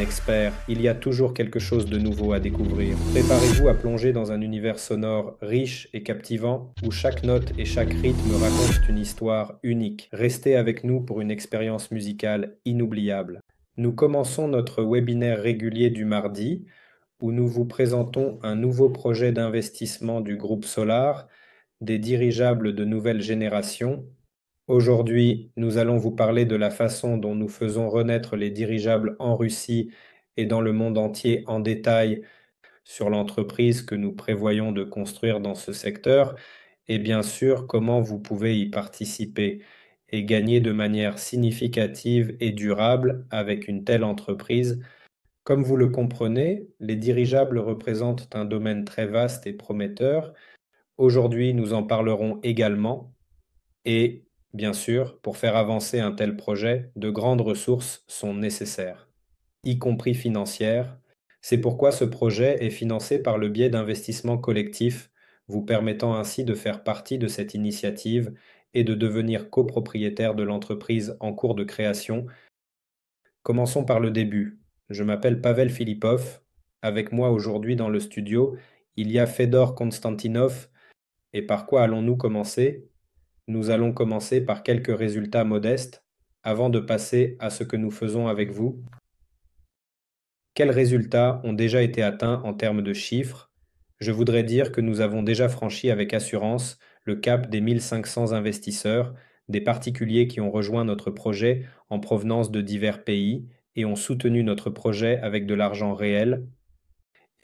expert, il y a toujours quelque chose de nouveau à découvrir. Préparez-vous à plonger dans un univers sonore riche et captivant où chaque note et chaque rythme racontent une histoire unique. Restez avec nous pour une expérience musicale inoubliable. Nous commençons notre webinaire régulier du mardi où nous vous présentons un nouveau projet d'investissement du groupe Solar, des dirigeables de nouvelle génération Aujourd'hui, nous allons vous parler de la façon dont nous faisons renaître les dirigeables en Russie et dans le monde entier en détail sur l'entreprise que nous prévoyons de construire dans ce secteur et bien sûr comment vous pouvez y participer et gagner de manière significative et durable avec une telle entreprise. Comme vous le comprenez, les dirigeables représentent un domaine très vaste et prometteur. Aujourd'hui, nous en parlerons également et Bien sûr, pour faire avancer un tel projet, de grandes ressources sont nécessaires, y compris financières. C'est pourquoi ce projet est financé par le biais d'investissements collectifs, vous permettant ainsi de faire partie de cette initiative et de devenir copropriétaire de l'entreprise en cours de création. Commençons par le début. Je m'appelle Pavel Filipov. Avec moi aujourd'hui dans le studio, il y a Fedor Konstantinov. Et par quoi allons-nous commencer nous allons commencer par quelques résultats modestes, avant de passer à ce que nous faisons avec vous. Quels résultats ont déjà été atteints en termes de chiffres Je voudrais dire que nous avons déjà franchi avec assurance le cap des 1500 investisseurs, des particuliers qui ont rejoint notre projet en provenance de divers pays et ont soutenu notre projet avec de l'argent réel.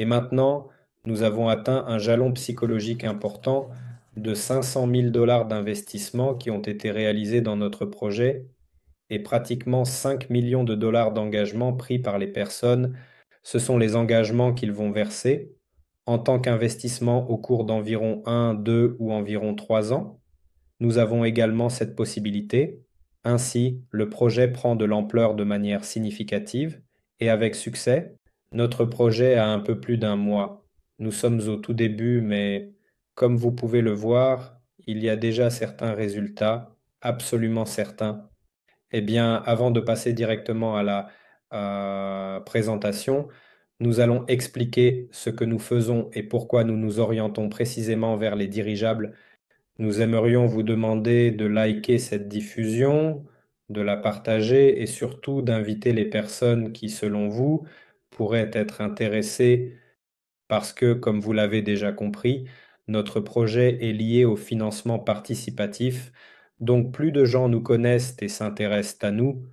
Et maintenant, nous avons atteint un jalon psychologique important de 500 000 dollars d'investissement qui ont été réalisés dans notre projet et pratiquement 5 millions de dollars d'engagement pris par les personnes, ce sont les engagements qu'ils vont verser en tant qu'investissement au cours d'environ 1, 2 ou environ 3 ans. Nous avons également cette possibilité. Ainsi, le projet prend de l'ampleur de manière significative et avec succès. Notre projet a un peu plus d'un mois. Nous sommes au tout début, mais comme vous pouvez le voir, il y a déjà certains résultats, absolument certains. Eh bien, avant de passer directement à la euh, présentation, nous allons expliquer ce que nous faisons et pourquoi nous nous orientons précisément vers les dirigeables. Nous aimerions vous demander de liker cette diffusion, de la partager et surtout d'inviter les personnes qui, selon vous, pourraient être intéressées parce que, comme vous l'avez déjà compris, notre projet est lié au financement participatif, donc plus de gens nous connaissent et s'intéressent à nous,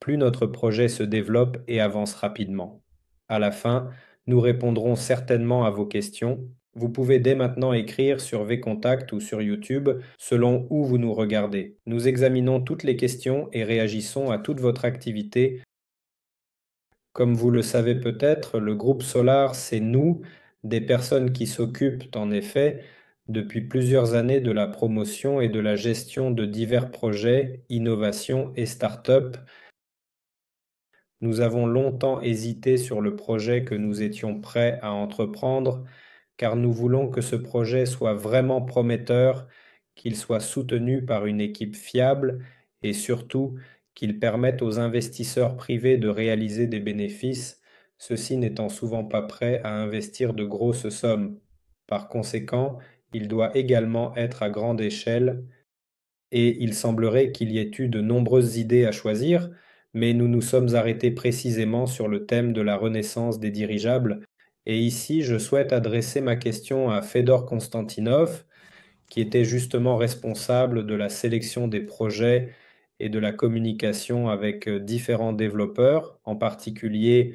plus notre projet se développe et avance rapidement. À la fin, nous répondrons certainement à vos questions. Vous pouvez dès maintenant écrire sur VContact ou sur YouTube selon où vous nous regardez. Nous examinons toutes les questions et réagissons à toute votre activité. Comme vous le savez peut-être, le groupe Solar, c'est nous, des personnes qui s'occupent en effet depuis plusieurs années de la promotion et de la gestion de divers projets, innovations et start-up. Nous avons longtemps hésité sur le projet que nous étions prêts à entreprendre, car nous voulons que ce projet soit vraiment prometteur, qu'il soit soutenu par une équipe fiable et surtout qu'il permette aux investisseurs privés de réaliser des bénéfices ceci n'étant souvent pas prêt à investir de grosses sommes. Par conséquent, il doit également être à grande échelle, et il semblerait qu'il y ait eu de nombreuses idées à choisir, mais nous nous sommes arrêtés précisément sur le thème de la renaissance des dirigeables, et ici je souhaite adresser ma question à Fedor Konstantinov, qui était justement responsable de la sélection des projets et de la communication avec euh, différents développeurs, en particulier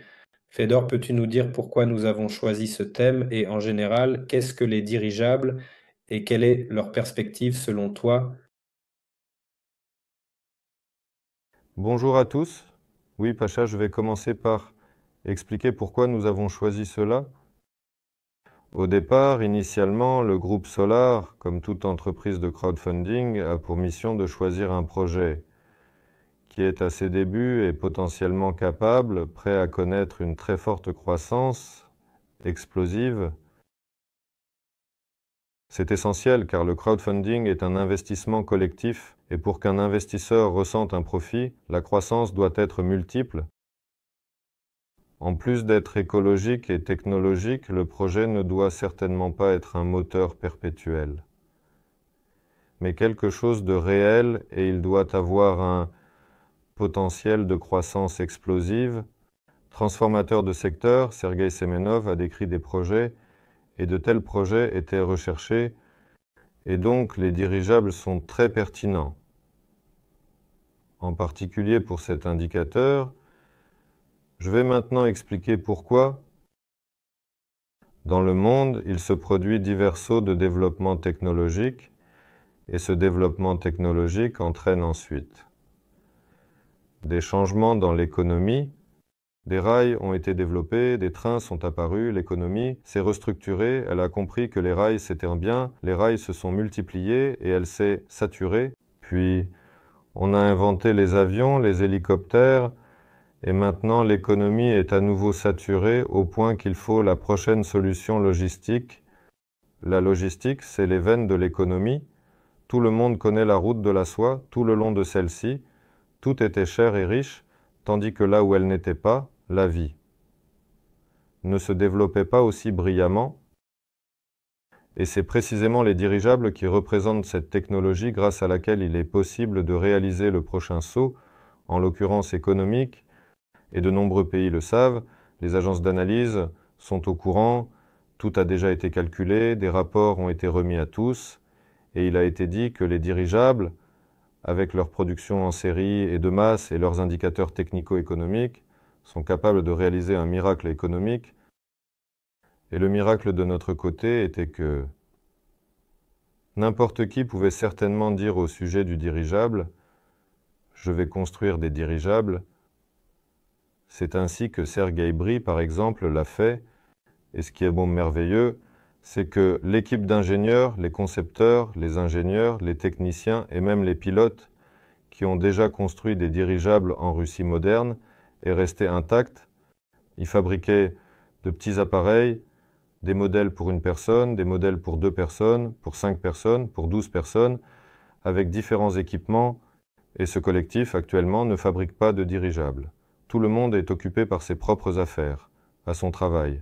Fedor, peux-tu nous dire pourquoi nous avons choisi ce thème et en général, qu'est-ce que les dirigeables et quelle est leur perspective selon toi Bonjour à tous. Oui, Pacha, je vais commencer par expliquer pourquoi nous avons choisi cela. Au départ, initialement, le groupe Solar, comme toute entreprise de crowdfunding, a pour mission de choisir un projet qui est à ses débuts et potentiellement capable, prêt à connaître une très forte croissance explosive. C'est essentiel car le crowdfunding est un investissement collectif et pour qu'un investisseur ressente un profit, la croissance doit être multiple. En plus d'être écologique et technologique, le projet ne doit certainement pas être un moteur perpétuel, mais quelque chose de réel et il doit avoir un potentiel de croissance explosive. Transformateur de secteur, Sergei Semenov a décrit des projets et de tels projets étaient recherchés et donc les dirigeables sont très pertinents. En particulier pour cet indicateur, je vais maintenant expliquer pourquoi dans le monde, il se produit divers sauts de développement technologique et ce développement technologique entraîne ensuite des changements dans l'économie. Des rails ont été développés, des trains sont apparus, l'économie s'est restructurée, elle a compris que les rails c'était un bien, les rails se sont multipliés et elle s'est saturée. Puis on a inventé les avions, les hélicoptères, et maintenant l'économie est à nouveau saturée au point qu'il faut la prochaine solution logistique. La logistique, c'est les veines de l'économie. Tout le monde connaît la route de la soie tout le long de celle-ci. Tout était cher et riche, tandis que là où elle n'était pas, la vie ne se développait pas aussi brillamment, et c'est précisément les dirigeables qui représentent cette technologie grâce à laquelle il est possible de réaliser le prochain saut, en l'occurrence économique, et de nombreux pays le savent, les agences d'analyse sont au courant, tout a déjà été calculé, des rapports ont été remis à tous, et il a été dit que les dirigeables, avec leur production en série et de masse et leurs indicateurs technico-économiques, sont capables de réaliser un miracle économique. Et le miracle de notre côté était que n'importe qui pouvait certainement dire au sujet du dirigeable « je vais construire des dirigeables ». C'est ainsi que Sergei Bri, par exemple, l'a fait, et ce qui est bon merveilleux, c'est que l'équipe d'ingénieurs, les concepteurs, les ingénieurs, les techniciens et même les pilotes qui ont déjà construit des dirigeables en Russie moderne est restée intacte. Ils fabriquaient de petits appareils, des modèles pour une personne, des modèles pour deux personnes, pour cinq personnes, pour douze personnes, avec différents équipements, et ce collectif actuellement ne fabrique pas de dirigeables. Tout le monde est occupé par ses propres affaires, à son travail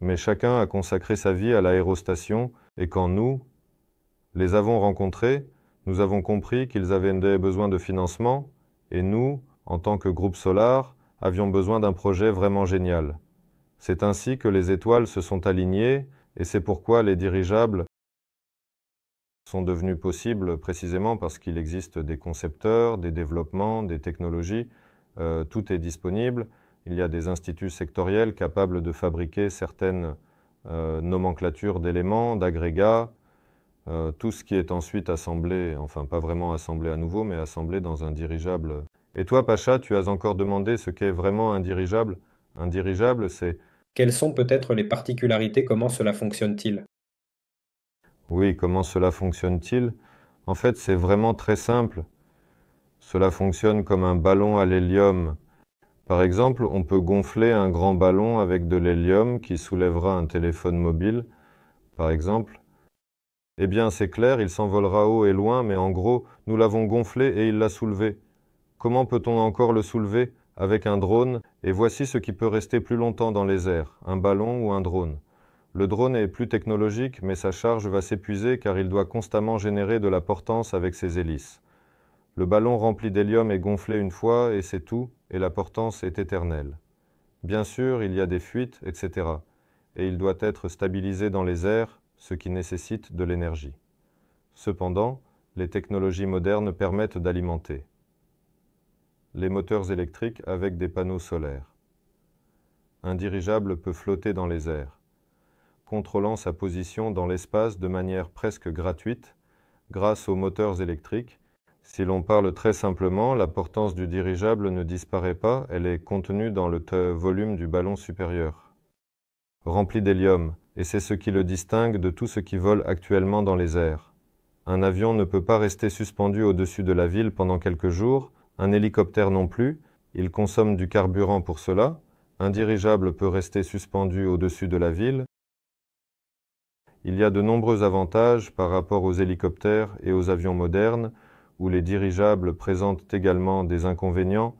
mais chacun a consacré sa vie à l'aérostation et quand nous les avons rencontrés, nous avons compris qu'ils avaient besoin de financement et nous, en tant que groupe solar, avions besoin d'un projet vraiment génial. C'est ainsi que les étoiles se sont alignées et c'est pourquoi les dirigeables sont devenus possibles précisément parce qu'il existe des concepteurs, des développements, des technologies, euh, tout est disponible il y a des instituts sectoriels capables de fabriquer certaines euh, nomenclatures d'éléments, d'agrégats, euh, tout ce qui est ensuite assemblé, enfin pas vraiment assemblé à nouveau, mais assemblé dans un dirigeable. Et toi, Pacha, tu as encore demandé ce qu'est vraiment un dirigeable. Un dirigeable, c'est... Quelles sont peut-être les particularités Comment cela fonctionne-t-il Oui, comment cela fonctionne-t-il En fait, c'est vraiment très simple. Cela fonctionne comme un ballon à l'hélium par exemple, on peut gonfler un grand ballon avec de l'hélium qui soulèvera un téléphone mobile, par exemple. Eh bien, c'est clair, il s'envolera haut et loin, mais en gros, nous l'avons gonflé et il l'a soulevé. Comment peut-on encore le soulever Avec un drone, et voici ce qui peut rester plus longtemps dans les airs, un ballon ou un drone. Le drone est plus technologique, mais sa charge va s'épuiser car il doit constamment générer de la portance avec ses hélices. Le ballon rempli d'hélium est gonflé une fois et c'est tout, et la portance est éternelle. Bien sûr, il y a des fuites, etc., et il doit être stabilisé dans les airs, ce qui nécessite de l'énergie. Cependant, les technologies modernes permettent d'alimenter les moteurs électriques avec des panneaux solaires. Un dirigeable peut flotter dans les airs, contrôlant sa position dans l'espace de manière presque gratuite grâce aux moteurs électriques si l'on parle très simplement, la portance du dirigeable ne disparaît pas, elle est contenue dans le volume du ballon supérieur, rempli d'hélium, et c'est ce qui le distingue de tout ce qui vole actuellement dans les airs. Un avion ne peut pas rester suspendu au-dessus de la ville pendant quelques jours, un hélicoptère non plus, il consomme du carburant pour cela, un dirigeable peut rester suspendu au-dessus de la ville. Il y a de nombreux avantages par rapport aux hélicoptères et aux avions modernes, où les dirigeables présentent également des inconvénients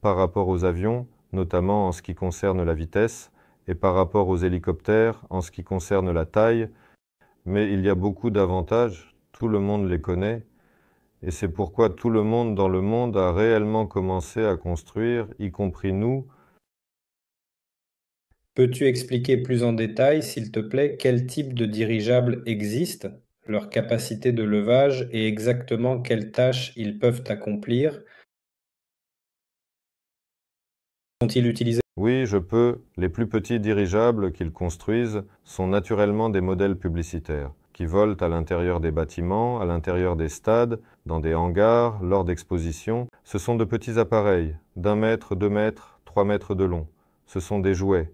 par rapport aux avions, notamment en ce qui concerne la vitesse, et par rapport aux hélicoptères en ce qui concerne la taille, mais il y a beaucoup d'avantages, tout le monde les connaît, et c'est pourquoi tout le monde dans le monde a réellement commencé à construire, y compris nous. Peux-tu expliquer plus en détail, s'il te plaît, quel type de dirigeable existe leur capacité de levage et exactement quelles tâches ils peuvent accomplir. Sont-ils utilisés Oui, je peux. Les plus petits dirigeables qu'ils construisent sont naturellement des modèles publicitaires qui volent à l'intérieur des bâtiments, à l'intérieur des stades, dans des hangars, lors d'expositions. Ce sont de petits appareils, d'un mètre, deux mètres, trois mètres de long. Ce sont des jouets.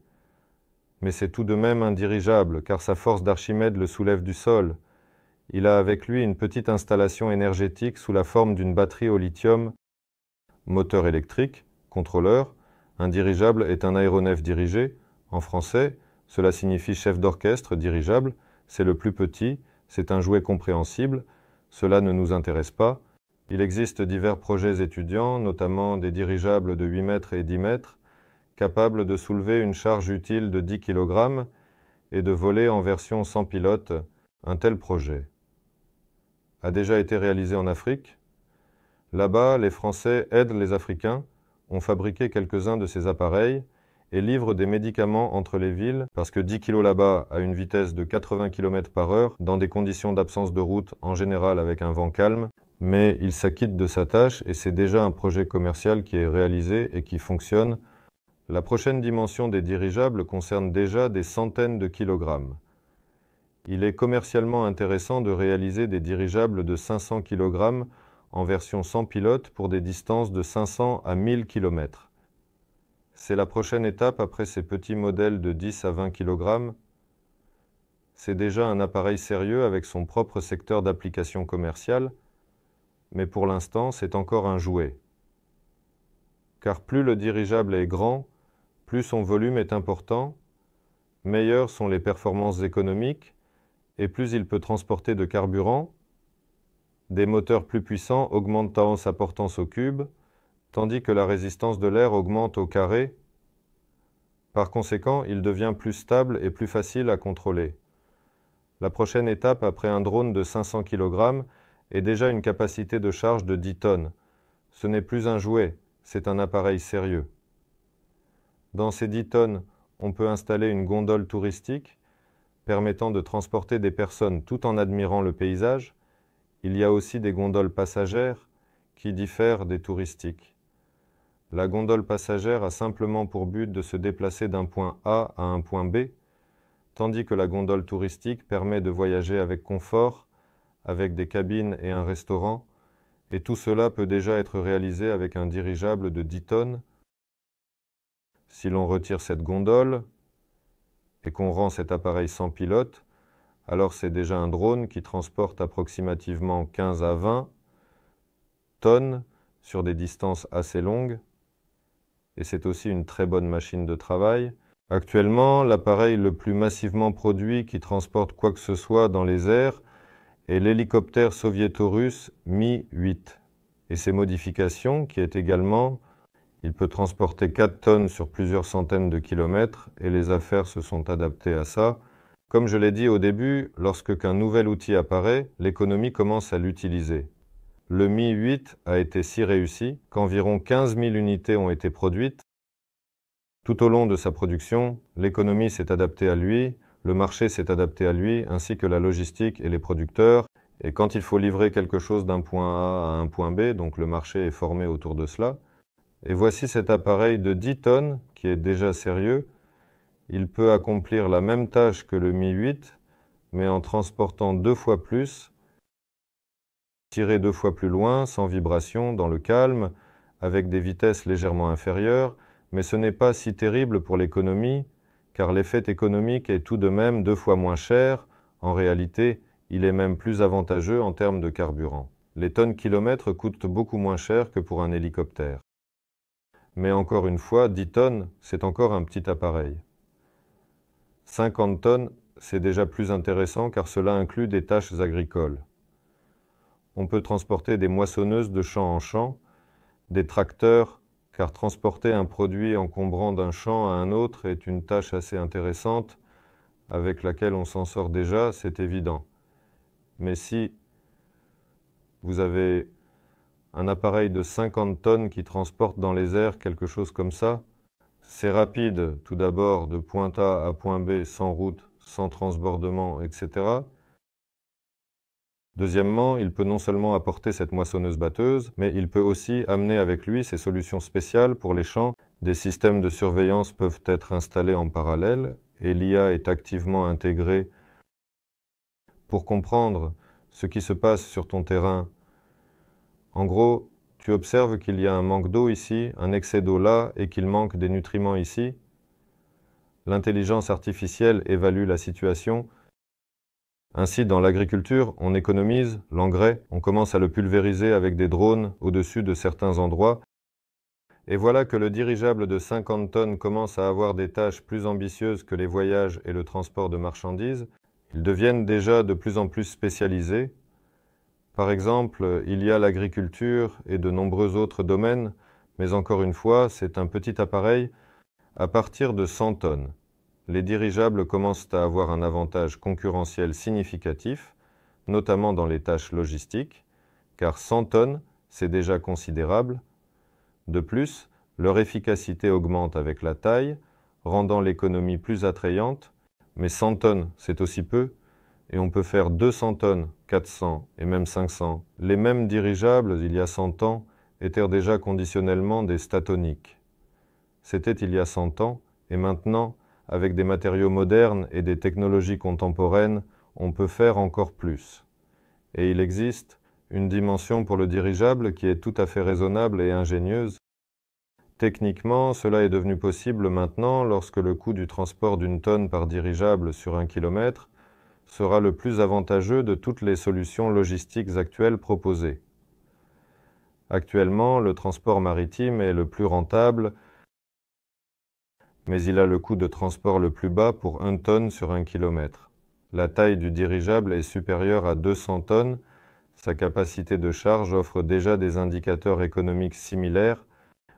Mais c'est tout de même un dirigeable, car sa force d'Archimède le soulève du sol, il a avec lui une petite installation énergétique sous la forme d'une batterie au lithium, moteur électrique, contrôleur, un dirigeable est un aéronef dirigé. En français, cela signifie chef d'orchestre dirigeable. C'est le plus petit, c'est un jouet compréhensible. Cela ne nous intéresse pas. Il existe divers projets étudiants, notamment des dirigeables de 8 mètres et 10 mètres, capables de soulever une charge utile de 10 kg et de voler en version sans pilote un tel projet a déjà été réalisé en Afrique. Là-bas, les Français aident les Africains, ont fabriqué quelques-uns de ces appareils et livrent des médicaments entre les villes parce que 10 kg là-bas à une vitesse de 80 km par heure, dans des conditions d'absence de route en général avec un vent calme, mais il s'acquitte de sa tâche et c'est déjà un projet commercial qui est réalisé et qui fonctionne. La prochaine dimension des dirigeables concerne déjà des centaines de kilogrammes. Il est commercialement intéressant de réaliser des dirigeables de 500 kg en version sans pilote pour des distances de 500 à 1000 km. C'est la prochaine étape après ces petits modèles de 10 à 20 kg. C'est déjà un appareil sérieux avec son propre secteur d'application commerciale, mais pour l'instant c'est encore un jouet. Car plus le dirigeable est grand, plus son volume est important, meilleures sont les performances économiques, et plus il peut transporter de carburant, des moteurs plus puissants en sa portance au cube, tandis que la résistance de l'air augmente au carré. Par conséquent, il devient plus stable et plus facile à contrôler. La prochaine étape après un drone de 500 kg est déjà une capacité de charge de 10 tonnes. Ce n'est plus un jouet, c'est un appareil sérieux. Dans ces 10 tonnes, on peut installer une gondole touristique, permettant de transporter des personnes tout en admirant le paysage, il y a aussi des gondoles passagères qui diffèrent des touristiques. La gondole passagère a simplement pour but de se déplacer d'un point A à un point B, tandis que la gondole touristique permet de voyager avec confort, avec des cabines et un restaurant, et tout cela peut déjà être réalisé avec un dirigeable de 10 tonnes. Si l'on retire cette gondole, et qu'on rend cet appareil sans pilote, alors c'est déjà un drone qui transporte approximativement 15 à 20 tonnes sur des distances assez longues, et c'est aussi une très bonne machine de travail. Actuellement, l'appareil le plus massivement produit qui transporte quoi que ce soit dans les airs est l'hélicoptère soviéto-russe Mi-8. Et ses modifications, qui est également il peut transporter 4 tonnes sur plusieurs centaines de kilomètres et les affaires se sont adaptées à ça. Comme je l'ai dit au début, lorsque qu'un nouvel outil apparaît, l'économie commence à l'utiliser. Le Mi 8 a été si réussi qu'environ 15 000 unités ont été produites. Tout au long de sa production, l'économie s'est adaptée à lui, le marché s'est adapté à lui, ainsi que la logistique et les producteurs. Et quand il faut livrer quelque chose d'un point A à un point B, donc le marché est formé autour de cela, et voici cet appareil de 10 tonnes qui est déjà sérieux. Il peut accomplir la même tâche que le Mi 8, mais en transportant deux fois plus, tirer deux fois plus loin, sans vibration, dans le calme, avec des vitesses légèrement inférieures, mais ce n'est pas si terrible pour l'économie, car l'effet économique est tout de même deux fois moins cher, en réalité, il est même plus avantageux en termes de carburant. Les tonnes kilomètres coûtent beaucoup moins cher que pour un hélicoptère mais encore une fois, 10 tonnes, c'est encore un petit appareil. 50 tonnes, c'est déjà plus intéressant car cela inclut des tâches agricoles. On peut transporter des moissonneuses de champ en champ, des tracteurs, car transporter un produit encombrant d'un champ à un autre est une tâche assez intéressante, avec laquelle on s'en sort déjà, c'est évident. Mais si vous avez un appareil de 50 tonnes qui transporte dans les airs quelque chose comme ça. C'est rapide tout d'abord de point A à point B sans route, sans transbordement, etc. Deuxièmement, il peut non seulement apporter cette moissonneuse-batteuse, mais il peut aussi amener avec lui ses solutions spéciales pour les champs. Des systèmes de surveillance peuvent être installés en parallèle et l'IA est activement intégrée pour comprendre ce qui se passe sur ton terrain en gros, tu observes qu'il y a un manque d'eau ici, un excès d'eau là, et qu'il manque des nutriments ici. L'intelligence artificielle évalue la situation. Ainsi, dans l'agriculture, on économise l'engrais, on commence à le pulvériser avec des drones au-dessus de certains endroits, et voilà que le dirigeable de 50 tonnes commence à avoir des tâches plus ambitieuses que les voyages et le transport de marchandises. Ils deviennent déjà de plus en plus spécialisés, par exemple, il y a l'agriculture et de nombreux autres domaines, mais encore une fois, c'est un petit appareil à partir de 100 tonnes. Les dirigeables commencent à avoir un avantage concurrentiel significatif, notamment dans les tâches logistiques, car 100 tonnes, c'est déjà considérable. De plus, leur efficacité augmente avec la taille, rendant l'économie plus attrayante, mais 100 tonnes, c'est aussi peu, et on peut faire 200 tonnes, 400 et même 500. Les mêmes dirigeables, il y a 100 ans, étaient déjà conditionnellement des statoniques. C'était il y a 100 ans, et maintenant, avec des matériaux modernes et des technologies contemporaines, on peut faire encore plus. Et il existe une dimension pour le dirigeable qui est tout à fait raisonnable et ingénieuse. Techniquement, cela est devenu possible maintenant lorsque le coût du transport d'une tonne par dirigeable sur un kilomètre sera le plus avantageux de toutes les solutions logistiques actuelles proposées. Actuellement, le transport maritime est le plus rentable, mais il a le coût de transport le plus bas pour 1 tonne sur 1 km. La taille du dirigeable est supérieure à 200 tonnes, sa capacité de charge offre déjà des indicateurs économiques similaires,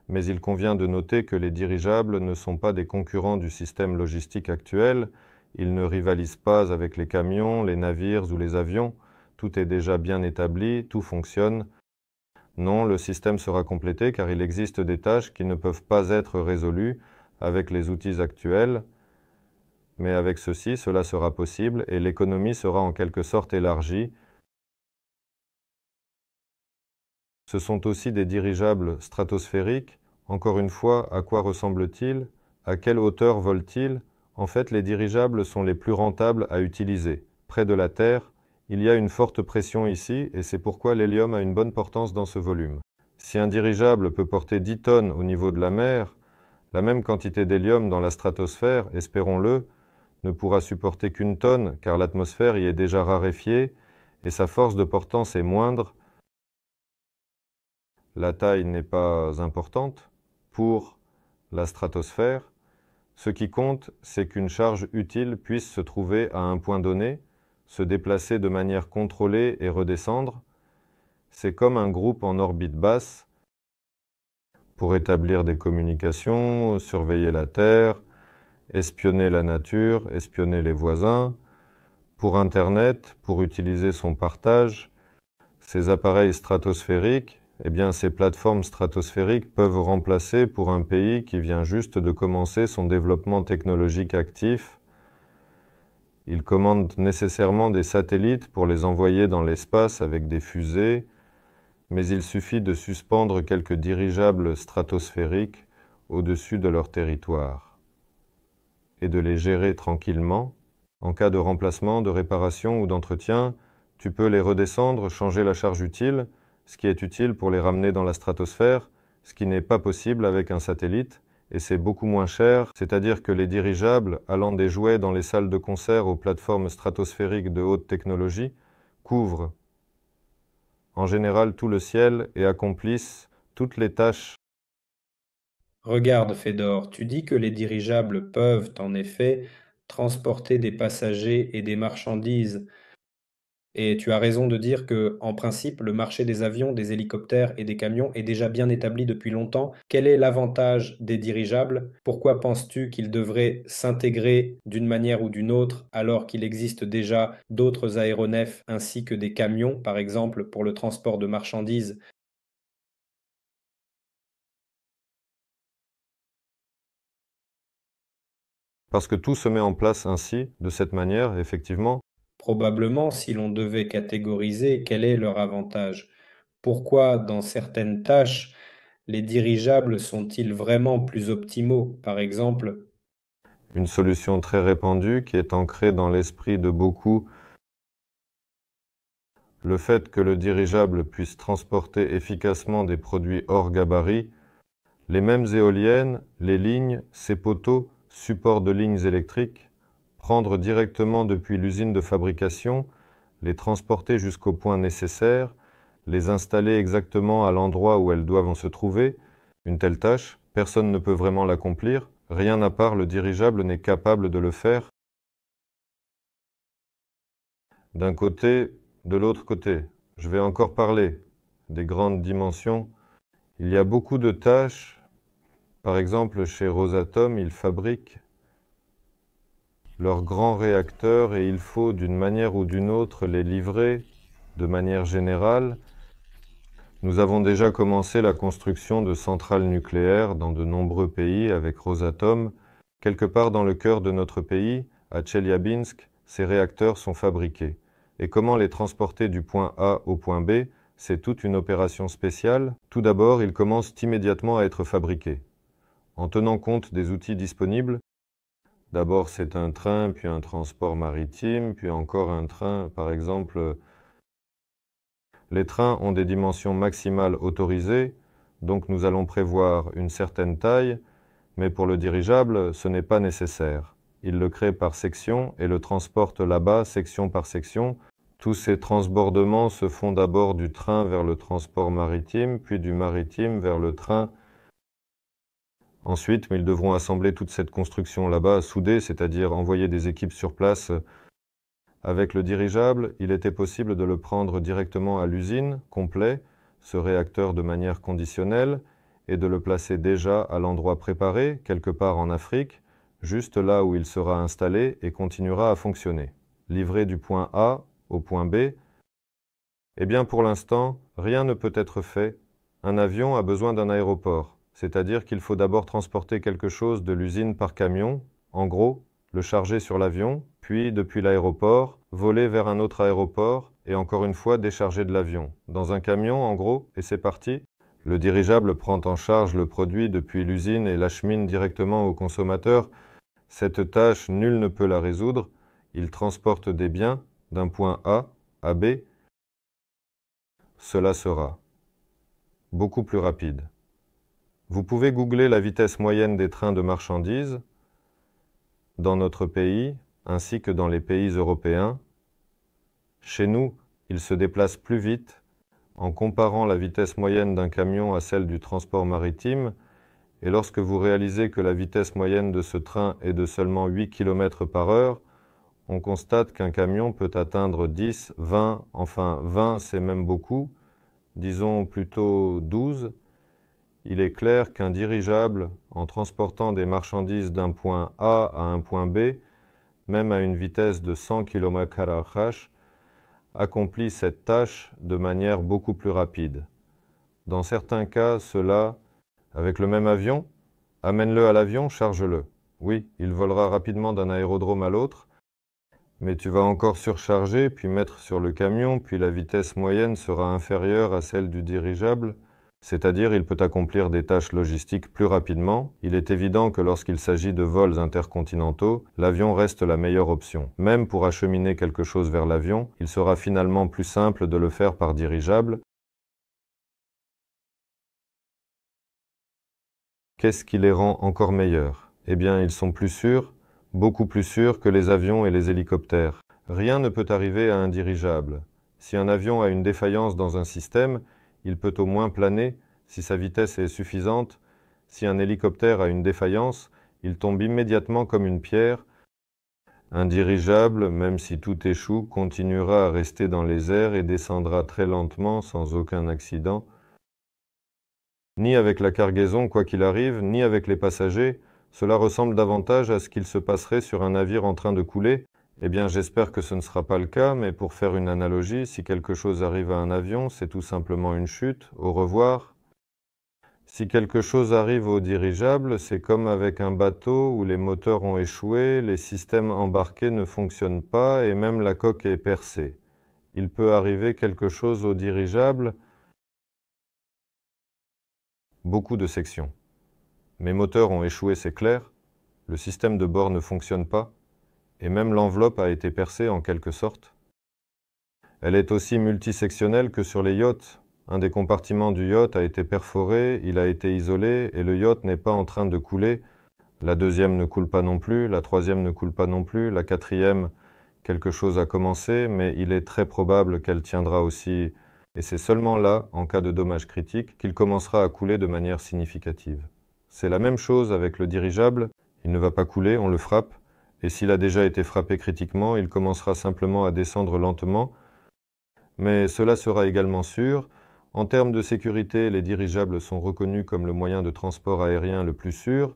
mais il convient de noter que les dirigeables ne sont pas des concurrents du système logistique actuel, ils ne rivalisent pas avec les camions, les navires ou les avions. Tout est déjà bien établi, tout fonctionne. Non, le système sera complété car il existe des tâches qui ne peuvent pas être résolues avec les outils actuels, mais avec ceci, cela sera possible et l'économie sera en quelque sorte élargie. Ce sont aussi des dirigeables stratosphériques. Encore une fois, à quoi ressemblent-ils À quelle hauteur volent-ils en fait, les dirigeables sont les plus rentables à utiliser. Près de la Terre, il y a une forte pression ici et c'est pourquoi l'hélium a une bonne portance dans ce volume. Si un dirigeable peut porter 10 tonnes au niveau de la mer, la même quantité d'hélium dans la stratosphère, espérons-le, ne pourra supporter qu'une tonne car l'atmosphère y est déjà raréfiée et sa force de portance est moindre. La taille n'est pas importante pour la stratosphère, ce qui compte, c'est qu'une charge utile puisse se trouver à un point donné, se déplacer de manière contrôlée et redescendre. C'est comme un groupe en orbite basse pour établir des communications, surveiller la Terre, espionner la nature, espionner les voisins, pour Internet, pour utiliser son partage, ces appareils stratosphériques eh bien, ces plateformes stratosphériques peuvent remplacer pour un pays qui vient juste de commencer son développement technologique actif. Il commande nécessairement des satellites pour les envoyer dans l'espace avec des fusées, mais il suffit de suspendre quelques dirigeables stratosphériques au-dessus de leur territoire et de les gérer tranquillement. En cas de remplacement, de réparation ou d'entretien, tu peux les redescendre, changer la charge utile, ce qui est utile pour les ramener dans la stratosphère, ce qui n'est pas possible avec un satellite, et c'est beaucoup moins cher, c'est-à-dire que les dirigeables, allant des jouets dans les salles de concert aux plateformes stratosphériques de haute technologie, couvrent en général tout le ciel et accomplissent toutes les tâches. Regarde, Fédor, tu dis que les dirigeables peuvent, en effet, transporter des passagers et des marchandises, et tu as raison de dire que, en principe, le marché des avions, des hélicoptères et des camions est déjà bien établi depuis longtemps. Quel est l'avantage des dirigeables Pourquoi penses-tu qu'ils devraient s'intégrer d'une manière ou d'une autre alors qu'il existe déjà d'autres aéronefs ainsi que des camions, par exemple, pour le transport de marchandises Parce que tout se met en place ainsi, de cette manière, effectivement, probablement si l'on devait catégoriser quel est leur avantage. Pourquoi dans certaines tâches les dirigeables sont-ils vraiment plus optimaux Par exemple, une solution très répandue qui est ancrée dans l'esprit de beaucoup, le fait que le dirigeable puisse transporter efficacement des produits hors gabarit, les mêmes éoliennes, les lignes, ces poteaux, supports de lignes électriques, prendre directement depuis l'usine de fabrication, les transporter jusqu'au point nécessaire, les installer exactement à l'endroit où elles doivent se trouver, une telle tâche, personne ne peut vraiment l'accomplir, rien à part le dirigeable n'est capable de le faire, d'un côté, de l'autre côté. Je vais encore parler des grandes dimensions. Il y a beaucoup de tâches. Par exemple, chez Rosatom, ils fabriquent leurs grands réacteurs et il faut d'une manière ou d'une autre les livrer de manière générale. Nous avons déjà commencé la construction de centrales nucléaires dans de nombreux pays avec Rosatom. Quelque part dans le cœur de notre pays, à Tcheliabinsk, ces réacteurs sont fabriqués. Et comment les transporter du point A au point B C'est toute une opération spéciale. Tout d'abord, ils commencent immédiatement à être fabriqués. En tenant compte des outils disponibles, D'abord, c'est un train, puis un transport maritime, puis encore un train. Par exemple, les trains ont des dimensions maximales autorisées, donc nous allons prévoir une certaine taille, mais pour le dirigeable, ce n'est pas nécessaire. Il le crée par section et le transporte là-bas section par section. Tous ces transbordements se font d'abord du train vers le transport maritime, puis du maritime vers le train Ensuite, mais ils devront assembler toute cette construction là-bas, souder, c'est-à-dire envoyer des équipes sur place. Euh, avec le dirigeable, il était possible de le prendre directement à l'usine, complet, ce réacteur de manière conditionnelle, et de le placer déjà à l'endroit préparé, quelque part en Afrique, juste là où il sera installé et continuera à fonctionner. Livré du point A au point B, eh bien pour l'instant, rien ne peut être fait. Un avion a besoin d'un aéroport c'est-à-dire qu'il faut d'abord transporter quelque chose de l'usine par camion, en gros, le charger sur l'avion, puis, depuis l'aéroport, voler vers un autre aéroport et encore une fois décharger de l'avion, dans un camion en gros, et c'est parti. Le dirigeable prend en charge le produit depuis l'usine et l'achemine directement au consommateur. Cette tâche, nul ne peut la résoudre. Il transporte des biens d'un point A à B. Cela sera beaucoup plus rapide. Vous pouvez googler la vitesse moyenne des trains de marchandises dans notre pays ainsi que dans les pays européens. Chez nous, ils se déplacent plus vite en comparant la vitesse moyenne d'un camion à celle du transport maritime et lorsque vous réalisez que la vitesse moyenne de ce train est de seulement 8 km par heure, on constate qu'un camion peut atteindre 10, 20, enfin 20 c'est même beaucoup, disons plutôt 12 il est clair qu'un dirigeable, en transportant des marchandises d'un point A à un point B, même à une vitesse de 100 km/h, accomplit cette tâche de manière beaucoup plus rapide. Dans certains cas, cela, avec le même avion, amène-le à l'avion, charge-le. Oui, il volera rapidement d'un aérodrome à l'autre, mais tu vas encore surcharger, puis mettre sur le camion, puis la vitesse moyenne sera inférieure à celle du dirigeable, c'est-à-dire il peut accomplir des tâches logistiques plus rapidement, il est évident que lorsqu'il s'agit de vols intercontinentaux, l'avion reste la meilleure option. Même pour acheminer quelque chose vers l'avion, il sera finalement plus simple de le faire par dirigeable. Qu'est-ce qui les rend encore meilleurs Eh bien, ils sont plus sûrs, beaucoup plus sûrs que les avions et les hélicoptères. Rien ne peut arriver à un dirigeable. Si un avion a une défaillance dans un système, il peut au moins planer si sa vitesse est suffisante. Si un hélicoptère a une défaillance, il tombe immédiatement comme une pierre. Un dirigeable, même si tout échoue, continuera à rester dans les airs et descendra très lentement sans aucun accident. Ni avec la cargaison, quoi qu'il arrive, ni avec les passagers, cela ressemble davantage à ce qu'il se passerait sur un navire en train de couler, eh bien, j'espère que ce ne sera pas le cas, mais pour faire une analogie, si quelque chose arrive à un avion, c'est tout simplement une chute, au revoir. Si quelque chose arrive au dirigeable, c'est comme avec un bateau où les moteurs ont échoué, les systèmes embarqués ne fonctionnent pas et même la coque est percée. Il peut arriver quelque chose au dirigeable, beaucoup de sections. Mes moteurs ont échoué, c'est clair. Le système de bord ne fonctionne pas et même l'enveloppe a été percée en quelque sorte. Elle est aussi multisectionnelle que sur les yachts. Un des compartiments du yacht a été perforé, il a été isolé et le yacht n'est pas en train de couler. La deuxième ne coule pas non plus, la troisième ne coule pas non plus, la quatrième, quelque chose a commencé, mais il est très probable qu'elle tiendra aussi et c'est seulement là, en cas de dommage critique, qu'il commencera à couler de manière significative. C'est la même chose avec le dirigeable, il ne va pas couler, on le frappe, et s'il a déjà été frappé critiquement, il commencera simplement à descendre lentement, mais cela sera également sûr. En termes de sécurité, les dirigeables sont reconnus comme le moyen de transport aérien le plus sûr,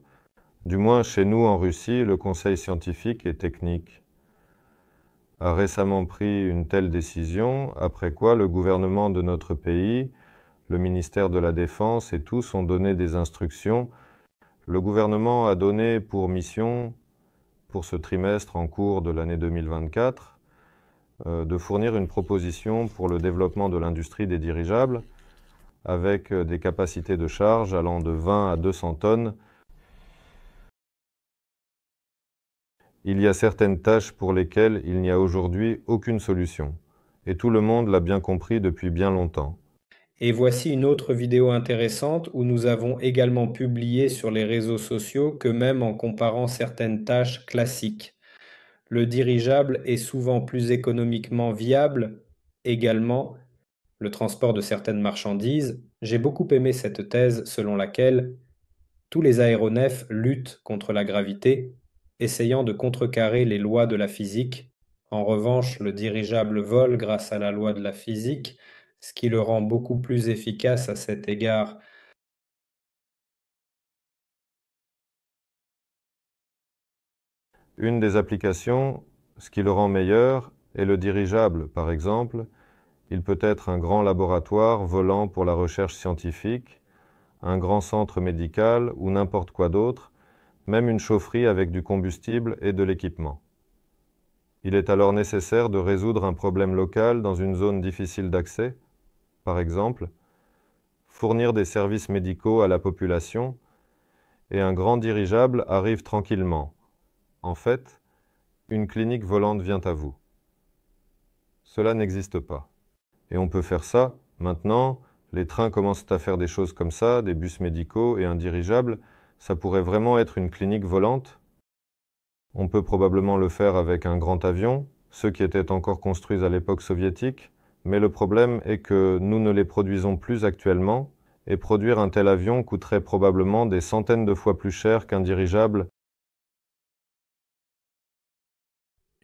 du moins chez nous en Russie, le Conseil scientifique et technique a récemment pris une telle décision, après quoi le gouvernement de notre pays, le ministère de la Défense et tous ont donné des instructions. Le gouvernement a donné pour mission pour ce trimestre en cours de l'année 2024 euh, de fournir une proposition pour le développement de l'industrie des dirigeables avec euh, des capacités de charge allant de 20 à 200 tonnes. Il y a certaines tâches pour lesquelles il n'y a aujourd'hui aucune solution, et tout le monde l'a bien compris depuis bien longtemps. Et voici une autre vidéo intéressante où nous avons également publié sur les réseaux sociaux que même en comparant certaines tâches classiques, le dirigeable est souvent plus économiquement viable également le transport de certaines marchandises, j'ai beaucoup aimé cette thèse selon laquelle tous les aéronefs luttent contre la gravité, essayant de contrecarrer les lois de la physique. En revanche, le dirigeable vole grâce à la loi de la physique, ce qui le rend beaucoup plus efficace à cet égard. Une des applications, ce qui le rend meilleur, est le dirigeable, par exemple. Il peut être un grand laboratoire volant pour la recherche scientifique, un grand centre médical ou n'importe quoi d'autre, même une chaufferie avec du combustible et de l'équipement. Il est alors nécessaire de résoudre un problème local dans une zone difficile d'accès, par exemple, fournir des services médicaux à la population, et un grand dirigeable arrive tranquillement. En fait, une clinique volante vient à vous. Cela n'existe pas. Et on peut faire ça, maintenant, les trains commencent à faire des choses comme ça, des bus médicaux et un dirigeable, ça pourrait vraiment être une clinique volante. On peut probablement le faire avec un grand avion, ceux qui étaient encore construits à l'époque soviétique, mais le problème est que nous ne les produisons plus actuellement, et produire un tel avion coûterait probablement des centaines de fois plus cher qu'un dirigeable.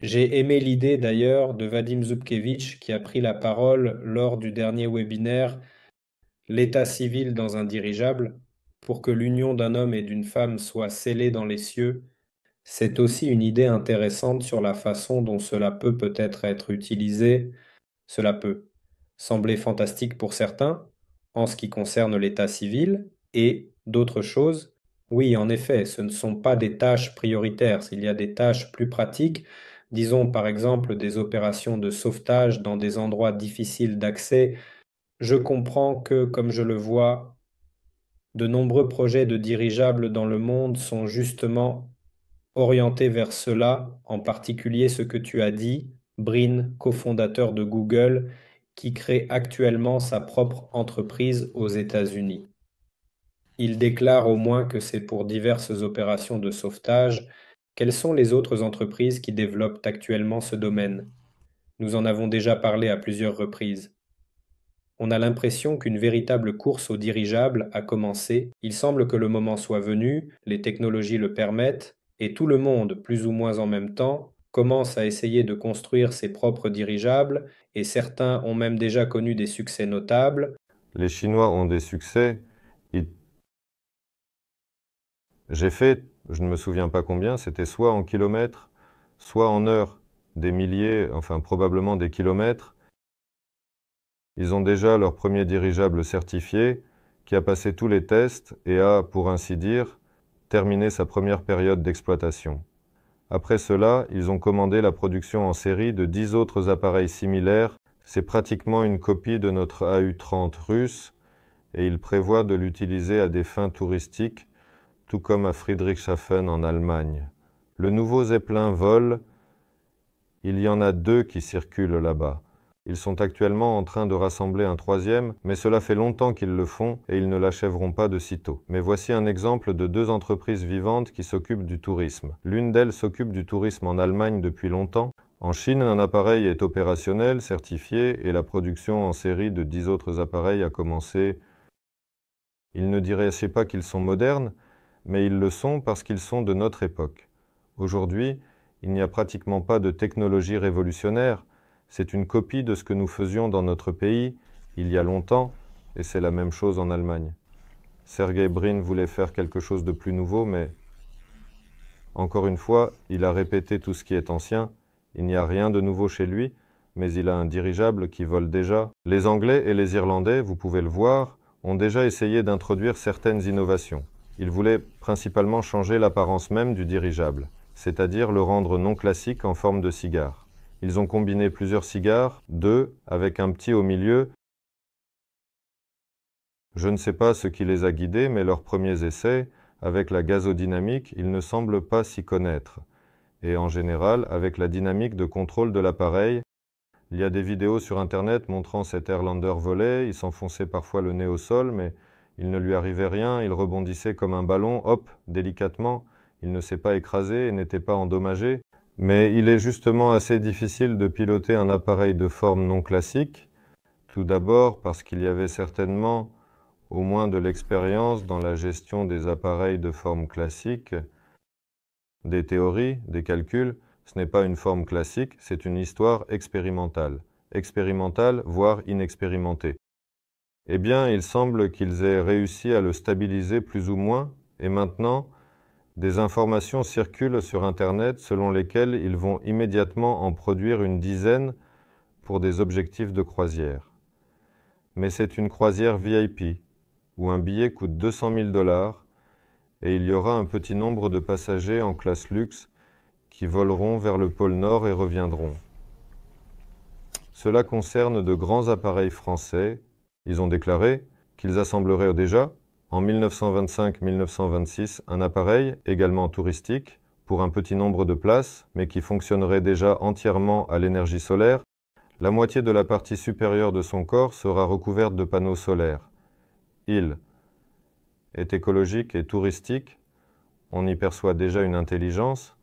J'ai aimé l'idée d'ailleurs de Vadim Zubkevich qui a pris la parole lors du dernier webinaire L'état civil dans un dirigeable, pour que l'union d'un homme et d'une femme soit scellée dans les cieux, c'est aussi une idée intéressante sur la façon dont cela peut peut-être être utilisé cela peut sembler fantastique pour certains, en ce qui concerne l'état civil, et d'autres choses. Oui, en effet, ce ne sont pas des tâches prioritaires. S'il y a des tâches plus pratiques, disons par exemple des opérations de sauvetage dans des endroits difficiles d'accès, je comprends que, comme je le vois, de nombreux projets de dirigeables dans le monde sont justement orientés vers cela, en particulier ce que tu as dit, Brin, cofondateur de Google, qui crée actuellement sa propre entreprise aux États-Unis. Il déclare au moins que c'est pour diverses opérations de sauvetage. Quelles sont les autres entreprises qui développent actuellement ce domaine Nous en avons déjà parlé à plusieurs reprises. On a l'impression qu'une véritable course aux dirigeables a commencé. Il semble que le moment soit venu, les technologies le permettent, et tout le monde, plus ou moins en même temps, commence à essayer de construire ses propres dirigeables et certains ont même déjà connu des succès notables. Les Chinois ont des succès. J'ai fait, je ne me souviens pas combien, c'était soit en kilomètres, soit en heures, des milliers, enfin probablement des kilomètres. Ils ont déjà leur premier dirigeable certifié qui a passé tous les tests et a, pour ainsi dire, terminé sa première période d'exploitation. Après cela, ils ont commandé la production en série de dix autres appareils similaires. C'est pratiquement une copie de notre AU-30 russe et ils prévoient de l'utiliser à des fins touristiques, tout comme à Friedrichshafen en Allemagne. Le nouveau Zeppelin vole. Il y en a deux qui circulent là-bas. Ils sont actuellement en train de rassembler un troisième, mais cela fait longtemps qu'ils le font et ils ne l'achèveront pas de sitôt. Mais voici un exemple de deux entreprises vivantes qui s'occupent du tourisme. L'une d'elles s'occupe du tourisme en Allemagne depuis longtemps. En Chine, un appareil est opérationnel, certifié, et la production en série de dix autres appareils a commencé. Ils ne diraient pas qu'ils sont modernes, mais ils le sont parce qu'ils sont de notre époque. Aujourd'hui, il n'y a pratiquement pas de technologie révolutionnaire, c'est une copie de ce que nous faisions dans notre pays il y a longtemps, et c'est la même chose en Allemagne. Sergei Brin voulait faire quelque chose de plus nouveau, mais encore une fois, il a répété tout ce qui est ancien, il n'y a rien de nouveau chez lui, mais il a un dirigeable qui vole déjà. Les Anglais et les Irlandais, vous pouvez le voir, ont déjà essayé d'introduire certaines innovations. Ils voulaient principalement changer l'apparence même du dirigeable, c'est-à-dire le rendre non classique en forme de cigare. Ils ont combiné plusieurs cigares, deux, avec un petit au milieu. Je ne sais pas ce qui les a guidés, mais leurs premiers essais, avec la gazodynamique, ils ne semblent pas s'y connaître. Et en général, avec la dynamique de contrôle de l'appareil, il y a des vidéos sur Internet montrant cet Airlander voler, il s'enfonçait parfois le nez au sol, mais il ne lui arrivait rien, il rebondissait comme un ballon, hop, délicatement, il ne s'est pas écrasé et n'était pas endommagé. Mais il est justement assez difficile de piloter un appareil de forme non classique, tout d'abord parce qu'il y avait certainement au moins de l'expérience dans la gestion des appareils de forme classique, des théories, des calculs. Ce n'est pas une forme classique, c'est une histoire expérimentale, expérimentale voire inexpérimentée. Eh bien, il semble qu'ils aient réussi à le stabiliser plus ou moins, et maintenant, des informations circulent sur Internet selon lesquelles ils vont immédiatement en produire une dizaine pour des objectifs de croisière. Mais c'est une croisière VIP, où un billet coûte 200 000 dollars, et il y aura un petit nombre de passagers en classe luxe qui voleront vers le pôle Nord et reviendront. Cela concerne de grands appareils français. Ils ont déclaré qu'ils assembleraient déjà en 1925-1926 un appareil, également touristique, pour un petit nombre de places, mais qui fonctionnerait déjà entièrement à l'énergie solaire, la moitié de la partie supérieure de son corps sera recouverte de panneaux solaires. Il est écologique et touristique, on y perçoit déjà une intelligence,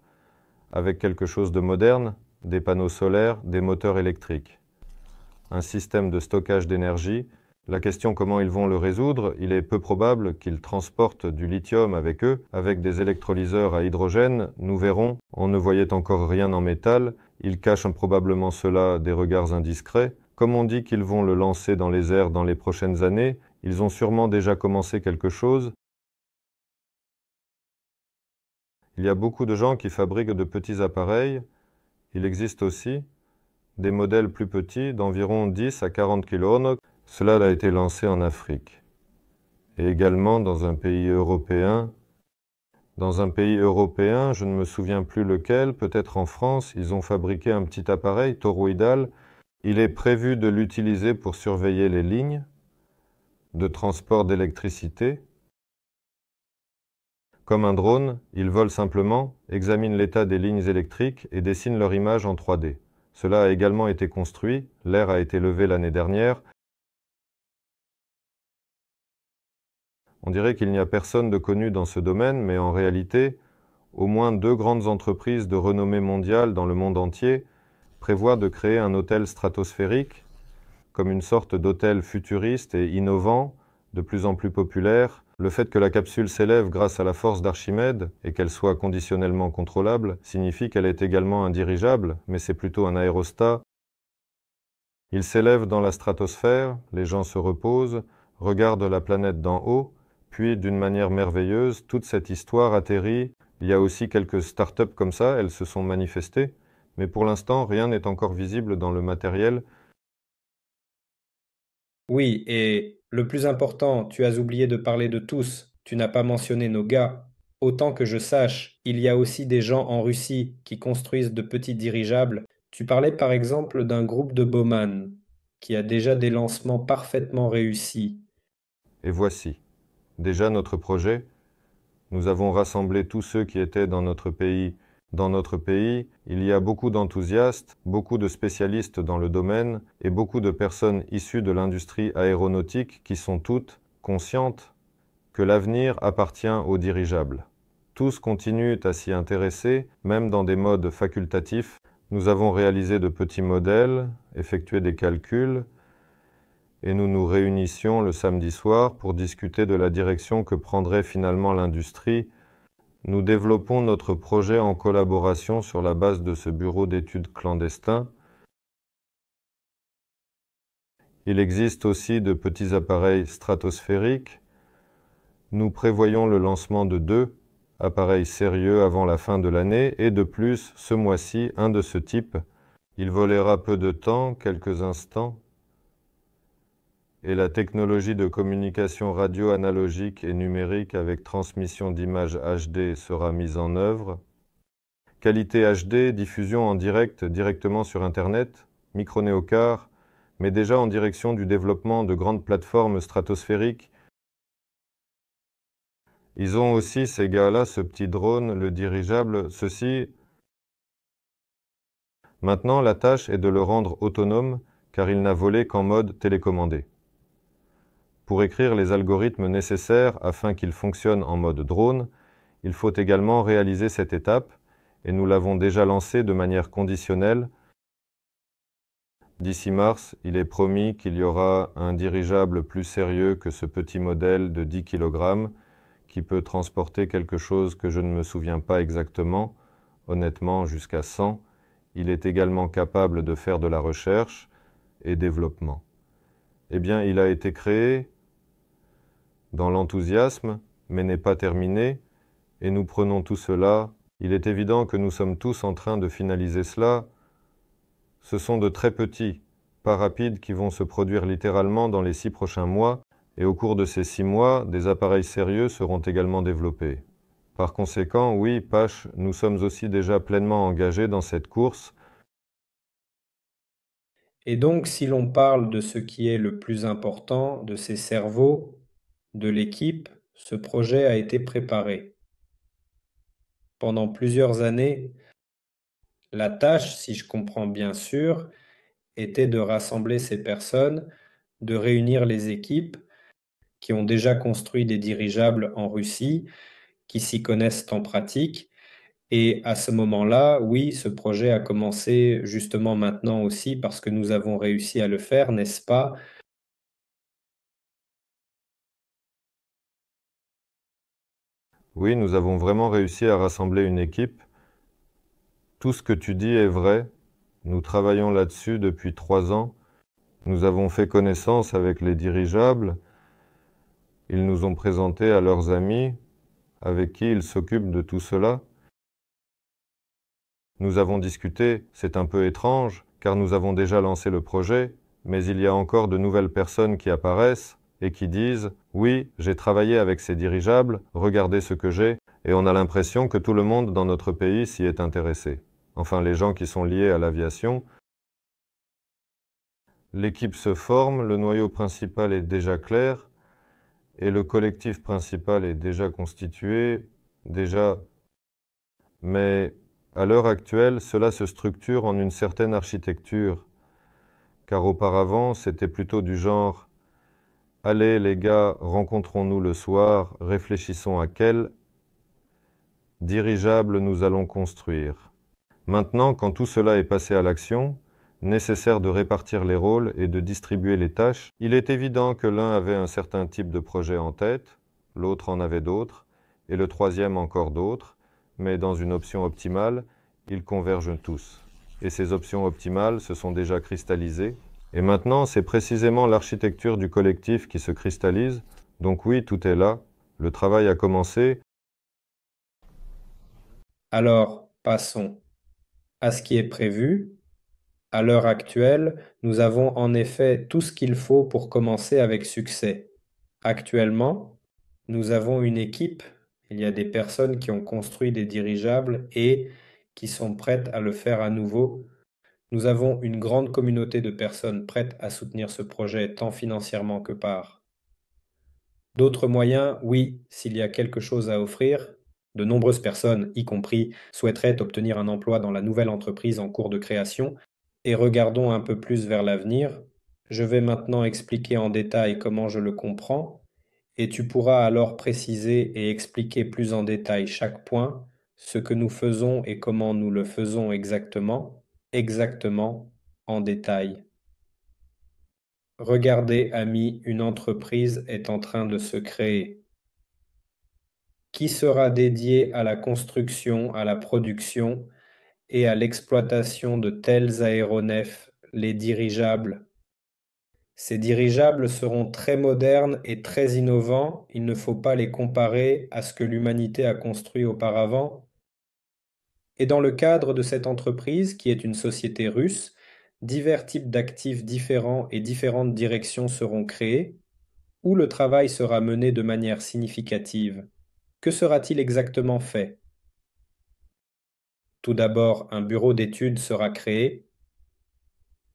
avec quelque chose de moderne, des panneaux solaires, des moteurs électriques. Un système de stockage d'énergie la question comment ils vont le résoudre, il est peu probable qu'ils transportent du lithium avec eux, avec des électrolyseurs à hydrogène, nous verrons, on ne voyait encore rien en métal, ils cachent probablement cela des regards indiscrets, comme on dit qu'ils vont le lancer dans les airs dans les prochaines années, ils ont sûrement déjà commencé quelque chose. Il y a beaucoup de gens qui fabriquent de petits appareils, il existe aussi des modèles plus petits d'environ 10 à 40 kg, cela a été lancé en Afrique et également dans un pays européen. Dans un pays européen, je ne me souviens plus lequel, peut-être en France, ils ont fabriqué un petit appareil toroïdal. Il est prévu de l'utiliser pour surveiller les lignes de transport d'électricité. Comme un drone, il volent simplement, examinent l'état des lignes électriques et dessinent leur image en 3D. Cela a également été construit, l'air a été levé l'année dernière, On dirait qu'il n'y a personne de connu dans ce domaine, mais en réalité, au moins deux grandes entreprises de renommée mondiale dans le monde entier prévoient de créer un hôtel stratosphérique, comme une sorte d'hôtel futuriste et innovant, de plus en plus populaire. Le fait que la capsule s'élève grâce à la force d'Archimède et qu'elle soit conditionnellement contrôlable signifie qu'elle est également indirigeable, mais c'est plutôt un aérostat. Il s'élève dans la stratosphère, les gens se reposent, regardent la planète d'en haut, puis, d'une manière merveilleuse, toute cette histoire atterrit. Il y a aussi quelques start-up comme ça, elles se sont manifestées, mais pour l'instant, rien n'est encore visible dans le matériel. Oui, et le plus important, tu as oublié de parler de tous, tu n'as pas mentionné nos gars. Autant que je sache, il y a aussi des gens en Russie qui construisent de petits dirigeables. Tu parlais par exemple d'un groupe de Bowman, qui a déjà des lancements parfaitement réussis. Et voici déjà notre projet. Nous avons rassemblé tous ceux qui étaient dans notre pays. Dans notre pays, il y a beaucoup d'enthousiastes, beaucoup de spécialistes dans le domaine et beaucoup de personnes issues de l'industrie aéronautique qui sont toutes conscientes que l'avenir appartient aux dirigeables. Tous continuent à s'y intéresser, même dans des modes facultatifs. Nous avons réalisé de petits modèles, effectué des calculs, et nous nous réunissions le samedi soir pour discuter de la direction que prendrait finalement l'industrie, nous développons notre projet en collaboration sur la base de ce bureau d'études clandestin. Il existe aussi de petits appareils stratosphériques. Nous prévoyons le lancement de deux appareils sérieux avant la fin de l'année et de plus, ce mois-ci, un de ce type. Il volera peu de temps, quelques instants, et la technologie de communication radio analogique et numérique avec transmission d'images HD sera mise en œuvre. Qualité HD, diffusion en direct directement sur Internet, micro mais déjà en direction du développement de grandes plateformes stratosphériques. Ils ont aussi, ces gars-là, ce petit drone, le dirigeable, ceci. Maintenant, la tâche est de le rendre autonome, car il n'a volé qu'en mode télécommandé. Pour écrire les algorithmes nécessaires afin qu'ils fonctionnent en mode drone, il faut également réaliser cette étape, et nous l'avons déjà lancée de manière conditionnelle. D'ici mars, il est promis qu'il y aura un dirigeable plus sérieux que ce petit modèle de 10 kg, qui peut transporter quelque chose que je ne me souviens pas exactement, honnêtement jusqu'à 100. Il est également capable de faire de la recherche et développement. Eh bien, il a été créé dans l'enthousiasme, mais n'est pas terminé, et nous prenons tout cela, il est évident que nous sommes tous en train de finaliser cela. Ce sont de très petits, pas rapides, qui vont se produire littéralement dans les six prochains mois, et au cours de ces six mois, des appareils sérieux seront également développés. Par conséquent, oui, Pache, nous sommes aussi déjà pleinement engagés dans cette course. Et donc, si l'on parle de ce qui est le plus important, de ces cerveaux, de l'équipe, ce projet a été préparé. Pendant plusieurs années, la tâche, si je comprends bien sûr, était de rassembler ces personnes, de réunir les équipes qui ont déjà construit des dirigeables en Russie, qui s'y connaissent en pratique. Et à ce moment-là, oui, ce projet a commencé justement maintenant aussi parce que nous avons réussi à le faire, n'est-ce pas Oui, nous avons vraiment réussi à rassembler une équipe. Tout ce que tu dis est vrai. Nous travaillons là-dessus depuis trois ans. Nous avons fait connaissance avec les dirigeables. Ils nous ont présenté à leurs amis, avec qui ils s'occupent de tout cela. Nous avons discuté, c'est un peu étrange, car nous avons déjà lancé le projet, mais il y a encore de nouvelles personnes qui apparaissent et qui disent Oui, j'ai travaillé avec ces dirigeables, regardez ce que j'ai, et on a l'impression que tout le monde dans notre pays s'y est intéressé. Enfin, les gens qui sont liés à l'aviation. L'équipe se forme, le noyau principal est déjà clair, et le collectif principal est déjà constitué, déjà. Mais à l'heure actuelle, cela se structure en une certaine architecture, car auparavant, c'était plutôt du genre Allez les gars, rencontrons-nous le soir, réfléchissons à quel dirigeable nous allons construire. Maintenant, quand tout cela est passé à l'action, nécessaire de répartir les rôles et de distribuer les tâches, il est évident que l'un avait un certain type de projet en tête, l'autre en avait d'autres, et le troisième encore d'autres, mais dans une option optimale, ils convergent tous. Et ces options optimales se sont déjà cristallisées et maintenant, c'est précisément l'architecture du collectif qui se cristallise. Donc oui, tout est là. Le travail a commencé. Alors, passons à ce qui est prévu. À l'heure actuelle, nous avons en effet tout ce qu'il faut pour commencer avec succès. Actuellement, nous avons une équipe, il y a des personnes qui ont construit des dirigeables et qui sont prêtes à le faire à nouveau nous avons une grande communauté de personnes prêtes à soutenir ce projet tant financièrement que par d'autres moyens. Oui, s'il y a quelque chose à offrir, de nombreuses personnes, y compris, souhaiteraient obtenir un emploi dans la nouvelle entreprise en cours de création. Et regardons un peu plus vers l'avenir. Je vais maintenant expliquer en détail comment je le comprends, et tu pourras alors préciser et expliquer plus en détail chaque point, ce que nous faisons et comment nous le faisons exactement, exactement en détail. Regardez, amis, une entreprise est en train de se créer qui sera dédié à la construction, à la production et à l'exploitation de tels aéronefs, les dirigeables. Ces dirigeables seront très modernes et très innovants, il ne faut pas les comparer à ce que l'humanité a construit auparavant, et dans le cadre de cette entreprise, qui est une société russe, divers types d'actifs différents et différentes directions seront créés, où le travail sera mené de manière significative. Que sera-t-il exactement fait Tout d'abord, un bureau d'études sera créé.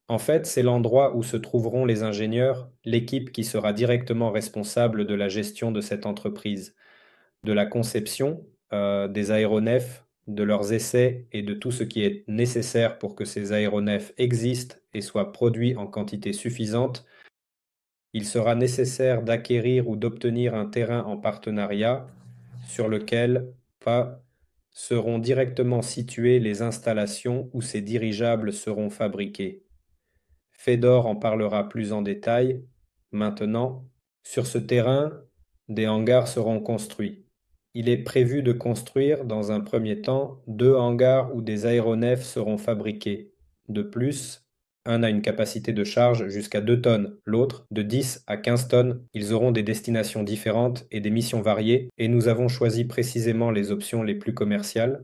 En fait, c'est l'endroit où se trouveront les ingénieurs, l'équipe qui sera directement responsable de la gestion de cette entreprise, de la conception euh, des aéronefs, de leurs essais et de tout ce qui est nécessaire pour que ces aéronefs existent et soient produits en quantité suffisante, il sera nécessaire d'acquérir ou d'obtenir un terrain en partenariat sur lequel seront directement situées les installations où ces dirigeables seront fabriqués. Fedor en parlera plus en détail. Maintenant, sur ce terrain, des hangars seront construits. Il est prévu de construire, dans un premier temps, deux hangars où des aéronefs seront fabriqués. De plus, un a une capacité de charge jusqu'à 2 tonnes, l'autre de 10 à 15 tonnes. Ils auront des destinations différentes et des missions variées, et nous avons choisi précisément les options les plus commerciales,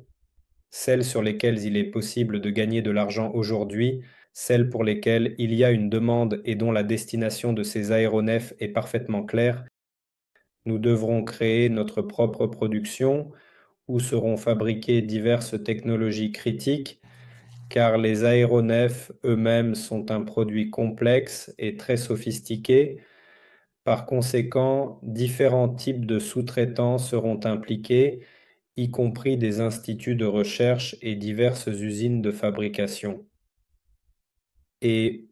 celles sur lesquelles il est possible de gagner de l'argent aujourd'hui, celles pour lesquelles il y a une demande et dont la destination de ces aéronefs est parfaitement claire, nous devrons créer notre propre production où seront fabriquées diverses technologies critiques, car les aéronefs eux-mêmes sont un produit complexe et très sophistiqué. Par conséquent, différents types de sous-traitants seront impliqués, y compris des instituts de recherche et diverses usines de fabrication. Et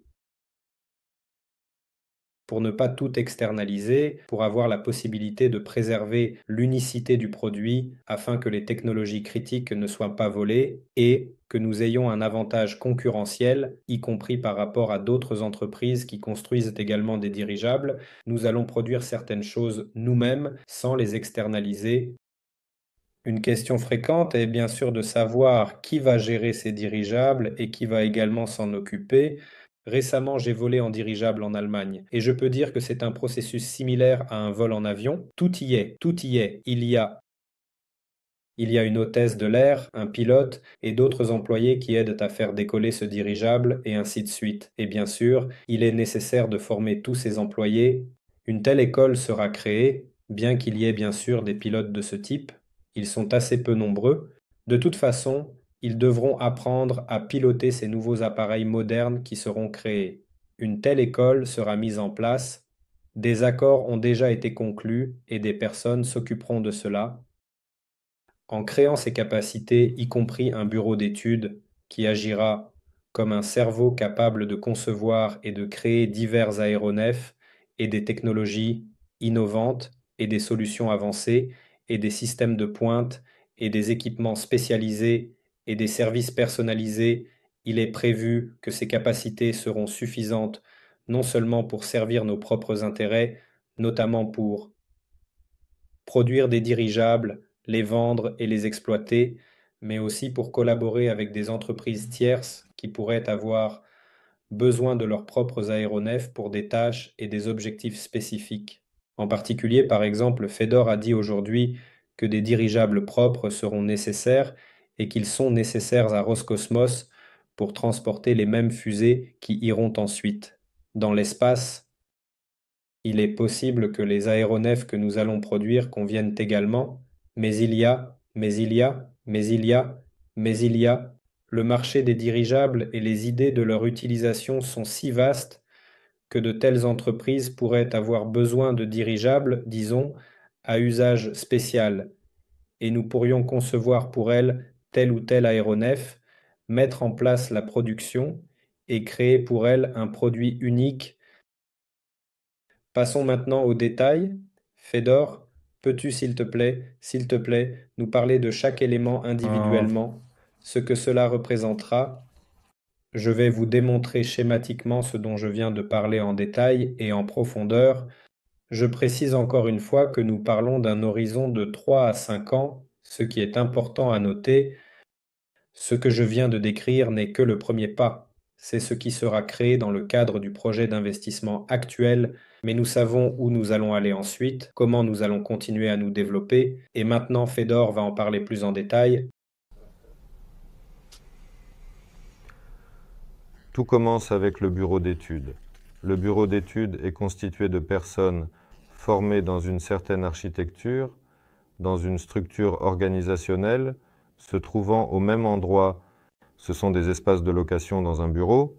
pour ne pas tout externaliser, pour avoir la possibilité de préserver l'unicité du produit afin que les technologies critiques ne soient pas volées et que nous ayons un avantage concurrentiel, y compris par rapport à d'autres entreprises qui construisent également des dirigeables. Nous allons produire certaines choses nous-mêmes sans les externaliser une question fréquente est bien sûr de savoir qui va gérer ces dirigeables et qui va également s'en occuper. Récemment, j'ai volé en dirigeable en Allemagne, et je peux dire que c'est un processus similaire à un vol en avion. Tout y est, tout y est. Il y a il y a une hôtesse de l'air, un pilote et d'autres employés qui aident à faire décoller ce dirigeable et ainsi de suite. Et bien sûr, il est nécessaire de former tous ces employés. Une telle école sera créée, bien qu'il y ait bien sûr des pilotes de ce type. Ils sont assez peu nombreux. De toute façon, ils devront apprendre à piloter ces nouveaux appareils modernes qui seront créés. Une telle école sera mise en place, des accords ont déjà été conclus et des personnes s'occuperont de cela. En créant ces capacités, y compris un bureau d'études qui agira comme un cerveau capable de concevoir et de créer divers aéronefs et des technologies innovantes et des solutions avancées et des systèmes de pointe et des équipements spécialisés et des services personnalisés, il est prévu que ces capacités seront suffisantes non seulement pour servir nos propres intérêts, notamment pour produire des dirigeables, les vendre et les exploiter, mais aussi pour collaborer avec des entreprises tierces qui pourraient avoir besoin de leurs propres aéronefs pour des tâches et des objectifs spécifiques. En particulier, par exemple, Fedor a dit aujourd'hui que des dirigeables propres seront nécessaires et qu'ils sont nécessaires à Roscosmos pour transporter les mêmes fusées qui iront ensuite. Dans l'espace, il est possible que les aéronefs que nous allons produire conviennent également, mais il y a, mais il y a, mais il y a, mais il y a, le marché des dirigeables et les idées de leur utilisation sont si vastes que de telles entreprises pourraient avoir besoin de dirigeables, disons, à usage spécial, et nous pourrions concevoir pour elles tel ou tel aéronef, mettre en place la production et créer pour elle un produit unique. Passons maintenant aux détails. Fedor, peux-tu s'il te plaît, s'il te plaît, nous parler de chaque élément individuellement, ce que cela représentera Je vais vous démontrer schématiquement ce dont je viens de parler en détail et en profondeur. Je précise encore une fois que nous parlons d'un horizon de 3 à 5 ans ce qui est important à noter, ce que je viens de décrire n'est que le premier pas, c'est ce qui sera créé dans le cadre du projet d'investissement actuel, mais nous savons où nous allons aller ensuite, comment nous allons continuer à nous développer, et maintenant Fedor va en parler plus en détail. Tout commence avec le bureau d'études. Le bureau d'études est constitué de personnes formées dans une certaine architecture, dans une structure organisationnelle se trouvant au même endroit. Ce sont des espaces de location dans un bureau,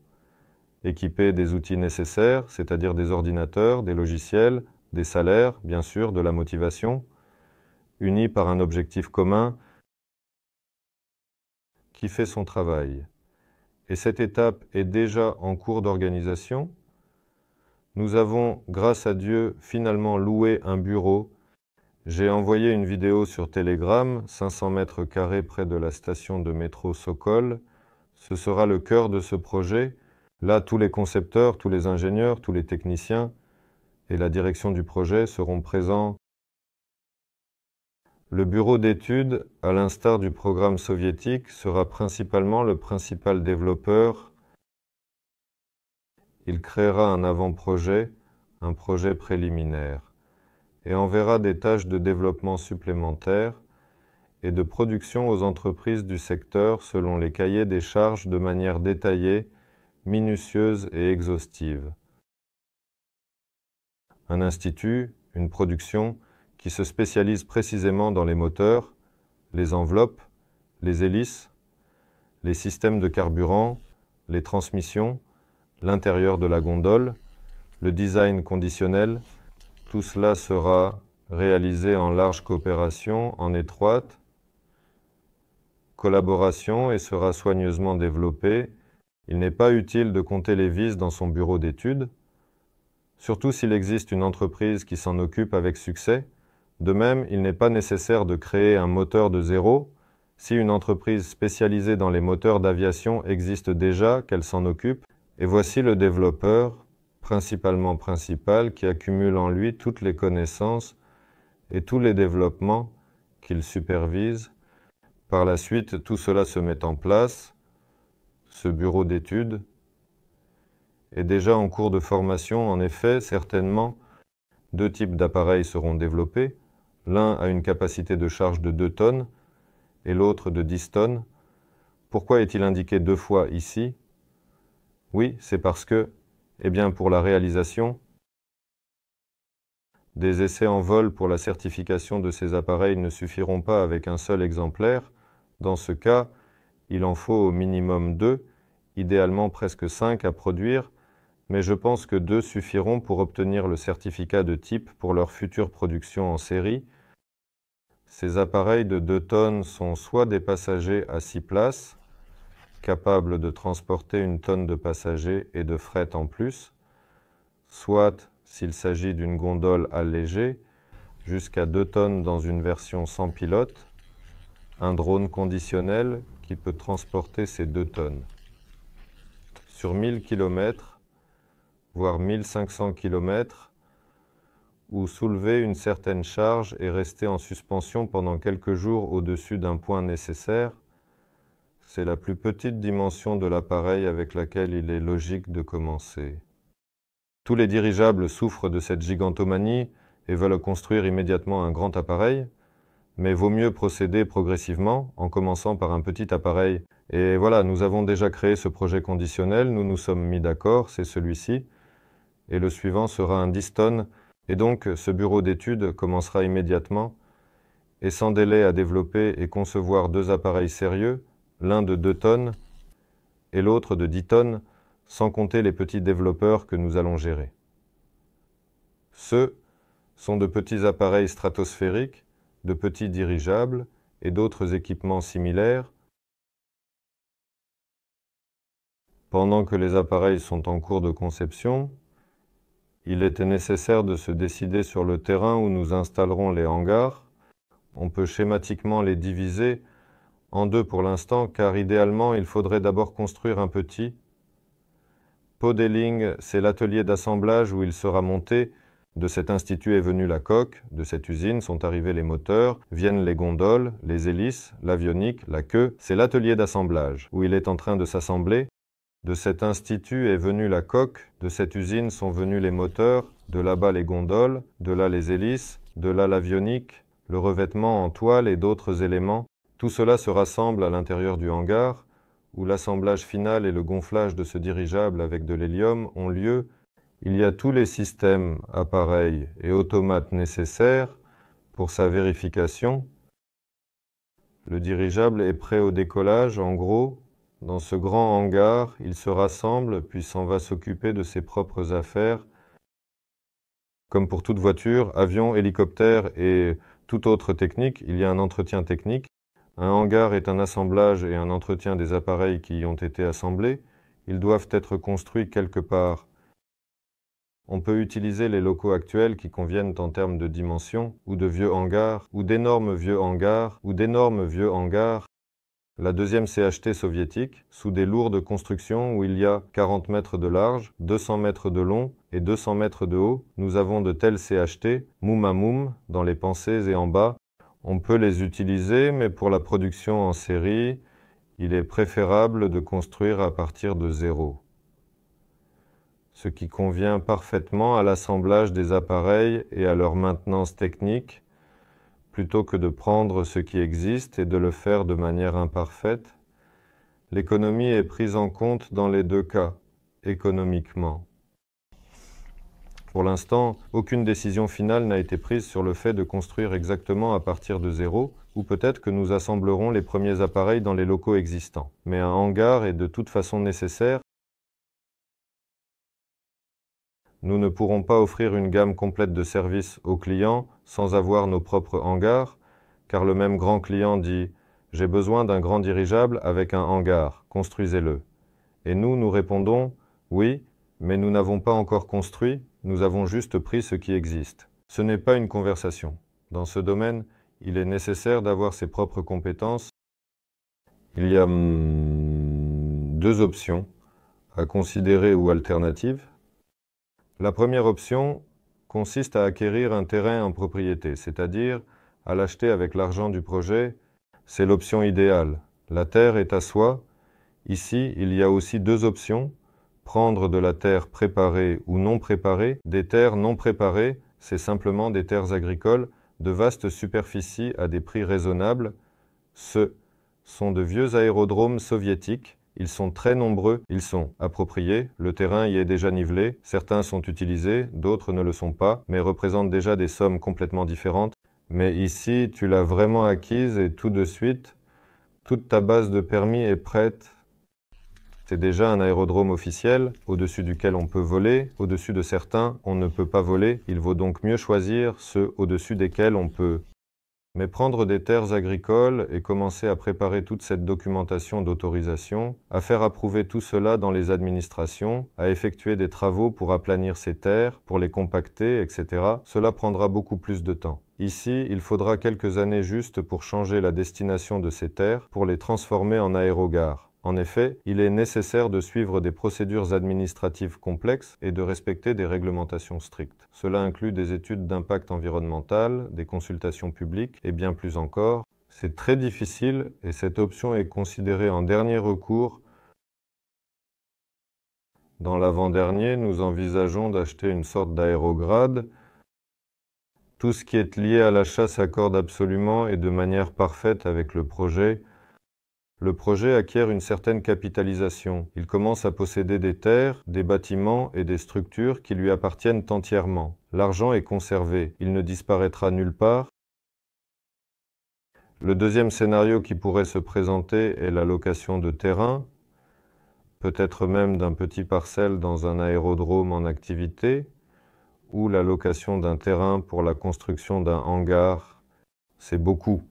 équipés des outils nécessaires, c'est-à-dire des ordinateurs, des logiciels, des salaires, bien sûr, de la motivation, unis par un objectif commun qui fait son travail. Et cette étape est déjà en cours d'organisation. Nous avons, grâce à Dieu, finalement loué un bureau j'ai envoyé une vidéo sur Telegram, 500 mètres carrés près de la station de métro Sokol. Ce sera le cœur de ce projet. Là, tous les concepteurs, tous les ingénieurs, tous les techniciens et la direction du projet seront présents. Le bureau d'études, à l'instar du programme soviétique, sera principalement le principal développeur. Il créera un avant-projet, un projet préliminaire et enverra des tâches de développement supplémentaires et de production aux entreprises du secteur selon les cahiers des charges de manière détaillée, minutieuse et exhaustive. Un institut, une production, qui se spécialise précisément dans les moteurs, les enveloppes, les hélices, les systèmes de carburant, les transmissions, l'intérieur de la gondole, le design conditionnel, tout cela sera réalisé en large coopération, en étroite collaboration et sera soigneusement développé. Il n'est pas utile de compter les vis dans son bureau d'études, surtout s'il existe une entreprise qui s'en occupe avec succès. De même, il n'est pas nécessaire de créer un moteur de zéro. Si une entreprise spécialisée dans les moteurs d'aviation existe déjà, qu'elle s'en occupe. Et voici le développeur principalement principal, qui accumule en lui toutes les connaissances et tous les développements qu'il supervise. Par la suite, tout cela se met en place, ce bureau d'études est déjà en cours de formation. En effet, certainement, deux types d'appareils seront développés. L'un a une capacité de charge de 2 tonnes et l'autre de 10 tonnes. Pourquoi est-il indiqué deux fois ici Oui, c'est parce que eh bien, pour la réalisation, des essais en vol pour la certification de ces appareils ne suffiront pas avec un seul exemplaire. Dans ce cas, il en faut au minimum deux, idéalement presque cinq à produire, mais je pense que deux suffiront pour obtenir le certificat de type pour leur future production en série. Ces appareils de 2 tonnes sont soit des passagers à 6 places, capable de transporter une tonne de passagers et de fret en plus, soit, s'il s'agit d'une gondole allégée, jusqu'à 2 tonnes dans une version sans pilote, un drone conditionnel qui peut transporter ces 2 tonnes. Sur 1000 km, voire 1500 km, ou soulever une certaine charge et rester en suspension pendant quelques jours au-dessus d'un point nécessaire, c'est la plus petite dimension de l'appareil avec laquelle il est logique de commencer. Tous les dirigeables souffrent de cette gigantomanie et veulent construire immédiatement un grand appareil, mais vaut mieux procéder progressivement en commençant par un petit appareil. Et voilà, nous avons déjà créé ce projet conditionnel, nous nous sommes mis d'accord, c'est celui-ci, et le suivant sera un Diston, et donc ce bureau d'études commencera immédiatement, et sans délai à développer et concevoir deux appareils sérieux, l'un de 2 tonnes et l'autre de 10 tonnes, sans compter les petits développeurs que nous allons gérer. Ceux sont de petits appareils stratosphériques, de petits dirigeables et d'autres équipements similaires, pendant que les appareils sont en cours de conception, il était nécessaire de se décider sur le terrain où nous installerons les hangars. On peut schématiquement les diviser en deux pour l'instant, car idéalement il faudrait d'abord construire un petit. Podeling, c'est l'atelier d'assemblage où il sera monté. De cet institut est venue la coque, de cette usine sont arrivés les moteurs, viennent les gondoles, les hélices, l'avionique, la queue. C'est l'atelier d'assemblage où il est en train de s'assembler. De cet institut est venue la coque, de cette usine sont venus les moteurs, de là-bas les gondoles, de là les hélices, de là l'avionique, le revêtement en toile et d'autres éléments. Tout cela se rassemble à l'intérieur du hangar, où l'assemblage final et le gonflage de ce dirigeable avec de l'hélium ont lieu. Il y a tous les systèmes, appareils et automates nécessaires pour sa vérification. Le dirigeable est prêt au décollage, en gros. Dans ce grand hangar, il se rassemble puis s'en va s'occuper de ses propres affaires. Comme pour toute voiture, avion, hélicoptère et toute autre technique, il y a un entretien technique un hangar est un assemblage et un entretien des appareils qui y ont été assemblés. Ils doivent être construits quelque part. On peut utiliser les locaux actuels qui conviennent en termes de dimensions, ou de vieux hangars, ou d'énormes vieux hangars, ou d'énormes vieux hangars. La deuxième CHT soviétique, sous des lourdes constructions où il y a 40 mètres de large, 200 mètres de long et 200 mètres de haut, nous avons de tels CHT, moum à moum, dans les pensées et en bas, on peut les utiliser, mais pour la production en série, il est préférable de construire à partir de zéro, ce qui convient parfaitement à l'assemblage des appareils et à leur maintenance technique, plutôt que de prendre ce qui existe et de le faire de manière imparfaite. L'économie est prise en compte dans les deux cas, économiquement. Pour l'instant, aucune décision finale n'a été prise sur le fait de construire exactement à partir de zéro, ou peut-être que nous assemblerons les premiers appareils dans les locaux existants. Mais un hangar est de toute façon nécessaire. Nous ne pourrons pas offrir une gamme complète de services aux clients sans avoir nos propres hangars, car le même grand client dit « J'ai besoin d'un grand dirigeable avec un hangar, construisez-le ». Et nous, nous répondons « Oui, mais nous n'avons pas encore construit, nous avons juste pris ce qui existe. Ce n'est pas une conversation. Dans ce domaine, il est nécessaire d'avoir ses propres compétences. Il y a hmm, deux options à considérer ou alternatives. La première option consiste à acquérir un terrain en propriété, c'est-à-dire à l'acheter avec l'argent du projet. C'est l'option idéale. La terre est à soi. Ici, il y a aussi deux options Prendre de la terre préparée ou non préparée, des terres non préparées, c'est simplement des terres agricoles de vastes superficies à des prix raisonnables. Ce sont de vieux aérodromes soviétiques. Ils sont très nombreux, ils sont appropriés, le terrain y est déjà nivelé, certains sont utilisés, d'autres ne le sont pas, mais représentent déjà des sommes complètement différentes. Mais ici, tu l'as vraiment acquise et tout de suite, toute ta base de permis est prête c'est déjà un aérodrome officiel, au-dessus duquel on peut voler, au-dessus de certains, on ne peut pas voler. Il vaut donc mieux choisir ceux au-dessus desquels on peut. Mais prendre des terres agricoles et commencer à préparer toute cette documentation d'autorisation, à faire approuver tout cela dans les administrations, à effectuer des travaux pour aplanir ces terres, pour les compacter, etc., cela prendra beaucoup plus de temps. Ici, il faudra quelques années juste pour changer la destination de ces terres, pour les transformer en aérogare. En effet, il est nécessaire de suivre des procédures administratives complexes et de respecter des réglementations strictes. Cela inclut des études d'impact environnemental, des consultations publiques et bien plus encore. C'est très difficile et cette option est considérée en dernier recours. Dans l'avant-dernier, nous envisageons d'acheter une sorte d'aérograde. Tout ce qui est lié à la s'accorde absolument et de manière parfaite avec le projet le projet acquiert une certaine capitalisation. Il commence à posséder des terres, des bâtiments et des structures qui lui appartiennent entièrement. L'argent est conservé, il ne disparaîtra nulle part. Le deuxième scénario qui pourrait se présenter est la location de terrain, peut-être même d'un petit parcelle dans un aérodrome en activité, ou la location d'un terrain pour la construction d'un hangar. C'est beaucoup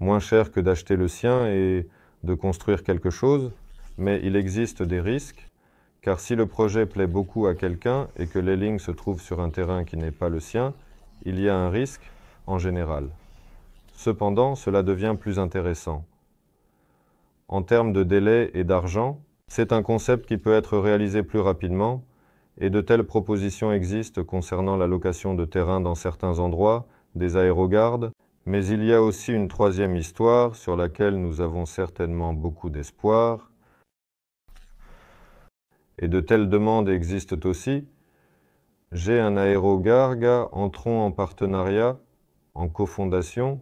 moins cher que d'acheter le sien et de construire quelque chose, mais il existe des risques, car si le projet plaît beaucoup à quelqu'un et que les lignes se trouvent sur un terrain qui n'est pas le sien, il y a un risque en général. Cependant, cela devient plus intéressant. En termes de délai et d'argent, c'est un concept qui peut être réalisé plus rapidement, et de telles propositions existent concernant la location de terrain dans certains endroits, des aérogardes, mais il y a aussi une troisième histoire sur laquelle nous avons certainement beaucoup d'espoir. Et de telles demandes existent aussi. J'ai un aérogarga, entrons en partenariat, en cofondation.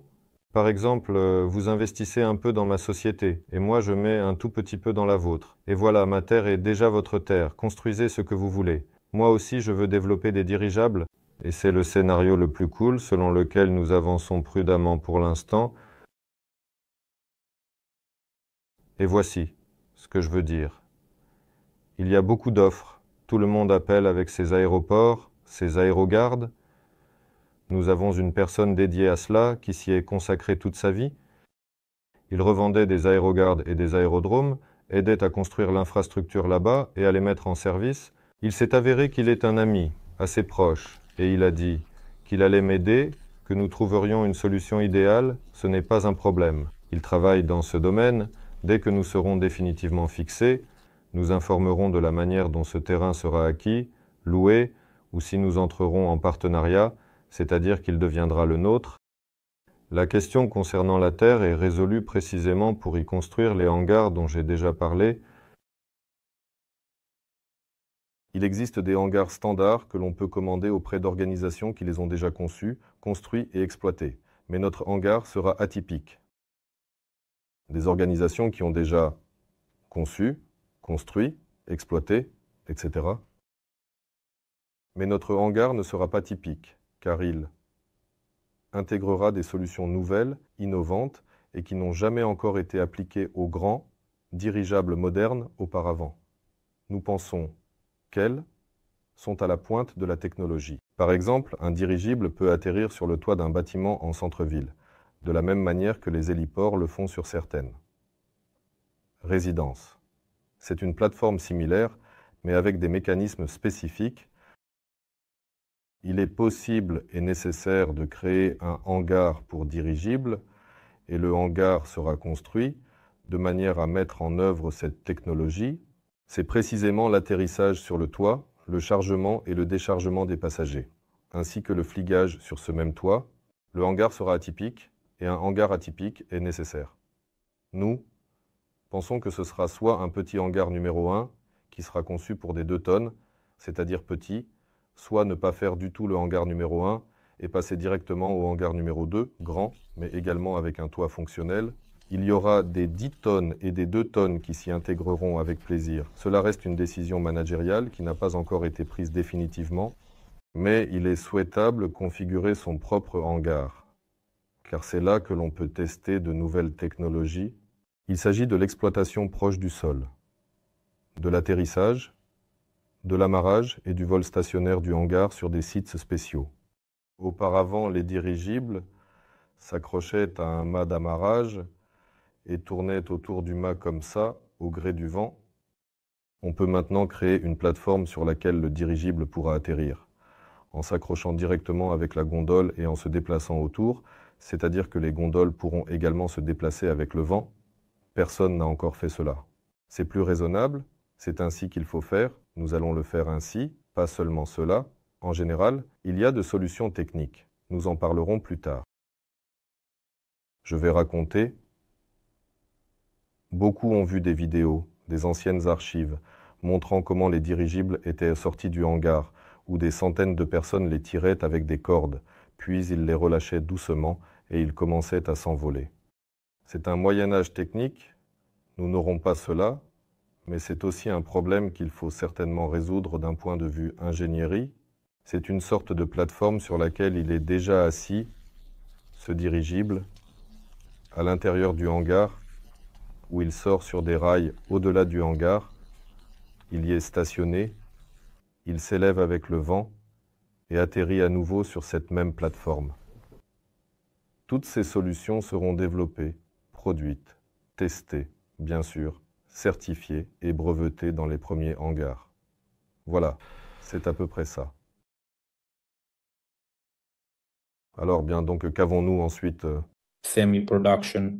Par exemple, vous investissez un peu dans ma société, et moi je mets un tout petit peu dans la vôtre. Et voilà, ma terre est déjà votre terre, construisez ce que vous voulez. Moi aussi je veux développer des dirigeables, et c'est le scénario le plus cool selon lequel nous avançons prudemment pour l'instant. Et voici ce que je veux dire. Il y a beaucoup d'offres. Tout le monde appelle avec ses aéroports, ses aérogardes. Nous avons une personne dédiée à cela qui s'y est consacrée toute sa vie. Il revendait des aérogardes et des aérodromes, aidait à construire l'infrastructure là-bas et à les mettre en service. Il s'est avéré qu'il est un ami, assez proche, et il a dit qu'il allait m'aider, que nous trouverions une solution idéale, ce n'est pas un problème. Il travaille dans ce domaine, dès que nous serons définitivement fixés, nous informerons de la manière dont ce terrain sera acquis, loué, ou si nous entrerons en partenariat, c'est-à-dire qu'il deviendra le nôtre. La question concernant la terre est résolue précisément pour y construire les hangars dont j'ai déjà parlé, il existe des hangars standards que l'on peut commander auprès d'organisations qui les ont déjà conçus, construits et exploités, mais notre hangar sera atypique. Des organisations qui ont déjà conçu, construit, exploité, etc. Mais notre hangar ne sera pas typique, car il intégrera des solutions nouvelles, innovantes et qui n'ont jamais encore été appliquées aux grands, dirigeables modernes auparavant. Nous pensons sont à la pointe de la technologie. Par exemple, un dirigible peut atterrir sur le toit d'un bâtiment en centre-ville, de la même manière que les héliports le font sur certaines. Résidence. C'est une plateforme similaire, mais avec des mécanismes spécifiques. Il est possible et nécessaire de créer un hangar pour dirigible, et le hangar sera construit de manière à mettre en œuvre cette technologie c'est précisément l'atterrissage sur le toit, le chargement et le déchargement des passagers, ainsi que le fligage sur ce même toit. Le hangar sera atypique et un hangar atypique est nécessaire. Nous pensons que ce sera soit un petit hangar numéro 1 qui sera conçu pour des 2 tonnes, c'est-à-dire petit, soit ne pas faire du tout le hangar numéro 1 et passer directement au hangar numéro 2, grand, mais également avec un toit fonctionnel, il y aura des 10 tonnes et des 2 tonnes qui s'y intégreront avec plaisir. Cela reste une décision managériale qui n'a pas encore été prise définitivement, mais il est souhaitable configurer son propre hangar, car c'est là que l'on peut tester de nouvelles technologies. Il s'agit de l'exploitation proche du sol, de l'atterrissage, de l'amarrage et du vol stationnaire du hangar sur des sites spéciaux. Auparavant, les dirigibles s'accrochaient à un mât d'amarrage et tournait autour du mât comme ça, au gré du vent, on peut maintenant créer une plateforme sur laquelle le dirigible pourra atterrir, en s'accrochant directement avec la gondole et en se déplaçant autour, c'est-à-dire que les gondoles pourront également se déplacer avec le vent. Personne n'a encore fait cela. C'est plus raisonnable, c'est ainsi qu'il faut faire, nous allons le faire ainsi, pas seulement cela. En général, il y a de solutions techniques. Nous en parlerons plus tard. Je vais raconter, Beaucoup ont vu des vidéos, des anciennes archives, montrant comment les dirigibles étaient sortis du hangar, où des centaines de personnes les tiraient avec des cordes, puis ils les relâchaient doucement et ils commençaient à s'envoler. C'est un Moyen Âge technique, nous n'aurons pas cela, mais c'est aussi un problème qu'il faut certainement résoudre d'un point de vue ingénierie. C'est une sorte de plateforme sur laquelle il est déjà assis, ce dirigible, à l'intérieur du hangar, où il sort sur des rails au-delà du hangar, il y est stationné, il s'élève avec le vent et atterrit à nouveau sur cette même plateforme. Toutes ces solutions seront développées, produites, testées, bien sûr, certifiées et brevetées dans les premiers hangars. Voilà, c'est à peu près ça. Alors bien, donc qu'avons-nous ensuite euh? Semi-production,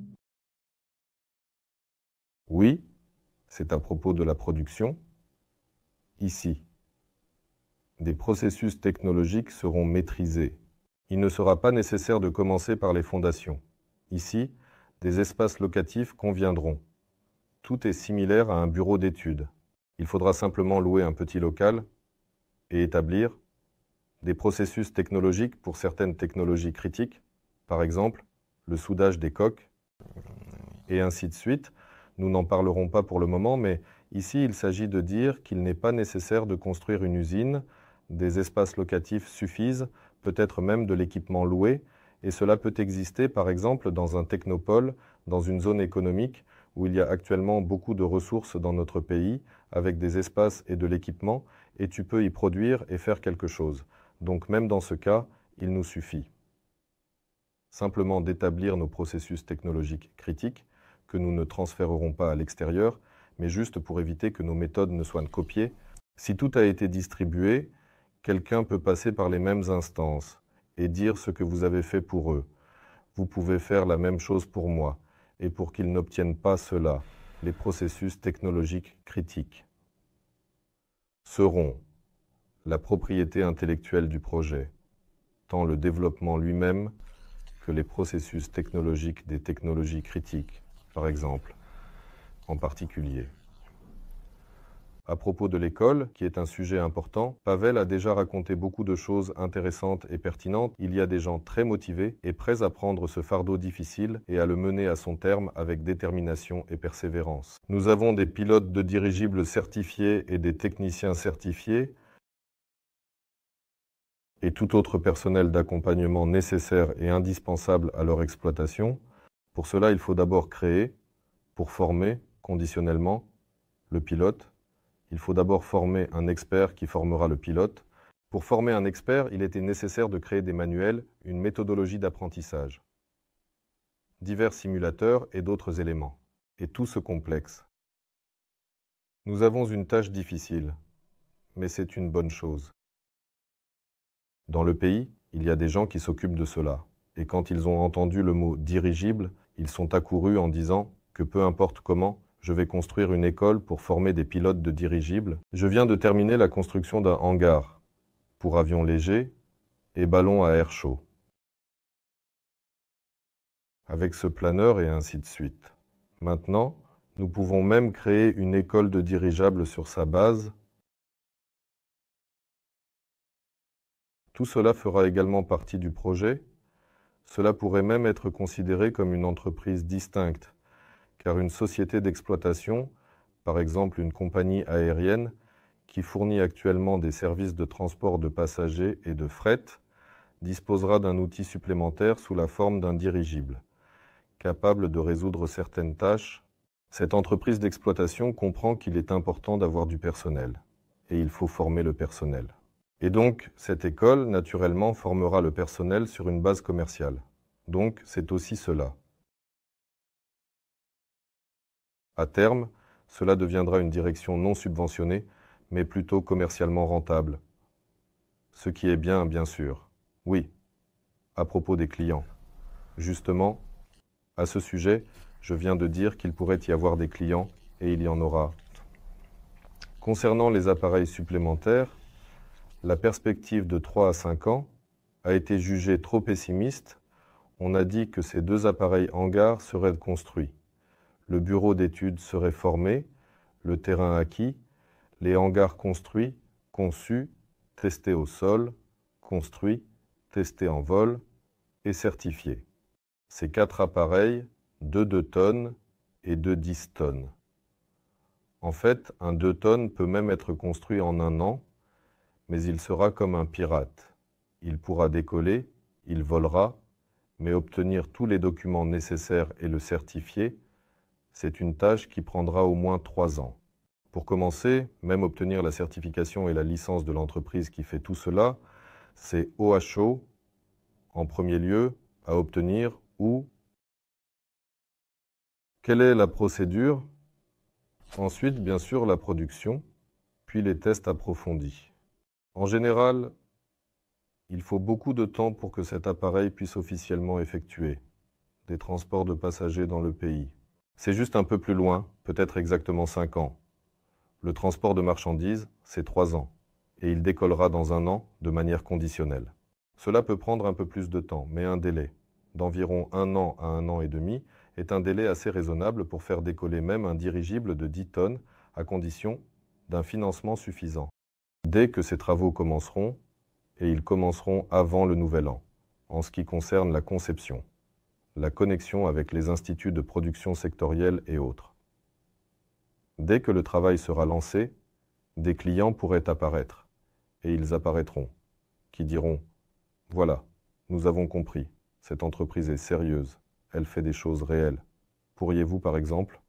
oui, c'est à propos de la production. Ici, des processus technologiques seront maîtrisés. Il ne sera pas nécessaire de commencer par les fondations. Ici, des espaces locatifs conviendront. Tout est similaire à un bureau d'études. Il faudra simplement louer un petit local et établir des processus technologiques pour certaines technologies critiques, par exemple le soudage des coques, et ainsi de suite, nous n'en parlerons pas pour le moment, mais ici, il s'agit de dire qu'il n'est pas nécessaire de construire une usine. Des espaces locatifs suffisent, peut-être même de l'équipement loué, et cela peut exister par exemple dans un technopole, dans une zone économique où il y a actuellement beaucoup de ressources dans notre pays, avec des espaces et de l'équipement, et tu peux y produire et faire quelque chose. Donc même dans ce cas, il nous suffit simplement d'établir nos processus technologiques critiques nous ne transférerons pas à l'extérieur, mais juste pour éviter que nos méthodes ne soient copiées. Si tout a été distribué, quelqu'un peut passer par les mêmes instances et dire ce que vous avez fait pour eux. Vous pouvez faire la même chose pour moi, et pour qu'ils n'obtiennent pas cela, les processus technologiques critiques seront la propriété intellectuelle du projet, tant le développement lui-même que les processus technologiques des technologies critiques par exemple, en particulier. À propos de l'école, qui est un sujet important, Pavel a déjà raconté beaucoup de choses intéressantes et pertinentes. Il y a des gens très motivés et prêts à prendre ce fardeau difficile et à le mener à son terme avec détermination et persévérance. Nous avons des pilotes de dirigibles certifiés et des techniciens certifiés et tout autre personnel d'accompagnement nécessaire et indispensable à leur exploitation. Pour cela, il faut d'abord créer, pour former conditionnellement le pilote, il faut d'abord former un expert qui formera le pilote. Pour former un expert, il était nécessaire de créer des manuels, une méthodologie d'apprentissage, divers simulateurs et d'autres éléments. Et tout ce complexe. Nous avons une tâche difficile, mais c'est une bonne chose. Dans le pays, il y a des gens qui s'occupent de cela, et quand ils ont entendu le mot dirigible, ils sont accourus en disant que peu importe comment, je vais construire une école pour former des pilotes de dirigibles. Je viens de terminer la construction d'un hangar pour avions légers et ballons à air chaud. Avec ce planeur et ainsi de suite. Maintenant, nous pouvons même créer une école de dirigeables sur sa base. Tout cela fera également partie du projet cela pourrait même être considéré comme une entreprise distincte, car une société d'exploitation, par exemple une compagnie aérienne, qui fournit actuellement des services de transport de passagers et de fret, disposera d'un outil supplémentaire sous la forme d'un dirigible, capable de résoudre certaines tâches. Cette entreprise d'exploitation comprend qu'il est important d'avoir du personnel, et il faut former le personnel. Et donc, cette école, naturellement, formera le personnel sur une base commerciale. Donc, c'est aussi cela. À terme, cela deviendra une direction non subventionnée, mais plutôt commercialement rentable. Ce qui est bien, bien sûr. Oui, à propos des clients. Justement, à ce sujet, je viens de dire qu'il pourrait y avoir des clients, et il y en aura. Concernant les appareils supplémentaires, la perspective de 3 à 5 ans a été jugée trop pessimiste. On a dit que ces deux appareils hangars seraient construits. Le bureau d'études serait formé, le terrain acquis, les hangars construits, conçus, testés au sol, construits, testés en vol et certifiés. Ces quatre appareils, deux 2 tonnes et de 10 tonnes. En fait, un 2 tonnes peut même être construit en un an mais il sera comme un pirate. Il pourra décoller, il volera, mais obtenir tous les documents nécessaires et le certifier, c'est une tâche qui prendra au moins trois ans. Pour commencer, même obtenir la certification et la licence de l'entreprise qui fait tout cela, c'est OHO en premier lieu à obtenir ou quelle est la procédure Ensuite, bien sûr, la production, puis les tests approfondis. En général, il faut beaucoup de temps pour que cet appareil puisse officiellement effectuer des transports de passagers dans le pays. C'est juste un peu plus loin, peut-être exactement 5 ans. Le transport de marchandises, c'est 3 ans, et il décollera dans un an de manière conditionnelle. Cela peut prendre un peu plus de temps, mais un délai, d'environ un an à un an et demi, est un délai assez raisonnable pour faire décoller même un dirigible de 10 tonnes, à condition d'un financement suffisant dès que ces travaux commenceront, et ils commenceront avant le nouvel an, en ce qui concerne la conception, la connexion avec les instituts de production sectorielle et autres. Dès que le travail sera lancé, des clients pourraient apparaître, et ils apparaîtront, qui diront ⁇ Voilà, nous avons compris, cette entreprise est sérieuse, elle fait des choses réelles. Pourriez-vous, par exemple,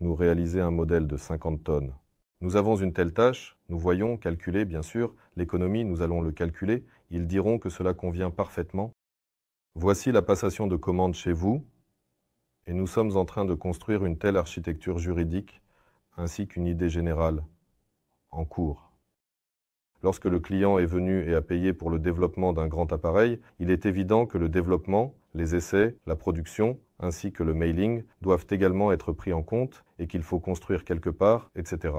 nous réaliser un modèle de 50 tonnes, nous avons une telle tâche, nous voyons, calculer bien sûr, l'économie, nous allons le calculer, ils diront que cela convient parfaitement. Voici la passation de commande chez vous, et nous sommes en train de construire une telle architecture juridique, ainsi qu'une idée générale, en cours. Lorsque le client est venu et a payé pour le développement d'un grand appareil, il est évident que le développement, les essais, la production, ainsi que le mailing doivent également être pris en compte et qu'il faut construire quelque part, etc.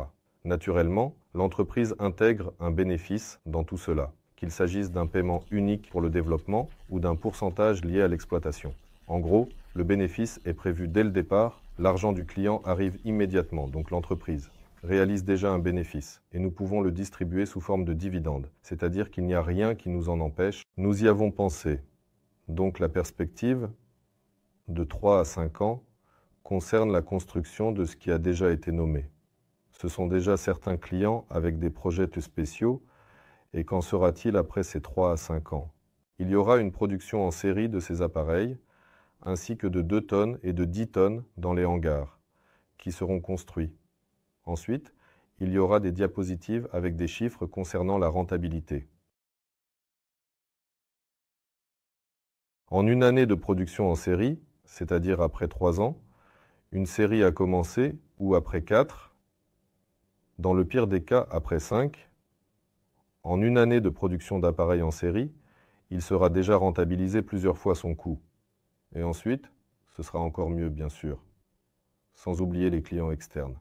Naturellement, l'entreprise intègre un bénéfice dans tout cela, qu'il s'agisse d'un paiement unique pour le développement ou d'un pourcentage lié à l'exploitation. En gros, le bénéfice est prévu dès le départ, l'argent du client arrive immédiatement, donc l'entreprise réalise déjà un bénéfice, et nous pouvons le distribuer sous forme de dividende, c'est-à-dire qu'il n'y a rien qui nous en empêche, nous y avons pensé. Donc la perspective de 3 à 5 ans concerne la construction de ce qui a déjà été nommé. Ce sont déjà certains clients avec des projets spéciaux. Et qu'en sera-t-il après ces 3 à 5 ans Il y aura une production en série de ces appareils, ainsi que de 2 tonnes et de 10 tonnes dans les hangars, qui seront construits. Ensuite, il y aura des diapositives avec des chiffres concernant la rentabilité. En une année de production en série, c'est-à-dire après 3 ans, une série a commencé ou après 4, dans le pire des cas, après 5, en une année de production d'appareils en série, il sera déjà rentabilisé plusieurs fois son coût. Et ensuite, ce sera encore mieux, bien sûr, sans oublier les clients externes.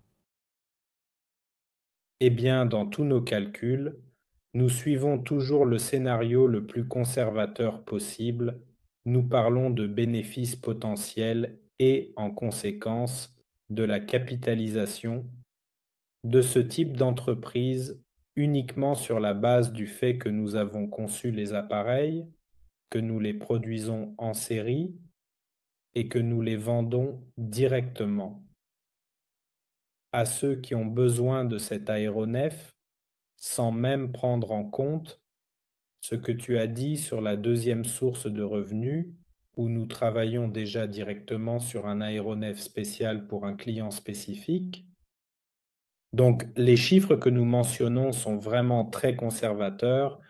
Eh bien, dans tous nos calculs, nous suivons toujours le scénario le plus conservateur possible. Nous parlons de bénéfices potentiels et, en conséquence, de la capitalisation de ce type d'entreprise uniquement sur la base du fait que nous avons conçu les appareils, que nous les produisons en série et que nous les vendons directement. À ceux qui ont besoin de cet aéronef, sans même prendre en compte ce que tu as dit sur la deuxième source de revenus, où nous travaillons déjà directement sur un aéronef spécial pour un client spécifique, donc les chiffres que nous mentionnons sont vraiment très conservateurs.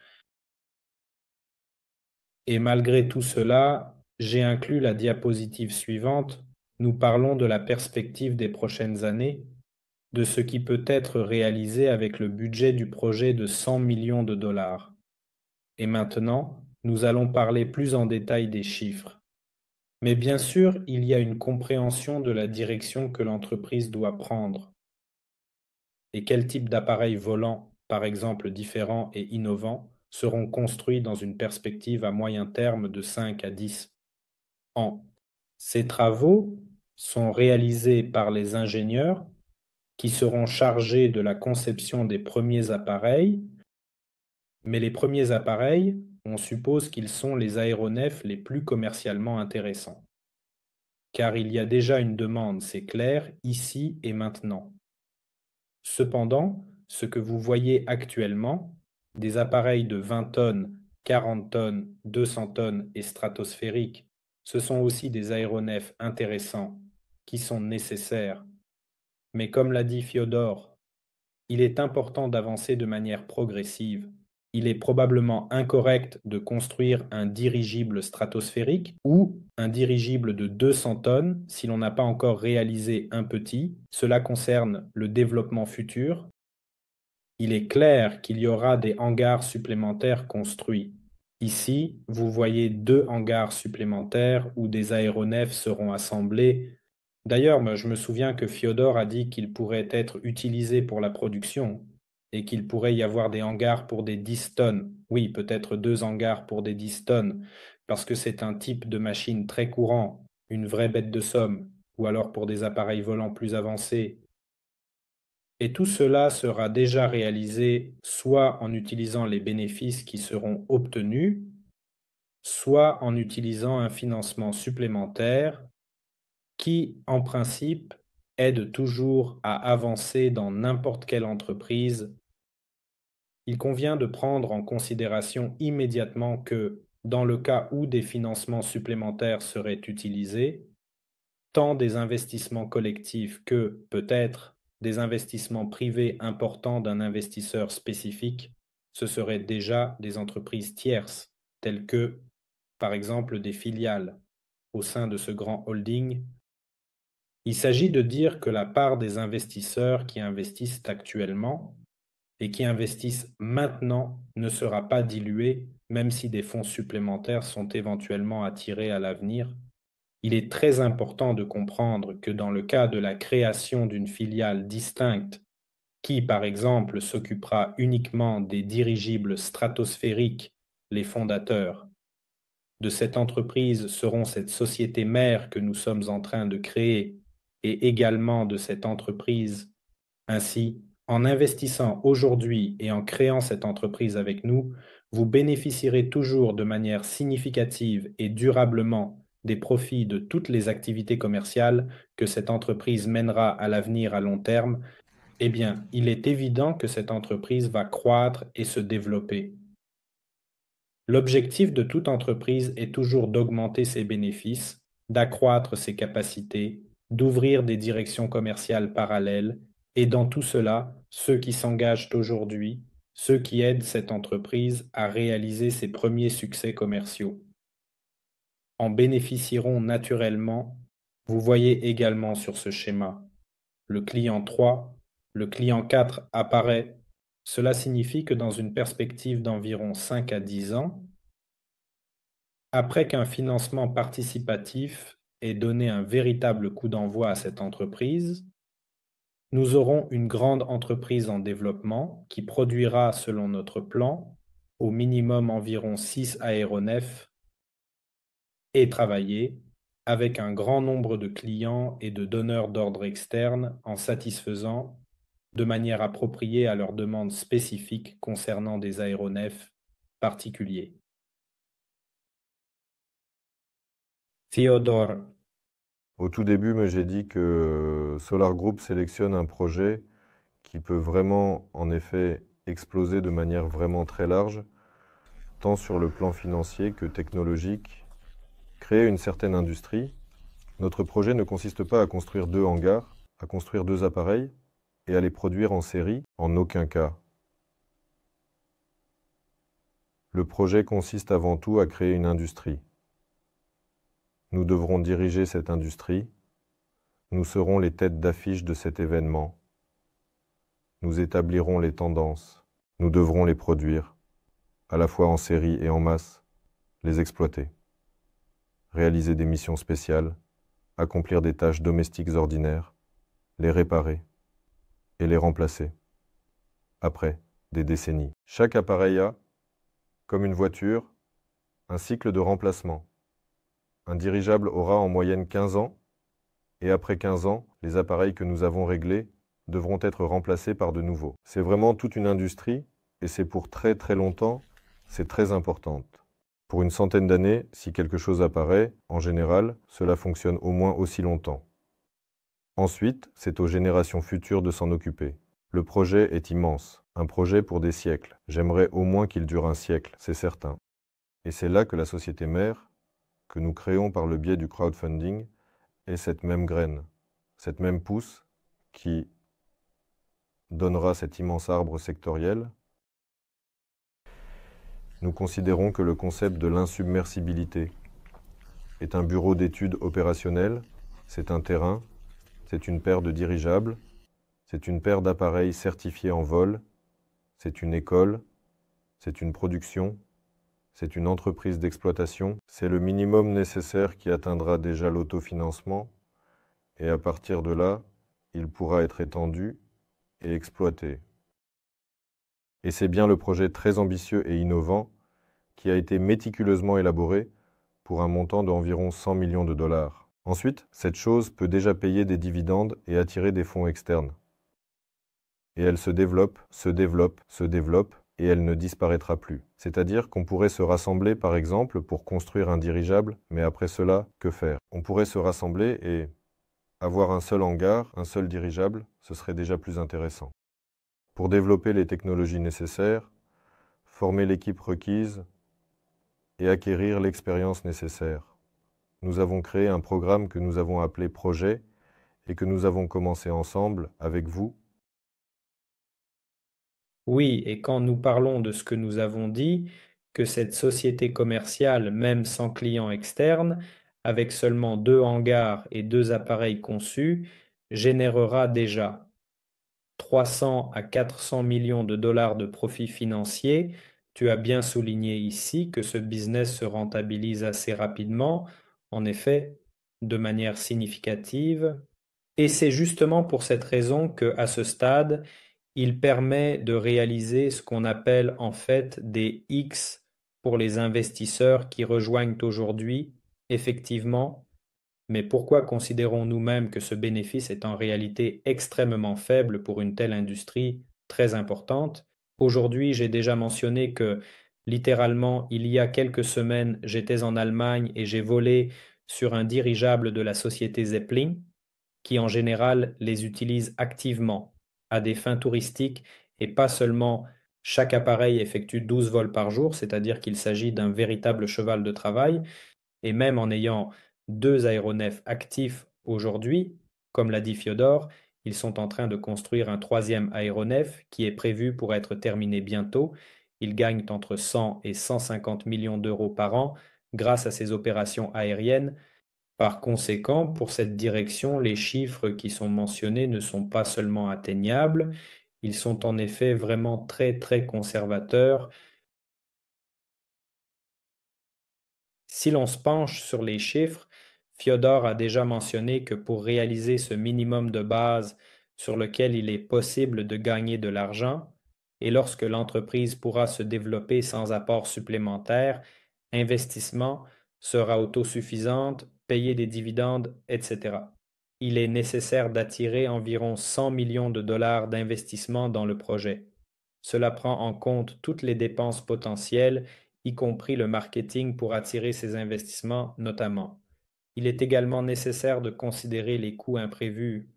Et malgré tout cela, j'ai inclus la diapositive suivante. Nous parlons de la perspective des prochaines années, de ce qui peut être réalisé avec le budget du projet de 100 millions de dollars. Et maintenant, nous allons parler plus en détail des chiffres. Mais bien sûr, il y a une compréhension de la direction que l'entreprise doit prendre et quel type d'appareils volants, par exemple différents et innovants, seront construits dans une perspective à moyen terme de 5 à 10 ans. Ces travaux sont réalisés par les ingénieurs qui seront chargés de la conception des premiers appareils, mais les premiers appareils, on suppose qu'ils sont les aéronefs les plus commercialement intéressants. Car il y a déjà une demande, c'est clair, ici et maintenant. Cependant, ce que vous voyez actuellement, des appareils de 20 tonnes, 40 tonnes, 200 tonnes et stratosphériques, ce sont aussi des aéronefs intéressants qui sont nécessaires. Mais comme l'a dit Fiodor, il est important d'avancer de manière progressive il est probablement incorrect de construire un dirigible stratosphérique ou un dirigible de 200 tonnes si l'on n'a pas encore réalisé un petit. Cela concerne le développement futur. Il est clair qu'il y aura des hangars supplémentaires construits. Ici, vous voyez deux hangars supplémentaires où des aéronefs seront assemblés. D'ailleurs, je me souviens que Fiodor a dit qu'ils pourraient être utilisés pour la production et qu'il pourrait y avoir des hangars pour des 10 tonnes, oui, peut-être deux hangars pour des 10 tonnes, parce que c'est un type de machine très courant, une vraie bête de somme, ou alors pour des appareils volants plus avancés. Et tout cela sera déjà réalisé soit en utilisant les bénéfices qui seront obtenus, soit en utilisant un financement supplémentaire qui, en principe, aide toujours à avancer dans n'importe quelle entreprise il convient de prendre en considération immédiatement que, dans le cas où des financements supplémentaires seraient utilisés, tant des investissements collectifs que, peut-être, des investissements privés importants d'un investisseur spécifique, ce seraient déjà des entreprises tierces, telles que, par exemple, des filiales, au sein de ce grand holding. Il s'agit de dire que la part des investisseurs qui investissent actuellement et qui investissent maintenant ne sera pas dilué, même si des fonds supplémentaires sont éventuellement attirés à l'avenir. Il est très important de comprendre que dans le cas de la création d'une filiale distincte, qui par exemple s'occupera uniquement des dirigibles stratosphériques, les fondateurs, de cette entreprise seront cette société mère que nous sommes en train de créer et également de cette entreprise. Ainsi, en investissant aujourd'hui et en créant cette entreprise avec nous, vous bénéficierez toujours de manière significative et durablement des profits de toutes les activités commerciales que cette entreprise mènera à l'avenir à long terme, eh bien, il est évident que cette entreprise va croître et se développer. L'objectif de toute entreprise est toujours d'augmenter ses bénéfices, d'accroître ses capacités, d'ouvrir des directions commerciales parallèles, et dans tout cela, ceux qui s'engagent aujourd'hui, ceux qui aident cette entreprise à réaliser ses premiers succès commerciaux. En bénéficieront naturellement, vous voyez également sur ce schéma. Le client 3, le client 4 apparaît. Cela signifie que dans une perspective d'environ 5 à 10 ans, après qu'un financement participatif ait donné un véritable coup d'envoi à cette entreprise, nous aurons une grande entreprise en développement qui produira, selon notre plan, au minimum environ six aéronefs et travailler avec un grand nombre de clients et de donneurs d'ordre externes en satisfaisant de manière appropriée à leurs demandes spécifiques concernant des aéronefs particuliers. Au tout début, j'ai dit que euh, Solar Group sélectionne un projet qui peut vraiment, en effet, exploser de manière vraiment très large, tant sur le plan financier que technologique, créer une certaine industrie. Notre projet ne consiste pas à construire deux hangars, à construire deux appareils et à les produire en série, en aucun cas. Le projet consiste avant tout à créer une industrie. Nous devrons diriger cette industrie. Nous serons les têtes d'affiche de cet événement. Nous établirons les tendances. Nous devrons les produire, à la fois en série et en masse, les exploiter. Réaliser des missions spéciales, accomplir des tâches domestiques ordinaires, les réparer et les remplacer. Après des décennies. Chaque appareil a, comme une voiture, un cycle de remplacement. Un dirigeable aura en moyenne 15 ans, et après 15 ans, les appareils que nous avons réglés devront être remplacés par de nouveaux. C'est vraiment toute une industrie, et c'est pour très très longtemps, c'est très importante. Pour une centaine d'années, si quelque chose apparaît, en général, cela fonctionne au moins aussi longtemps. Ensuite, c'est aux générations futures de s'en occuper. Le projet est immense, un projet pour des siècles. J'aimerais au moins qu'il dure un siècle, c'est certain. Et c'est là que la société mère, que nous créons par le biais du crowdfunding est cette même graine, cette même pousse qui donnera cet immense arbre sectoriel. Nous considérons que le concept de l'insubmersibilité est un bureau d'études opérationnel, c'est un terrain, c'est une paire de dirigeables, c'est une paire d'appareils certifiés en vol, c'est une école, c'est une production, c'est une entreprise d'exploitation, c'est le minimum nécessaire qui atteindra déjà l'autofinancement, et à partir de là, il pourra être étendu et exploité. Et c'est bien le projet très ambitieux et innovant qui a été méticuleusement élaboré pour un montant d'environ 100 millions de dollars. Ensuite, cette chose peut déjà payer des dividendes et attirer des fonds externes. Et elle se développe, se développe, se développe, et elle ne disparaîtra plus. C'est-à-dire qu'on pourrait se rassembler, par exemple, pour construire un dirigeable, mais après cela, que faire On pourrait se rassembler et avoir un seul hangar, un seul dirigeable, ce serait déjà plus intéressant. Pour développer les technologies nécessaires, former l'équipe requise et acquérir l'expérience nécessaire. Nous avons créé un programme que nous avons appelé Projet et que nous avons commencé ensemble, avec vous, oui, et quand nous parlons de ce que nous avons dit, que cette société commerciale, même sans clients externe avec seulement deux hangars et deux appareils conçus, générera déjà 300 à 400 millions de dollars de profits financiers. Tu as bien souligné ici que ce business se rentabilise assez rapidement, en effet, de manière significative. Et c'est justement pour cette raison que, à ce stade, il permet de réaliser ce qu'on appelle en fait des X pour les investisseurs qui rejoignent aujourd'hui, effectivement, mais pourquoi considérons nous-mêmes que ce bénéfice est en réalité extrêmement faible pour une telle industrie très importante Aujourd'hui, j'ai déjà mentionné que littéralement, il y a quelques semaines, j'étais en Allemagne et j'ai volé sur un dirigeable de la société Zeppelin, qui en général les utilise activement à des fins touristiques et pas seulement chaque appareil effectue 12 vols par jour, c'est-à-dire qu'il s'agit d'un véritable cheval de travail. Et même en ayant deux aéronefs actifs aujourd'hui, comme l'a dit Fiodor, ils sont en train de construire un troisième aéronef qui est prévu pour être terminé bientôt. Ils gagnent entre 100 et 150 millions d'euros par an grâce à ces opérations aériennes par conséquent, pour cette direction, les chiffres qui sont mentionnés ne sont pas seulement atteignables, ils sont en effet vraiment très très conservateurs. Si l'on se penche sur les chiffres, Fiodor a déjà mentionné que pour réaliser ce minimum de base sur lequel il est possible de gagner de l'argent, et lorsque l'entreprise pourra se développer sans apport supplémentaire, investissement sera autosuffisante payer des dividendes, etc. Il est nécessaire d'attirer environ 100 millions de dollars d'investissement dans le projet. Cela prend en compte toutes les dépenses potentielles, y compris le marketing pour attirer ces investissements notamment. Il est également nécessaire de considérer les coûts imprévus.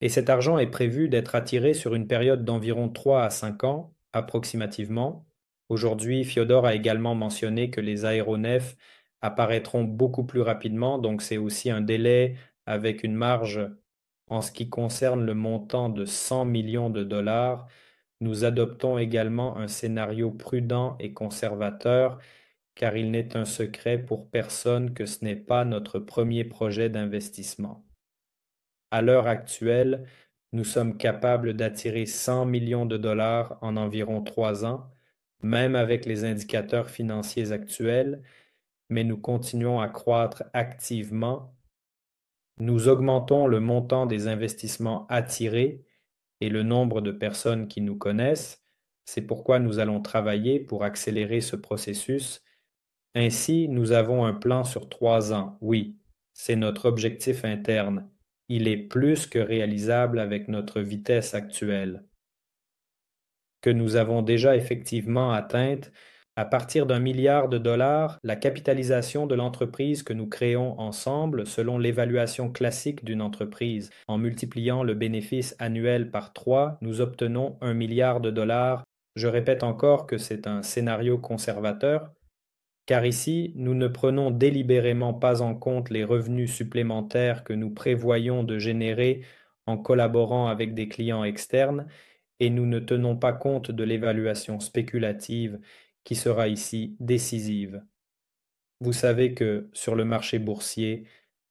Et cet argent est prévu d'être attiré sur une période d'environ 3 à 5 ans, approximativement. Aujourd'hui, Fiodor a également mentionné que les aéronefs apparaîtront beaucoup plus rapidement. Donc c'est aussi un délai avec une marge en ce qui concerne le montant de 100 millions de dollars. Nous adoptons également un scénario prudent et conservateur, car il n'est un secret pour personne que ce n'est pas notre premier projet d'investissement. À l'heure actuelle, nous sommes capables d'attirer 100 millions de dollars en environ trois ans, même avec les indicateurs financiers actuels, mais nous continuons à croître activement, nous augmentons le montant des investissements attirés et le nombre de personnes qui nous connaissent, c'est pourquoi nous allons travailler pour accélérer ce processus. Ainsi, nous avons un plan sur trois ans. Oui, c'est notre objectif interne. Il est plus que réalisable avec notre vitesse actuelle que nous avons déjà effectivement atteinte à partir d'un milliard de dollars, la capitalisation de l'entreprise que nous créons ensemble selon l'évaluation classique d'une entreprise. En multipliant le bénéfice annuel par 3, nous obtenons un milliard de dollars. Je répète encore que c'est un scénario conservateur, car ici, nous ne prenons délibérément pas en compte les revenus supplémentaires que nous prévoyons de générer en collaborant avec des clients externes, et nous ne tenons pas compte de l'évaluation spéculative qui sera ici décisive. Vous savez que, sur le marché boursier,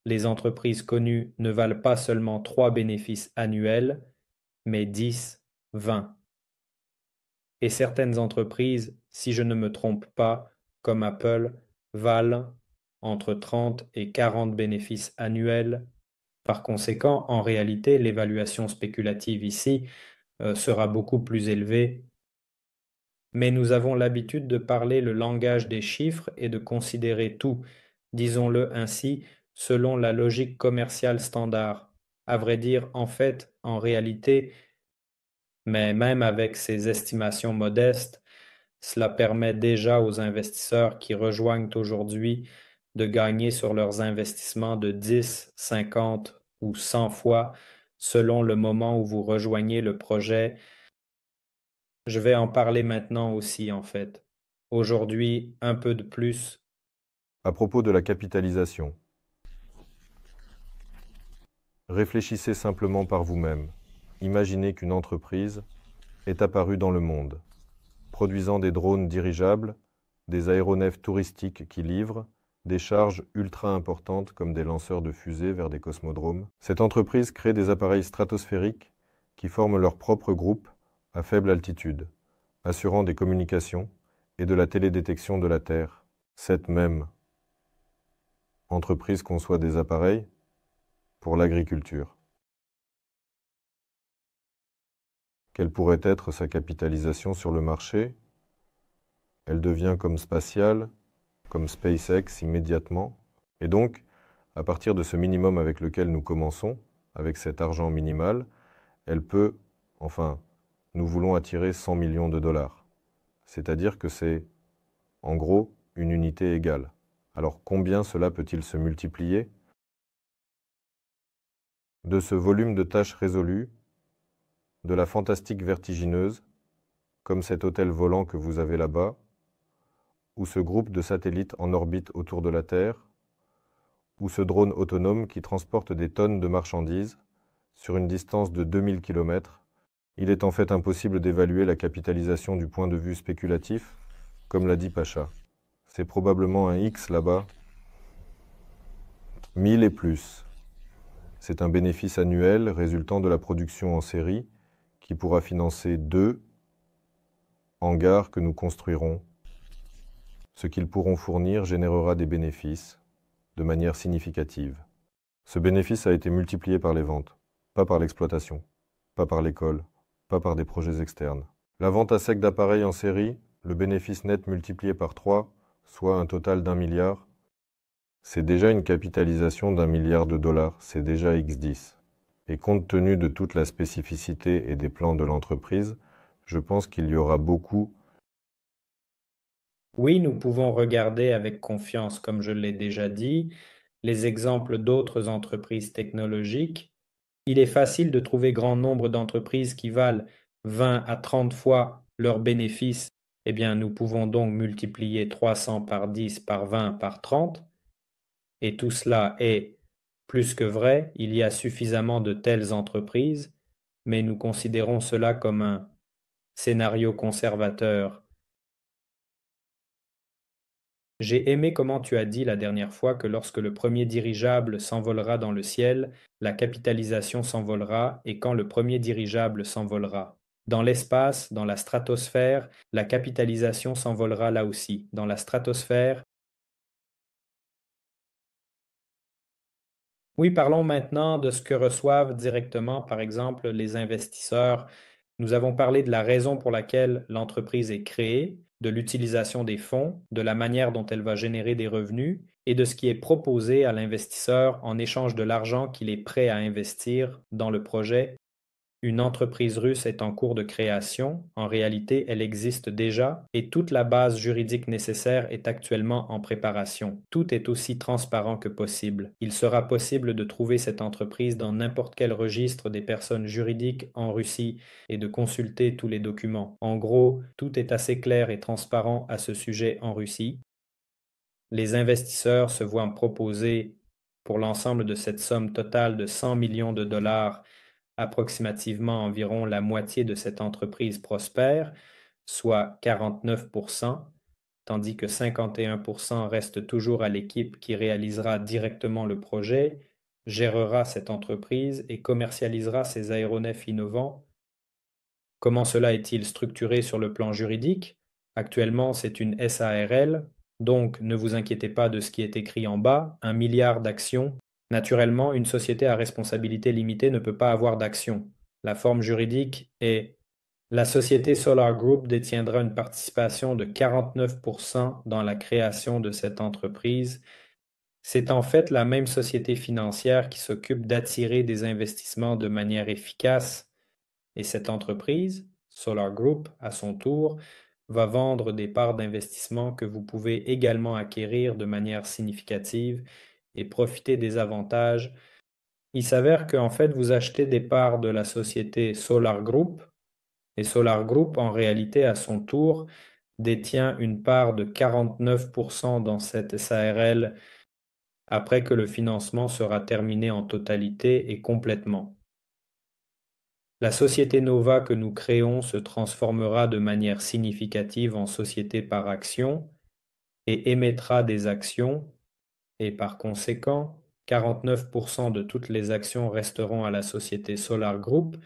les entreprises connues ne valent pas seulement trois bénéfices annuels, mais 10, 20. Et certaines entreprises, si je ne me trompe pas, comme Apple, valent entre 30 et 40 bénéfices annuels. Par conséquent, en réalité, l'évaluation spéculative ici euh, sera beaucoup plus élevée mais nous avons l'habitude de parler le langage des chiffres et de considérer tout, disons-le ainsi, selon la logique commerciale standard. À vrai dire, en fait, en réalité, mais même avec ces estimations modestes, cela permet déjà aux investisseurs qui rejoignent aujourd'hui de gagner sur leurs investissements de 10, 50 ou 100 fois selon le moment où vous rejoignez le projet je vais en parler maintenant aussi, en fait. Aujourd'hui, un peu de plus. À propos de la capitalisation. Réfléchissez simplement par vous-même. Imaginez qu'une entreprise est apparue dans le monde, produisant des drones dirigeables, des aéronefs touristiques qui livrent, des charges ultra importantes comme des lanceurs de fusées vers des cosmodromes. Cette entreprise crée des appareils stratosphériques qui forment leur propre groupe à faible altitude, assurant des communications et de la télédétection de la Terre, cette même entreprise conçoit des appareils pour l'agriculture. Quelle pourrait être sa capitalisation sur le marché Elle devient comme spatiale, comme SpaceX immédiatement, et donc, à partir de ce minimum avec lequel nous commençons, avec cet argent minimal, elle peut, enfin, nous voulons attirer 100 millions de dollars. C'est-à-dire que c'est, en gros, une unité égale. Alors combien cela peut-il se multiplier De ce volume de tâches résolues, de la fantastique vertigineuse, comme cet hôtel volant que vous avez là-bas, ou ce groupe de satellites en orbite autour de la Terre, ou ce drone autonome qui transporte des tonnes de marchandises sur une distance de 2000 km il est en fait impossible d'évaluer la capitalisation du point de vue spéculatif, comme l'a dit Pacha. C'est probablement un X là-bas. 1000 et plus. C'est un bénéfice annuel résultant de la production en série qui pourra financer deux hangars que nous construirons. Ce qu'ils pourront fournir générera des bénéfices de manière significative. Ce bénéfice a été multiplié par les ventes, pas par l'exploitation, pas par l'école, pas par des projets externes. La vente à sec d'appareils en série, le bénéfice net multiplié par 3, soit un total d'un milliard, c'est déjà une capitalisation d'un milliard de dollars, c'est déjà X10. Et compte tenu de toute la spécificité et des plans de l'entreprise, je pense qu'il y aura beaucoup. Oui, nous pouvons regarder avec confiance, comme je l'ai déjà dit, les exemples d'autres entreprises technologiques il est facile de trouver grand nombre d'entreprises qui valent 20 à 30 fois leurs bénéfices. Eh bien, nous pouvons donc multiplier 300 par 10, par 20, par 30. Et tout cela est plus que vrai, il y a suffisamment de telles entreprises, mais nous considérons cela comme un scénario conservateur j'ai aimé comment tu as dit la dernière fois que lorsque le premier dirigeable s'envolera dans le ciel, la capitalisation s'envolera, et quand le premier dirigeable s'envolera. Dans l'espace, dans la stratosphère, la capitalisation s'envolera là aussi. Dans la stratosphère, Oui, parlons maintenant de ce que reçoivent directement, par exemple, les investisseurs. Nous avons parlé de la raison pour laquelle l'entreprise est créée, de l'utilisation des fonds, de la manière dont elle va générer des revenus et de ce qui est proposé à l'investisseur en échange de l'argent qu'il est prêt à investir dans le projet une entreprise russe est en cours de création, en réalité elle existe déjà, et toute la base juridique nécessaire est actuellement en préparation. Tout est aussi transparent que possible. Il sera possible de trouver cette entreprise dans n'importe quel registre des personnes juridiques en Russie et de consulter tous les documents. En gros, tout est assez clair et transparent à ce sujet en Russie. Les investisseurs se voient proposer, pour l'ensemble de cette somme totale de 100 millions de dollars, approximativement environ la moitié de cette entreprise prospère, soit 49%, tandis que 51% reste toujours à l'équipe qui réalisera directement le projet, gérera cette entreprise et commercialisera ses aéronefs innovants. Comment cela est-il structuré sur le plan juridique Actuellement, c'est une SARL, donc ne vous inquiétez pas de ce qui est écrit en bas, un milliard d'actions Naturellement, une société à responsabilité limitée ne peut pas avoir d'action. La forme juridique est la société Solar Group détiendra une participation de 49% dans la création de cette entreprise. C'est en fait la même société financière qui s'occupe d'attirer des investissements de manière efficace et cette entreprise, Solar Group, à son tour, va vendre des parts d'investissement que vous pouvez également acquérir de manière significative et profiter des avantages. Il s'avère qu'en fait, vous achetez des parts de la société Solar Group, et Solar Group, en réalité, à son tour, détient une part de 49% dans cette SARL après que le financement sera terminé en totalité et complètement. La société Nova que nous créons se transformera de manière significative en société par action et émettra des actions et par conséquent, 49% de toutes les actions resteront à la société Solar Group.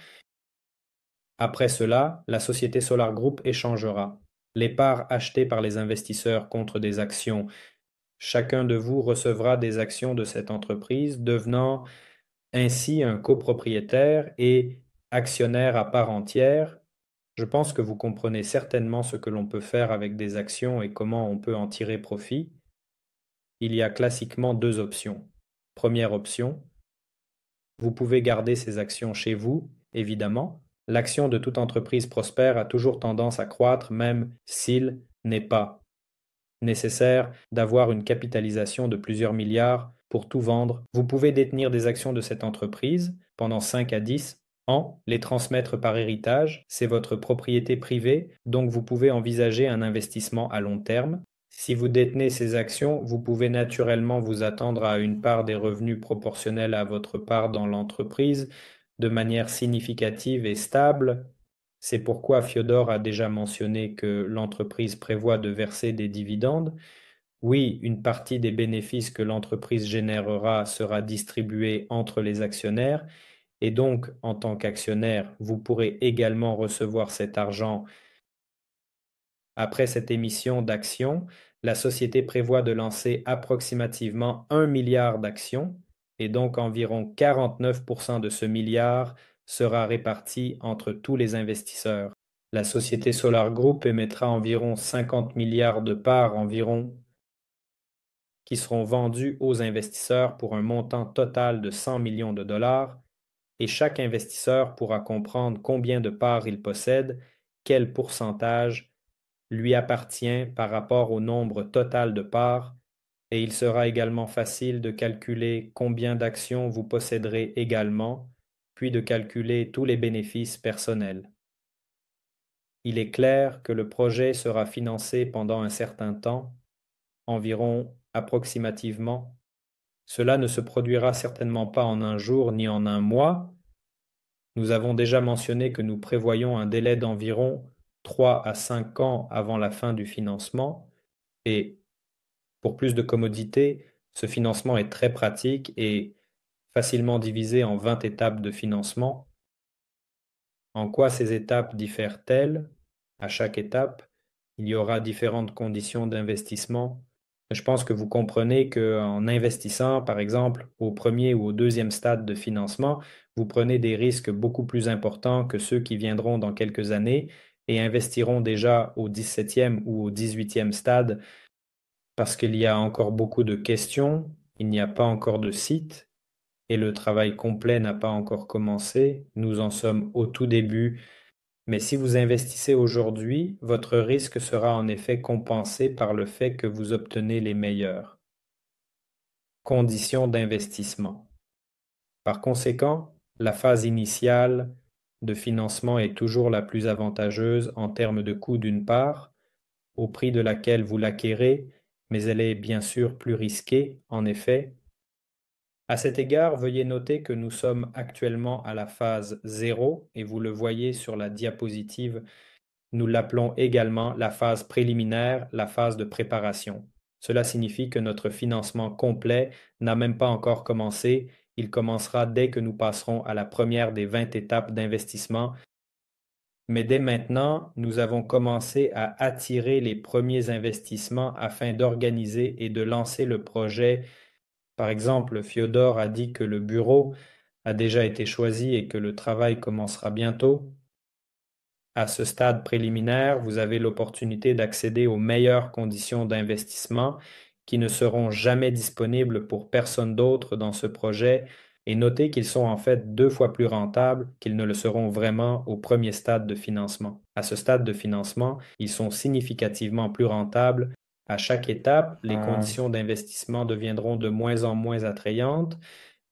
Après cela, la société Solar Group échangera les parts achetées par les investisseurs contre des actions. Chacun de vous recevra des actions de cette entreprise, devenant ainsi un copropriétaire et actionnaire à part entière. Je pense que vous comprenez certainement ce que l'on peut faire avec des actions et comment on peut en tirer profit. Il y a classiquement deux options: première option, vous pouvez garder ces actions chez vous, évidemment, l'action de toute entreprise prospère a toujours tendance à croître même s'il n'est pas nécessaire d'avoir une capitalisation de plusieurs milliards pour tout vendre. Vous pouvez détenir des actions de cette entreprise pendant 5 à 10 ans, les transmettre par héritage, c'est votre propriété privée, donc vous pouvez envisager un investissement à long terme, si vous détenez ces actions, vous pouvez naturellement vous attendre à une part des revenus proportionnels à votre part dans l'entreprise de manière significative et stable. C'est pourquoi Fiodor a déjà mentionné que l'entreprise prévoit de verser des dividendes. Oui, une partie des bénéfices que l'entreprise générera sera distribuée entre les actionnaires et donc en tant qu'actionnaire, vous pourrez également recevoir cet argent après cette émission d'actions, la société prévoit de lancer approximativement 1 milliard d'actions et donc environ 49 de ce milliard sera réparti entre tous les investisseurs. La société Solar Group émettra environ 50 milliards de parts environ qui seront vendues aux investisseurs pour un montant total de 100 millions de dollars et chaque investisseur pourra comprendre combien de parts il possède, quel pourcentage lui appartient par rapport au nombre total de parts, et il sera également facile de calculer combien d'actions vous posséderez également, puis de calculer tous les bénéfices personnels. Il est clair que le projet sera financé pendant un certain temps, environ approximativement. Cela ne se produira certainement pas en un jour ni en un mois. Nous avons déjà mentionné que nous prévoyons un délai d'environ 3 à 5 ans avant la fin du financement. Et pour plus de commodité, ce financement est très pratique et facilement divisé en 20 étapes de financement. En quoi ces étapes diffèrent-elles À chaque étape, il y aura différentes conditions d'investissement. Je pense que vous comprenez qu'en investissant, par exemple, au premier ou au deuxième stade de financement, vous prenez des risques beaucoup plus importants que ceux qui viendront dans quelques années et investiront déjà au 17e ou au 18e stade parce qu'il y a encore beaucoup de questions, il n'y a pas encore de site et le travail complet n'a pas encore commencé. Nous en sommes au tout début. Mais si vous investissez aujourd'hui, votre risque sera en effet compensé par le fait que vous obtenez les meilleurs. conditions d'investissement. Par conséquent, la phase initiale de financement est toujours la plus avantageuse en termes de coût d'une part, au prix de laquelle vous l'acquérez, mais elle est bien sûr plus risquée, en effet. À cet égard, veuillez noter que nous sommes actuellement à la phase 0 et vous le voyez sur la diapositive, nous l'appelons également la phase préliminaire, la phase de préparation. Cela signifie que notre financement complet n'a même pas encore commencé il commencera dès que nous passerons à la première des vingt étapes d'investissement, mais dès maintenant, nous avons commencé à attirer les premiers investissements afin d'organiser et de lancer le projet. Par exemple, Fiodor a dit que le bureau a déjà été choisi et que le travail commencera bientôt. À ce stade préliminaire, vous avez l'opportunité d'accéder aux meilleures conditions d'investissement qui ne seront jamais disponibles pour personne d'autre dans ce projet et notez qu'ils sont en fait deux fois plus rentables qu'ils ne le seront vraiment au premier stade de financement. À ce stade de financement, ils sont significativement plus rentables. À chaque étape, les ah. conditions d'investissement deviendront de moins en moins attrayantes,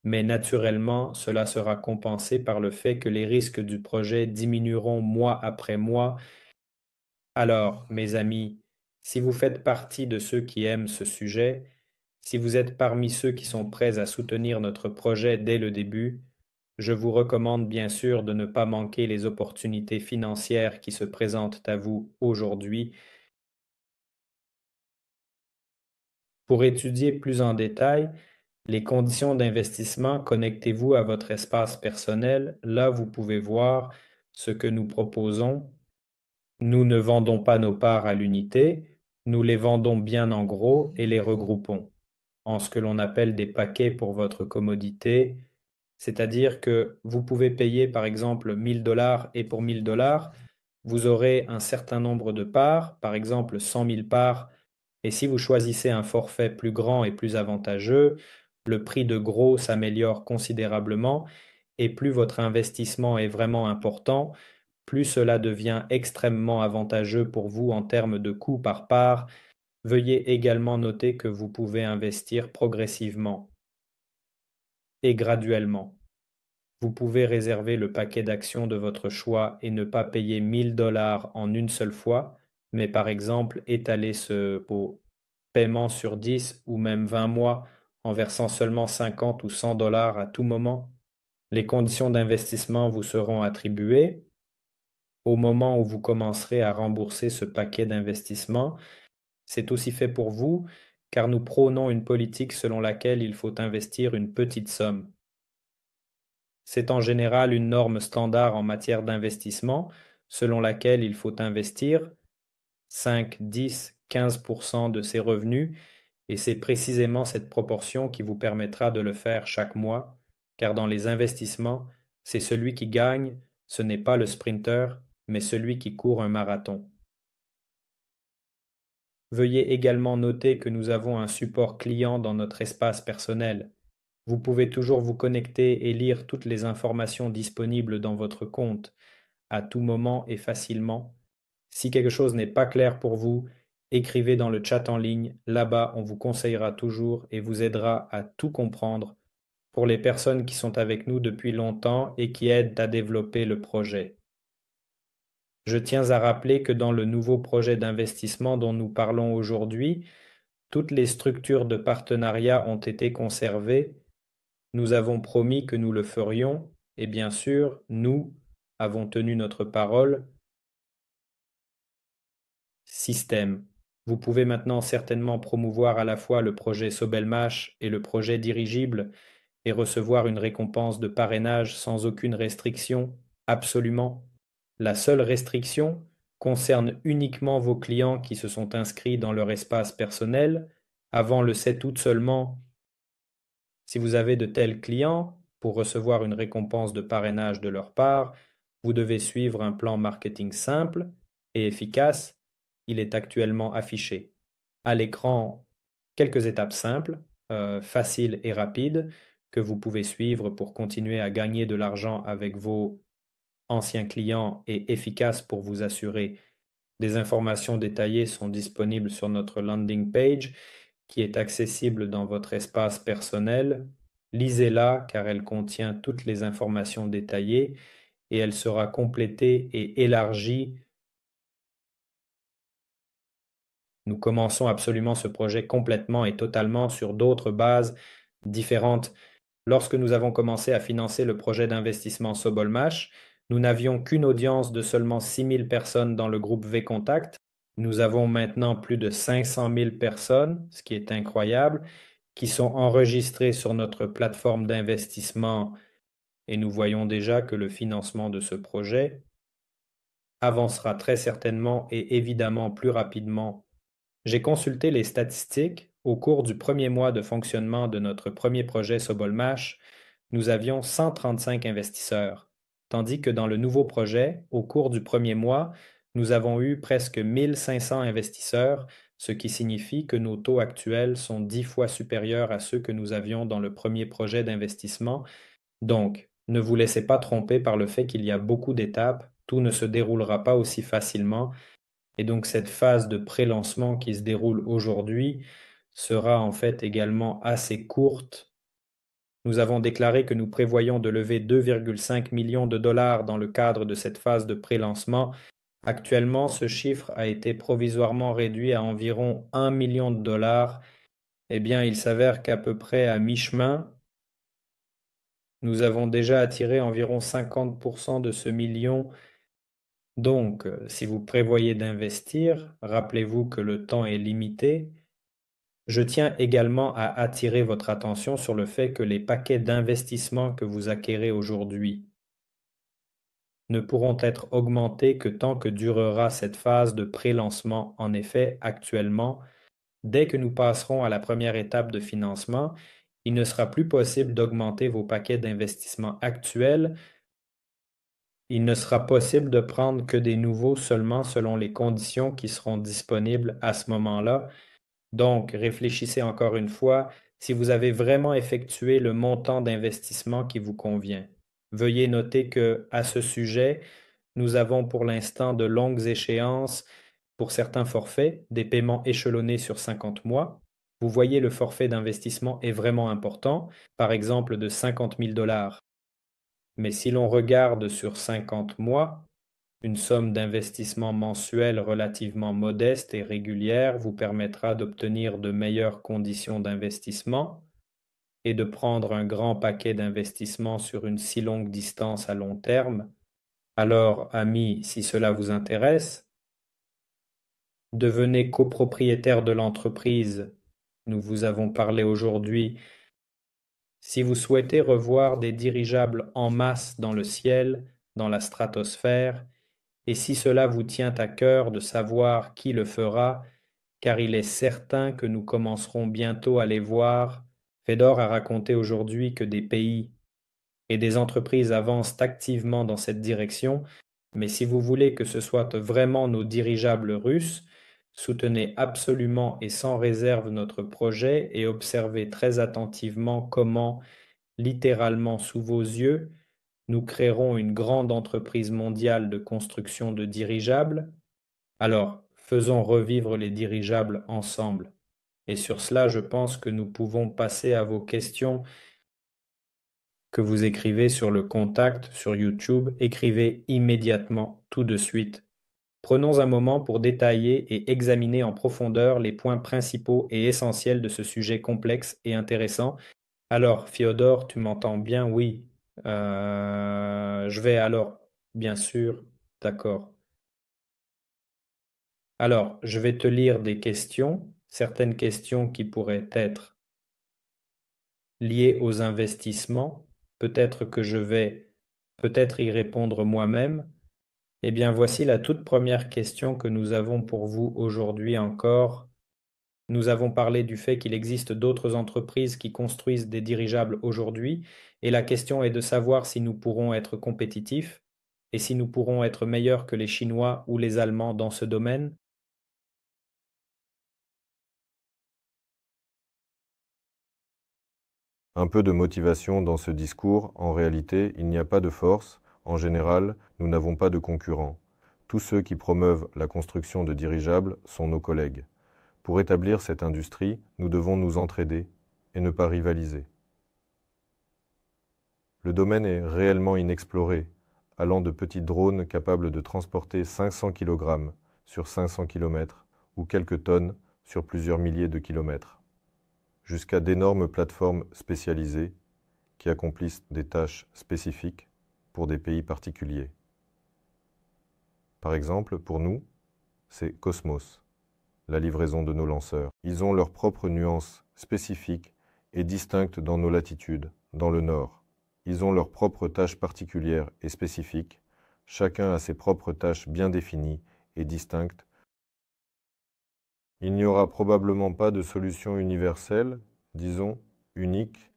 mais naturellement, cela sera compensé par le fait que les risques du projet diminueront mois après mois. Alors, mes amis, si vous faites partie de ceux qui aiment ce sujet, si vous êtes parmi ceux qui sont prêts à soutenir notre projet dès le début, je vous recommande bien sûr de ne pas manquer les opportunités financières qui se présentent à vous aujourd'hui Pour étudier plus en détail les conditions d'investissement, connectez-vous à votre espace personnel. Là, vous pouvez voir ce que nous proposons. Nous ne vendons pas nos parts à l'unité, nous les vendons bien en gros et les regroupons en ce que l'on appelle des paquets pour votre commodité. C'est-à-dire que vous pouvez payer par exemple 1000 dollars et pour 1000 dollars, vous aurez un certain nombre de parts, par exemple 100 000 parts. Et si vous choisissez un forfait plus grand et plus avantageux, le prix de gros s'améliore considérablement et plus votre investissement est vraiment important, plus cela devient extrêmement avantageux pour vous en termes de coût par part, veuillez également noter que vous pouvez investir progressivement et graduellement. Vous pouvez réserver le paquet d'actions de votre choix et ne pas payer 1000 dollars en une seule fois, mais par exemple étaler ce paiement sur 10 ou même 20 mois en versant seulement 50 ou 100 dollars à tout moment. Les conditions d'investissement vous seront attribuées au moment où vous commencerez à rembourser ce paquet d'investissements. C'est aussi fait pour vous, car nous prônons une politique selon laquelle il faut investir une petite somme. C'est en général une norme standard en matière d'investissement, selon laquelle il faut investir 5, 10, 15 de ses revenus, et c'est précisément cette proportion qui vous permettra de le faire chaque mois, car dans les investissements, c'est celui qui gagne, ce n'est pas le sprinter, mais celui qui court un marathon. Veuillez également noter que nous avons un support client dans notre espace personnel. Vous pouvez toujours vous connecter et lire toutes les informations disponibles dans votre compte, à tout moment et facilement. Si quelque chose n'est pas clair pour vous, écrivez dans le chat en ligne, là-bas on vous conseillera toujours et vous aidera à tout comprendre pour les personnes qui sont avec nous depuis longtemps et qui aident à développer le projet. Je tiens à rappeler que dans le nouveau projet d'investissement dont nous parlons aujourd'hui, toutes les structures de partenariat ont été conservées. Nous avons promis que nous le ferions et bien sûr, nous avons tenu notre parole. Système. Vous pouvez maintenant certainement promouvoir à la fois le projet Sobelmash et le projet dirigible et recevoir une récompense de parrainage sans aucune restriction, absolument. La seule restriction concerne uniquement vos clients qui se sont inscrits dans leur espace personnel avant le 7 août seulement. Si vous avez de tels clients, pour recevoir une récompense de parrainage de leur part, vous devez suivre un plan marketing simple et efficace. Il est actuellement affiché à l'écran quelques étapes simples, euh, faciles et rapides que vous pouvez suivre pour continuer à gagner de l'argent avec vos ancien client et efficace pour vous assurer. Des informations détaillées sont disponibles sur notre landing page qui est accessible dans votre espace personnel. Lisez-la car elle contient toutes les informations détaillées et elle sera complétée et élargie. Nous commençons absolument ce projet complètement et totalement sur d'autres bases différentes. Lorsque nous avons commencé à financer le projet d'investissement Sobolmash, nous n'avions qu'une audience de seulement 6 personnes dans le groupe V-Contact. Nous avons maintenant plus de 500 000 personnes, ce qui est incroyable, qui sont enregistrées sur notre plateforme d'investissement et nous voyons déjà que le financement de ce projet avancera très certainement et évidemment plus rapidement. J'ai consulté les statistiques. Au cours du premier mois de fonctionnement de notre premier projet Sobolmash, nous avions 135 investisseurs tandis que dans le nouveau projet, au cours du premier mois, nous avons eu presque 1500 investisseurs, ce qui signifie que nos taux actuels sont dix fois supérieurs à ceux que nous avions dans le premier projet d'investissement. Donc, ne vous laissez pas tromper par le fait qu'il y a beaucoup d'étapes, tout ne se déroulera pas aussi facilement, et donc cette phase de pré-lancement qui se déroule aujourd'hui sera en fait également assez courte nous avons déclaré que nous prévoyons de lever 2,5 millions de dollars dans le cadre de cette phase de pré-lancement. Actuellement, ce chiffre a été provisoirement réduit à environ 1 million de dollars. Eh bien, il s'avère qu'à peu près à mi-chemin, nous avons déjà attiré environ 50% de ce million. Donc, euh, si vous prévoyez d'investir, rappelez-vous que le temps est limité. Je tiens également à attirer votre attention sur le fait que les paquets d'investissement que vous acquérez aujourd'hui ne pourront être augmentés que tant que durera cette phase de pré-lancement. En effet, actuellement, dès que nous passerons à la première étape de financement, il ne sera plus possible d'augmenter vos paquets d'investissement actuels. Il ne sera possible de prendre que des nouveaux seulement selon les conditions qui seront disponibles à ce moment-là donc, réfléchissez encore une fois si vous avez vraiment effectué le montant d'investissement qui vous convient. Veuillez noter que, à ce sujet, nous avons pour l'instant de longues échéances pour certains forfaits, des paiements échelonnés sur 50 mois. Vous voyez, le forfait d'investissement est vraiment important, par exemple de 50 000 dollars. Mais si l'on regarde sur 50 mois, une somme d'investissement mensuel relativement modeste et régulière vous permettra d'obtenir de meilleures conditions d'investissement et de prendre un grand paquet d'investissements sur une si longue distance à long terme. Alors, amis, si cela vous intéresse, devenez copropriétaire de l'entreprise. Nous vous avons parlé aujourd'hui. Si vous souhaitez revoir des dirigeables en masse dans le ciel, dans la stratosphère, et si cela vous tient à cœur de savoir qui le fera, car il est certain que nous commencerons bientôt à les voir, Fedor a raconté aujourd'hui que des pays et des entreprises avancent activement dans cette direction, mais si vous voulez que ce soit vraiment nos dirigeables russes, soutenez absolument et sans réserve notre projet et observez très attentivement comment, littéralement sous vos yeux, nous créerons une grande entreprise mondiale de construction de dirigeables. Alors, faisons revivre les dirigeables ensemble. Et sur cela, je pense que nous pouvons passer à vos questions que vous écrivez sur le contact sur YouTube, écrivez immédiatement, tout de suite. Prenons un moment pour détailler et examiner en profondeur les points principaux et essentiels de ce sujet complexe et intéressant. Alors, Fiodor, tu m'entends bien, oui, euh, je vais alors, bien sûr, d'accord. Alors, je vais te lire des questions, certaines questions qui pourraient être liées aux investissements. Peut-être que je vais peut-être y répondre moi-même. Eh bien, voici la toute première question que nous avons pour vous aujourd'hui encore nous avons parlé du fait qu'il existe d'autres entreprises qui construisent des dirigeables aujourd'hui, et la question est de savoir si nous pourrons être compétitifs, et si nous pourrons être meilleurs que les Chinois ou les Allemands dans ce domaine. Un peu de motivation dans ce discours, en réalité, il n'y a pas de force, en général, nous n'avons pas de concurrents. Tous ceux qui promeuvent la construction de dirigeables sont nos collègues. Pour établir cette industrie, nous devons nous entraider et ne pas rivaliser. Le domaine est réellement inexploré, allant de petits drones capables de transporter 500 kg sur 500 km ou quelques tonnes sur plusieurs milliers de kilomètres, jusqu'à d'énormes plateformes spécialisées qui accomplissent des tâches spécifiques pour des pays particuliers. Par exemple, pour nous, c'est Cosmos, la livraison de nos lanceurs. Ils ont leurs propres nuances spécifiques et distinctes dans nos latitudes, dans le nord. Ils ont leurs propres tâches particulières et spécifiques. Chacun a ses propres tâches bien définies et distinctes. Il n'y aura probablement pas de solution universelle, disons, unique,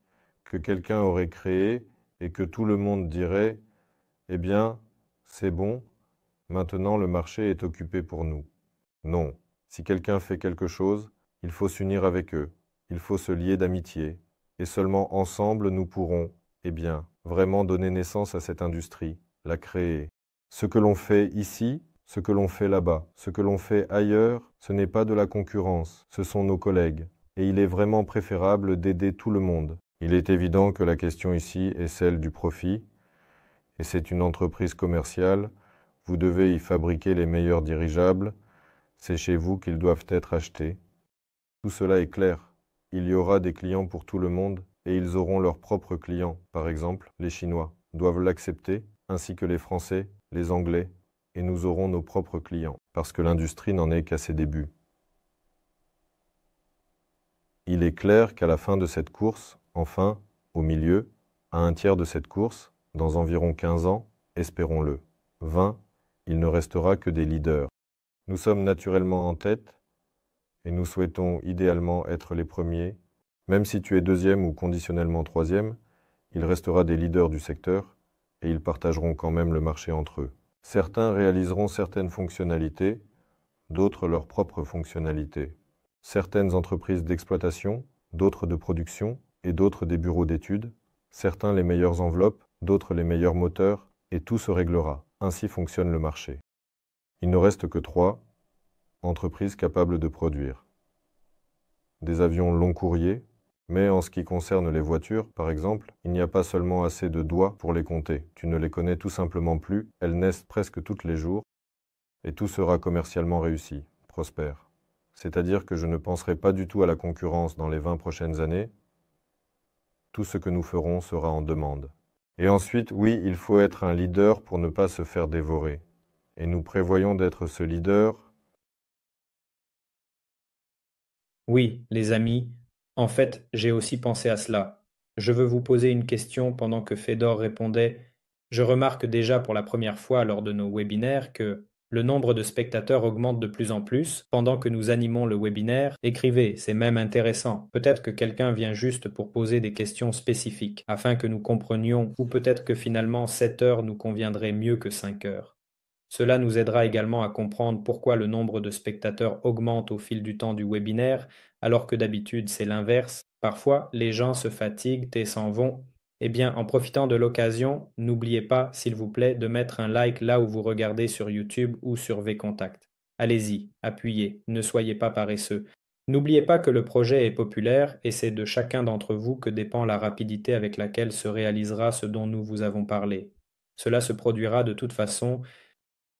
que quelqu'un aurait créée et que tout le monde dirait Eh bien, c'est bon, maintenant le marché est occupé pour nous. Non, si quelqu'un fait quelque chose, il faut s'unir avec eux, il faut se lier d'amitié, et seulement ensemble nous pourrons, eh bien, vraiment donner naissance à cette industrie, la créer. Ce que l'on fait ici, ce que l'on fait là-bas, ce que l'on fait ailleurs, ce n'est pas de la concurrence, ce sont nos collègues, et il est vraiment préférable d'aider tout le monde. Il est évident que la question ici est celle du profit, et c'est une entreprise commerciale, vous devez y fabriquer les meilleurs dirigeables, c'est chez vous qu'ils doivent être achetés. Tout cela est clair. Il y aura des clients pour tout le monde et ils auront leurs propres clients. Par exemple, les Chinois doivent l'accepter, ainsi que les Français, les Anglais, et nous aurons nos propres clients, parce que l'industrie n'en est qu'à ses débuts. Il est clair qu'à la fin de cette course, enfin, au milieu, à un tiers de cette course, dans environ 15 ans, espérons-le, 20, il ne restera que des leaders. Nous sommes naturellement en tête et nous souhaitons idéalement être les premiers. Même si tu es deuxième ou conditionnellement troisième, il restera des leaders du secteur et ils partageront quand même le marché entre eux. Certains réaliseront certaines fonctionnalités, d'autres leurs propres fonctionnalités. Certaines entreprises d'exploitation, d'autres de production et d'autres des bureaux d'études, certains les meilleures enveloppes, d'autres les meilleurs moteurs, et tout se réglera. Ainsi fonctionne le marché. Il ne reste que trois entreprises capables de produire. Des avions long courriers, mais en ce qui concerne les voitures, par exemple, il n'y a pas seulement assez de doigts pour les compter. Tu ne les connais tout simplement plus, elles naissent presque tous les jours, et tout sera commercialement réussi, prospère. C'est-à-dire que je ne penserai pas du tout à la concurrence dans les 20 prochaines années. Tout ce que nous ferons sera en demande. Et ensuite, oui, il faut être un leader pour ne pas se faire dévorer et nous prévoyons d'être ce leader. Oui, les amis, en fait, j'ai aussi pensé à cela. Je veux vous poser une question pendant que Fedor répondait. Je remarque déjà pour la première fois lors de nos webinaires que le nombre de spectateurs augmente de plus en plus pendant que nous animons le webinaire. Écrivez, c'est même intéressant. Peut-être que quelqu'un vient juste pour poser des questions spécifiques afin que nous comprenions, ou peut-être que finalement 7 heures nous conviendrait mieux que 5 heures. Cela nous aidera également à comprendre pourquoi le nombre de spectateurs augmente au fil du temps du webinaire, alors que d'habitude c'est l'inverse. Parfois, les gens se fatiguent et s'en vont. Eh bien, en profitant de l'occasion, n'oubliez pas, s'il vous plaît, de mettre un like là où vous regardez sur YouTube ou sur VContact. Allez-y, appuyez, ne soyez pas paresseux. N'oubliez pas que le projet est populaire et c'est de chacun d'entre vous que dépend la rapidité avec laquelle se réalisera ce dont nous vous avons parlé. Cela se produira de toute façon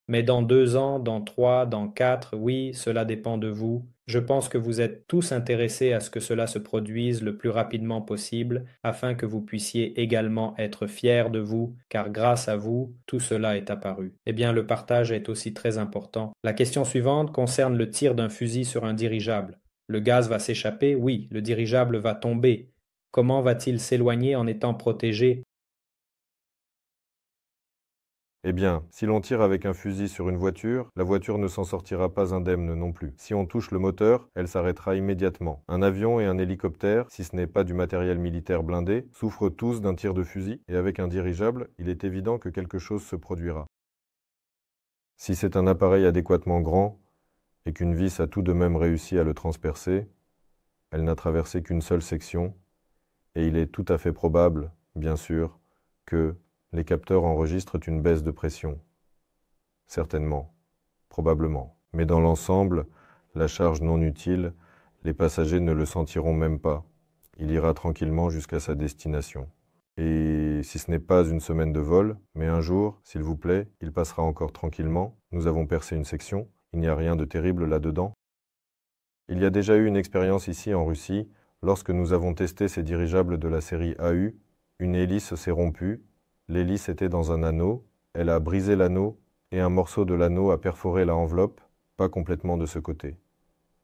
mais dans deux ans, dans trois, dans quatre, oui, cela dépend de vous. Je pense que vous êtes tous intéressés à ce que cela se produise le plus rapidement possible, afin que vous puissiez également être fiers de vous, car grâce à vous, tout cela est apparu. Eh bien, le partage est aussi très important. La question suivante concerne le tir d'un fusil sur un dirigeable. Le gaz va s'échapper, oui, le dirigeable va tomber. Comment va-t-il s'éloigner en étant protégé eh bien, si l'on tire avec un fusil sur une voiture, la voiture ne s'en sortira pas indemne non plus. Si on touche le moteur, elle s'arrêtera immédiatement. Un avion et un hélicoptère, si ce n'est pas du matériel militaire blindé, souffrent tous d'un tir de fusil, et avec un dirigeable, il est évident que quelque chose se produira. Si c'est un appareil adéquatement grand, et qu'une vis a tout de même réussi à le transpercer, elle n'a traversé qu'une seule section, et il est tout à fait probable, bien sûr, que, les capteurs enregistrent une baisse de pression. Certainement, probablement. Mais dans l'ensemble, la charge non utile, les passagers ne le sentiront même pas. Il ira tranquillement jusqu'à sa destination. Et si ce n'est pas une semaine de vol, mais un jour, s'il vous plaît, il passera encore tranquillement. Nous avons percé une section, il n'y a rien de terrible là-dedans. Il y a déjà eu une expérience ici en Russie, lorsque nous avons testé ces dirigeables de la série AU, une hélice s'est rompue L'hélice était dans un anneau, elle a brisé l'anneau, et un morceau de l'anneau a perforé la enveloppe, pas complètement de ce côté.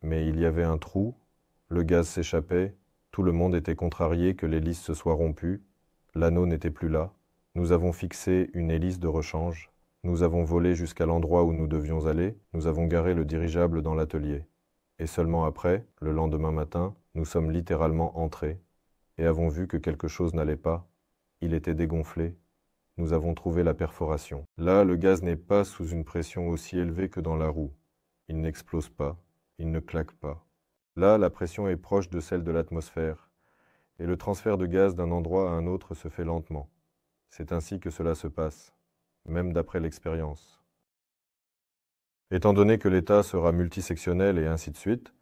Mais il y avait un trou, le gaz s'échappait, tout le monde était contrarié que l'hélice se soit rompue, l'anneau n'était plus là, nous avons fixé une hélice de rechange, nous avons volé jusqu'à l'endroit où nous devions aller, nous avons garé le dirigeable dans l'atelier. Et seulement après, le lendemain matin, nous sommes littéralement entrés, et avons vu que quelque chose n'allait pas, il était dégonflé, nous avons trouvé la perforation. Là, le gaz n'est pas sous une pression aussi élevée que dans la roue. Il n'explose pas, il ne claque pas. Là, la pression est proche de celle de l'atmosphère, et le transfert de gaz d'un endroit à un autre se fait lentement. C'est ainsi que cela se passe, même d'après l'expérience. Étant donné que l'état sera multisectionnel et ainsi de suite,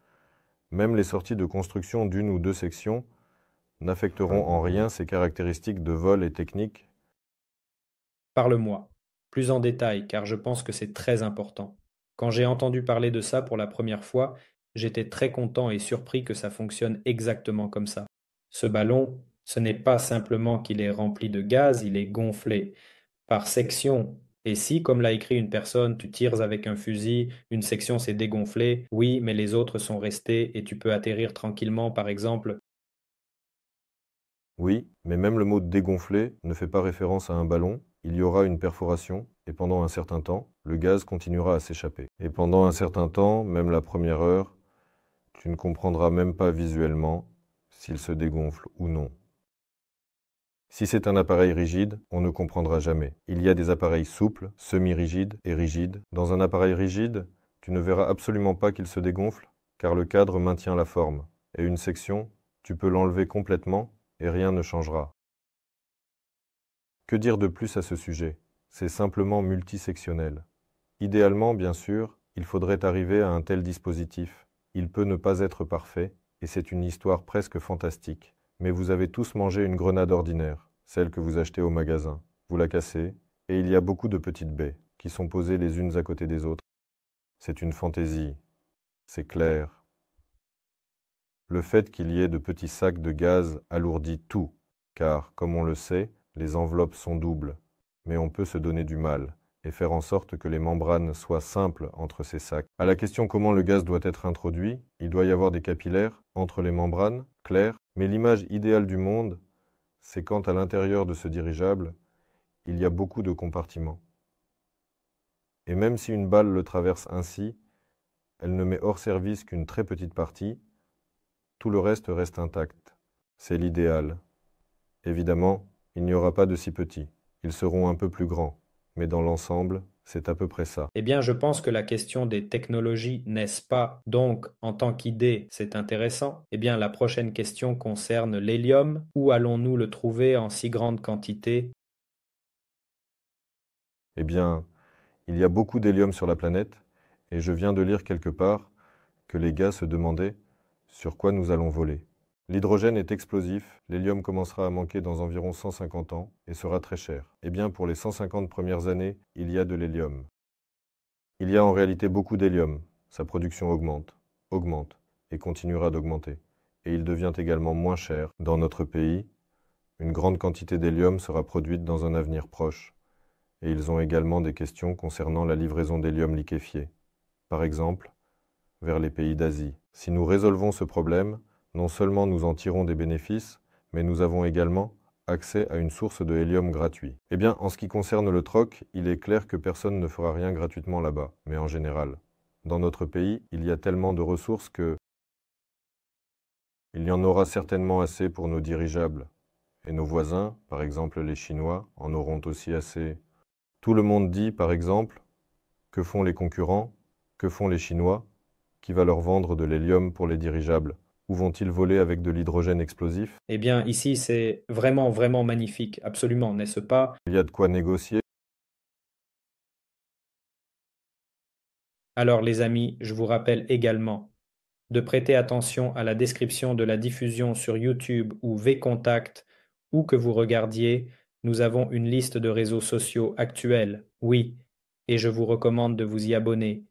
même les sorties de construction d'une ou deux sections n'affecteront en rien ces caractéristiques de vol et techniques Parle-moi, plus en détail, car je pense que c'est très important. Quand j'ai entendu parler de ça pour la première fois, j'étais très content et surpris que ça fonctionne exactement comme ça. Ce ballon, ce n'est pas simplement qu'il est rempli de gaz, il est gonflé par section. Et si, comme l'a écrit une personne, tu tires avec un fusil, une section s'est dégonflée, oui, mais les autres sont restées et tu peux atterrir tranquillement, par exemple. Oui, mais même le mot dégonflé ne fait pas référence à un ballon, il y aura une perforation et pendant un certain temps, le gaz continuera à s'échapper. Et pendant un certain temps, même la première heure, tu ne comprendras même pas visuellement s'il se dégonfle ou non. Si c'est un appareil rigide, on ne comprendra jamais. Il y a des appareils souples, semi-rigides et rigides. Dans un appareil rigide, tu ne verras absolument pas qu'il se dégonfle, car le cadre maintient la forme. Et une section, tu peux l'enlever complètement et rien ne changera. Que dire de plus à ce sujet C'est simplement multisectionnel. Idéalement, bien sûr, il faudrait arriver à un tel dispositif. Il peut ne pas être parfait, et c'est une histoire presque fantastique. Mais vous avez tous mangé une grenade ordinaire, celle que vous achetez au magasin. Vous la cassez, et il y a beaucoup de petites baies, qui sont posées les unes à côté des autres. C'est une fantaisie. C'est clair. Le fait qu'il y ait de petits sacs de gaz alourdit tout, car, comme on le sait, les enveloppes sont doubles, mais on peut se donner du mal et faire en sorte que les membranes soient simples entre ces sacs. À la question comment le gaz doit être introduit, il doit y avoir des capillaires entre les membranes, clair, mais l'image idéale du monde, c'est quand à l'intérieur de ce dirigeable, il y a beaucoup de compartiments. Et même si une balle le traverse ainsi, elle ne met hors service qu'une très petite partie, tout le reste reste intact. C'est l'idéal. Évidemment, il n'y aura pas de si petits. Ils seront un peu plus grands. Mais dans l'ensemble, c'est à peu près ça. Eh bien, je pense que la question des technologies, n'est-ce pas Donc, en tant qu'idée, c'est intéressant. Eh bien, la prochaine question concerne l'hélium. Où allons-nous le trouver en si grande quantité Eh bien, il y a beaucoup d'hélium sur la planète, et je viens de lire quelque part que les gars se demandaient sur quoi nous allons voler. L'hydrogène est explosif, l'hélium commencera à manquer dans environ 150 ans et sera très cher. Eh bien, pour les 150 premières années, il y a de l'hélium. Il y a en réalité beaucoup d'hélium. Sa production augmente, augmente et continuera d'augmenter. Et il devient également moins cher. Dans notre pays, une grande quantité d'hélium sera produite dans un avenir proche. Et ils ont également des questions concernant la livraison d'hélium liquéfié. Par exemple, vers les pays d'Asie. Si nous résolvons ce problème, non seulement nous en tirons des bénéfices, mais nous avons également accès à une source de hélium gratuit. Eh bien, en ce qui concerne le troc, il est clair que personne ne fera rien gratuitement là-bas, mais en général. Dans notre pays, il y a tellement de ressources que il y en aura certainement assez pour nos dirigeables. Et nos voisins, par exemple les Chinois, en auront aussi assez. Tout le monde dit, par exemple, que font les concurrents, que font les Chinois, qui va leur vendre de l'hélium pour les dirigeables. Ou vont-ils voler avec de l'hydrogène explosif Eh bien, ici, c'est vraiment, vraiment magnifique, absolument, n'est-ce pas Il y a de quoi négocier. Alors, les amis, je vous rappelle également de prêter attention à la description de la diffusion sur YouTube ou VContact, où que vous regardiez, nous avons une liste de réseaux sociaux actuels, oui, et je vous recommande de vous y abonner.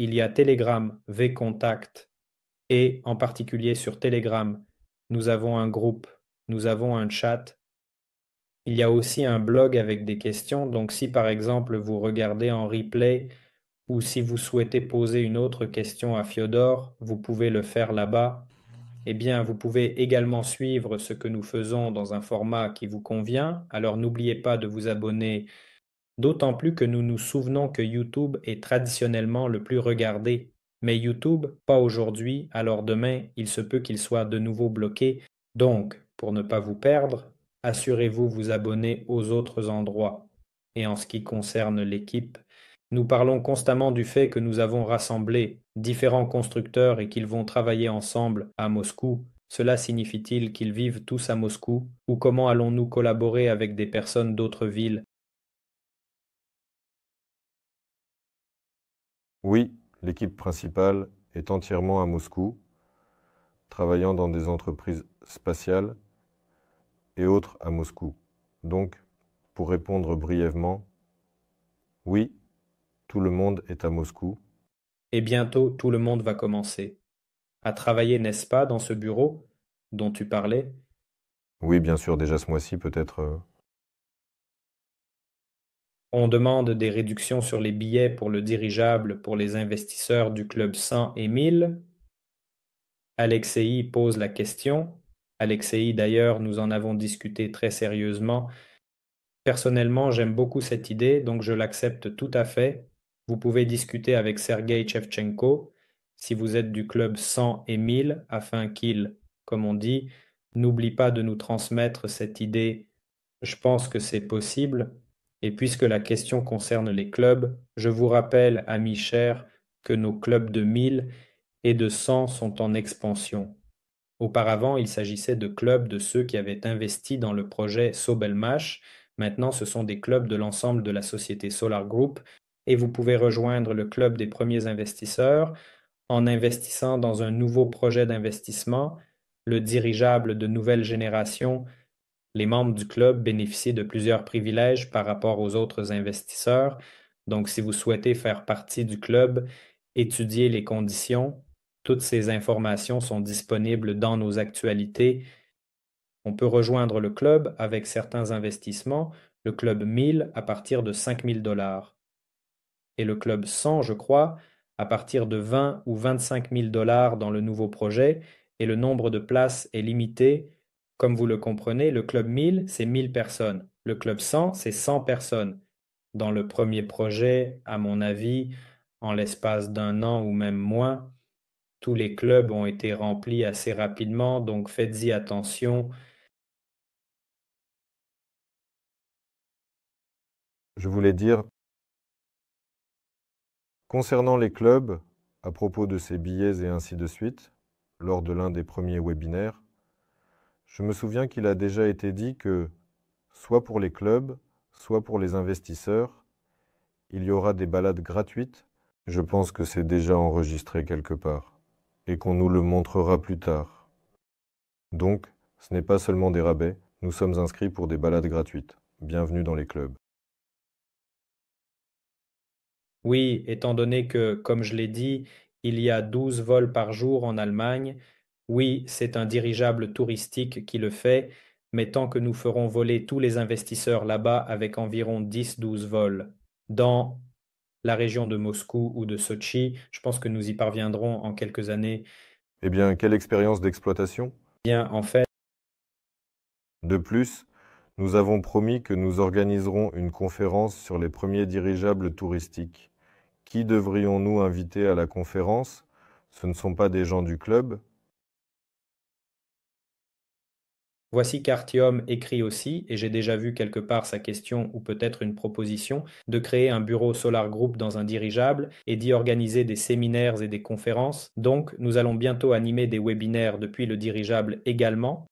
Il y a Telegram, VContact, et en particulier sur Telegram, nous avons un groupe, nous avons un chat. Il y a aussi un blog avec des questions, donc si par exemple vous regardez en replay ou si vous souhaitez poser une autre question à Fiodor, vous pouvez le faire là-bas. Eh bien, vous pouvez également suivre ce que nous faisons dans un format qui vous convient, alors n'oubliez pas de vous abonner, d'autant plus que nous nous souvenons que YouTube est traditionnellement le plus regardé mais YouTube, pas aujourd'hui, alors demain, il se peut qu'il soit de nouveau bloqué. Donc, pour ne pas vous perdre, assurez-vous vous abonner aux autres endroits. Et en ce qui concerne l'équipe, nous parlons constamment du fait que nous avons rassemblé différents constructeurs et qu'ils vont travailler ensemble à Moscou. Cela signifie-t-il qu'ils vivent tous à Moscou ou comment allons-nous collaborer avec des personnes d'autres villes Oui, L'équipe principale est entièrement à Moscou, travaillant dans des entreprises spatiales et autres à Moscou. Donc, pour répondre brièvement, oui, tout le monde est à Moscou. Et bientôt tout le monde va commencer. À travailler, n'est-ce pas, dans ce bureau dont tu parlais Oui, bien sûr, déjà ce mois-ci peut-être. Euh, on demande des réductions sur les billets pour le dirigeable pour les investisseurs du club 100 et 1000. Alexei pose la question. Alexei, d'ailleurs, nous en avons discuté très sérieusement. Personnellement, j'aime beaucoup cette idée, donc je l'accepte tout à fait. Vous pouvez discuter avec Sergei Tchevchenko si vous êtes du club 100 et 1000 afin qu'il, comme on dit, n'oublie pas de nous transmettre cette idée. Je pense que c'est possible. Et puisque la question concerne les clubs, je vous rappelle, amis chers, que nos clubs de 1000 et de 100 sont en expansion. Auparavant, il s'agissait de clubs de ceux qui avaient investi dans le projet Sobelmash. Maintenant, ce sont des clubs de l'ensemble de la société Solar Group et vous pouvez rejoindre le club des premiers investisseurs en investissant dans un nouveau projet d'investissement, le dirigeable de nouvelle génération les membres du club bénéficient de plusieurs privilèges par rapport aux autres investisseurs. Donc, si vous souhaitez faire partie du club, étudiez les conditions. Toutes ces informations sont disponibles dans nos actualités. On peut rejoindre le club avec certains investissements, le club 1000 à partir de 5000 dollars et le club 100, je crois, à partir de 20 ou 25 000 dollars dans le nouveau projet, et le nombre de places est limité, comme vous le comprenez, le club 1000, c'est 1000 personnes. Le club 100, c'est 100 personnes. Dans le premier projet, à mon avis, en l'espace d'un an ou même moins, tous les clubs ont été remplis assez rapidement, donc faites-y attention. Je voulais dire, concernant les clubs, à propos de ces billets et ainsi de suite, lors de l'un des premiers webinaires, je me souviens qu'il a déjà été dit que, soit pour les clubs, soit pour les investisseurs, il y aura des balades gratuites. Je pense que c'est déjà enregistré quelque part, et qu'on nous le montrera plus tard. Donc, ce n'est pas seulement des rabais, nous sommes inscrits pour des balades gratuites. Bienvenue dans les clubs. Oui, étant donné que, comme je l'ai dit, il y a 12 vols par jour en Allemagne oui, c'est un dirigeable touristique qui le fait, mais tant que nous ferons voler tous les investisseurs là-bas avec environ 10-12 vols, dans la région de Moscou ou de Sochi, je pense que nous y parviendrons en quelques années. Eh bien, quelle expérience d'exploitation Bien, en fait. De plus, nous avons promis que nous organiserons une conférence sur les premiers dirigeables touristiques. Qui devrions-nous inviter à la conférence Ce ne sont pas des gens du club, Voici qu'Artium écrit aussi, et j'ai déjà vu quelque part sa question ou peut-être une proposition, de créer un bureau Solar Group dans un dirigeable et d'y organiser des séminaires et des conférences. Donc, nous allons bientôt animer des webinaires depuis le dirigeable également.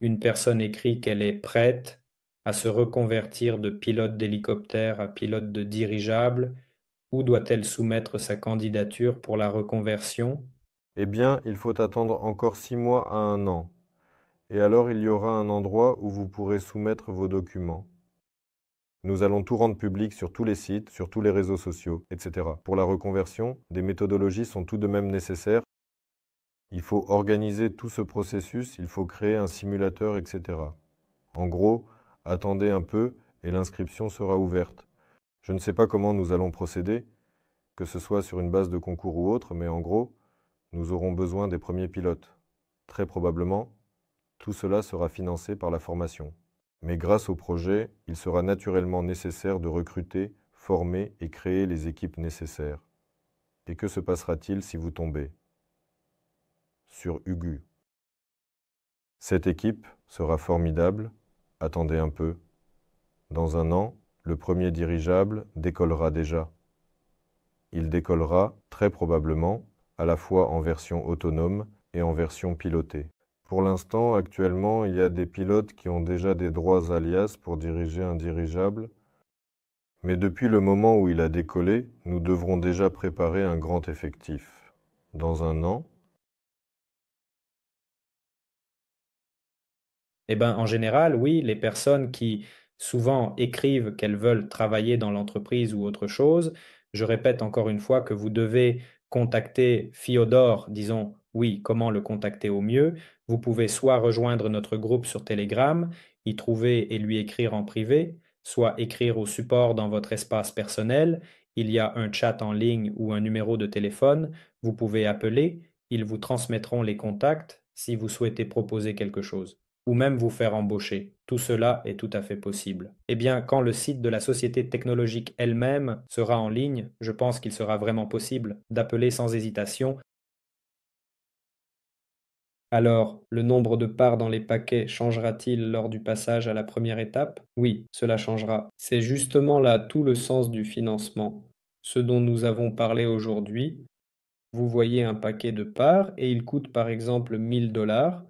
Une personne écrit qu'elle est prête à se reconvertir de pilote d'hélicoptère à pilote de dirigeable. Où doit-elle soumettre sa candidature pour la reconversion eh bien, il faut attendre encore six mois à un an. Et alors il y aura un endroit où vous pourrez soumettre vos documents. Nous allons tout rendre public sur tous les sites, sur tous les réseaux sociaux, etc. Pour la reconversion, des méthodologies sont tout de même nécessaires. Il faut organiser tout ce processus, il faut créer un simulateur, etc. En gros, attendez un peu et l'inscription sera ouverte. Je ne sais pas comment nous allons procéder, que ce soit sur une base de concours ou autre, mais en gros, nous aurons besoin des premiers pilotes. Très probablement, tout cela sera financé par la formation. Mais grâce au projet, il sera naturellement nécessaire de recruter, former et créer les équipes nécessaires. Et que se passera-t-il si vous tombez Sur Ugu. Cette équipe sera formidable. Attendez un peu. Dans un an, le premier dirigeable décollera déjà. Il décollera, très probablement, à la fois en version autonome et en version pilotée. Pour l'instant, actuellement, il y a des pilotes qui ont déjà des droits alias pour diriger un dirigeable, mais depuis le moment où il a décollé, nous devrons déjà préparer un grand effectif. Dans un an, Eh bien, en général, oui, les personnes qui souvent écrivent qu'elles veulent travailler dans l'entreprise ou autre chose, je répète encore une fois que vous devez contacter Fiodor, disons, oui, comment le contacter au mieux, vous pouvez soit rejoindre notre groupe sur Telegram, y trouver et lui écrire en privé, soit écrire au support dans votre espace personnel. Il y a un chat en ligne ou un numéro de téléphone. Vous pouvez appeler. Ils vous transmettront les contacts si vous souhaitez proposer quelque chose ou même vous faire embaucher. Tout cela est tout à fait possible. Eh bien, quand le site de la société technologique elle-même sera en ligne, je pense qu'il sera vraiment possible d'appeler sans hésitation. Alors, le nombre de parts dans les paquets changera-t-il lors du passage à la première étape Oui, cela changera. C'est justement là tout le sens du financement. Ce dont nous avons parlé aujourd'hui, vous voyez un paquet de parts et il coûte par exemple 1000 dollars.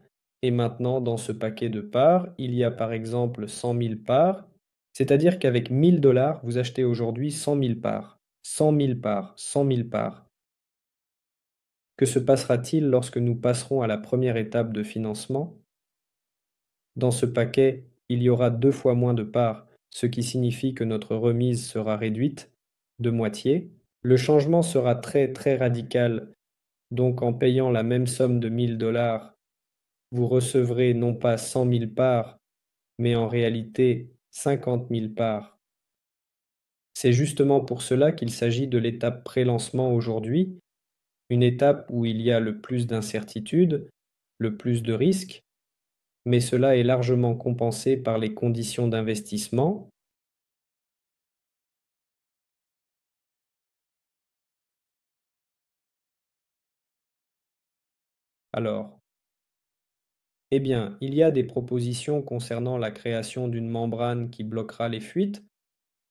Et maintenant, dans ce paquet de parts, il y a par exemple 100 000 parts, c'est-à-dire qu'avec 1000 dollars, vous achetez aujourd'hui 100 000 parts, 100 000 parts, 100 000 parts. Que se passera-t-il lorsque nous passerons à la première étape de financement Dans ce paquet, il y aura deux fois moins de parts, ce qui signifie que notre remise sera réduite de moitié. Le changement sera très très radical, donc en payant la même somme de 1000 dollars vous recevrez non pas 100 000 parts, mais en réalité 50 000 parts. C'est justement pour cela qu'il s'agit de l'étape pré-lancement aujourd'hui, une étape où il y a le plus d'incertitudes, le plus de risques, mais cela est largement compensé par les conditions d'investissement, Alors, eh bien, il y a des propositions concernant la création d'une membrane qui bloquera les fuites,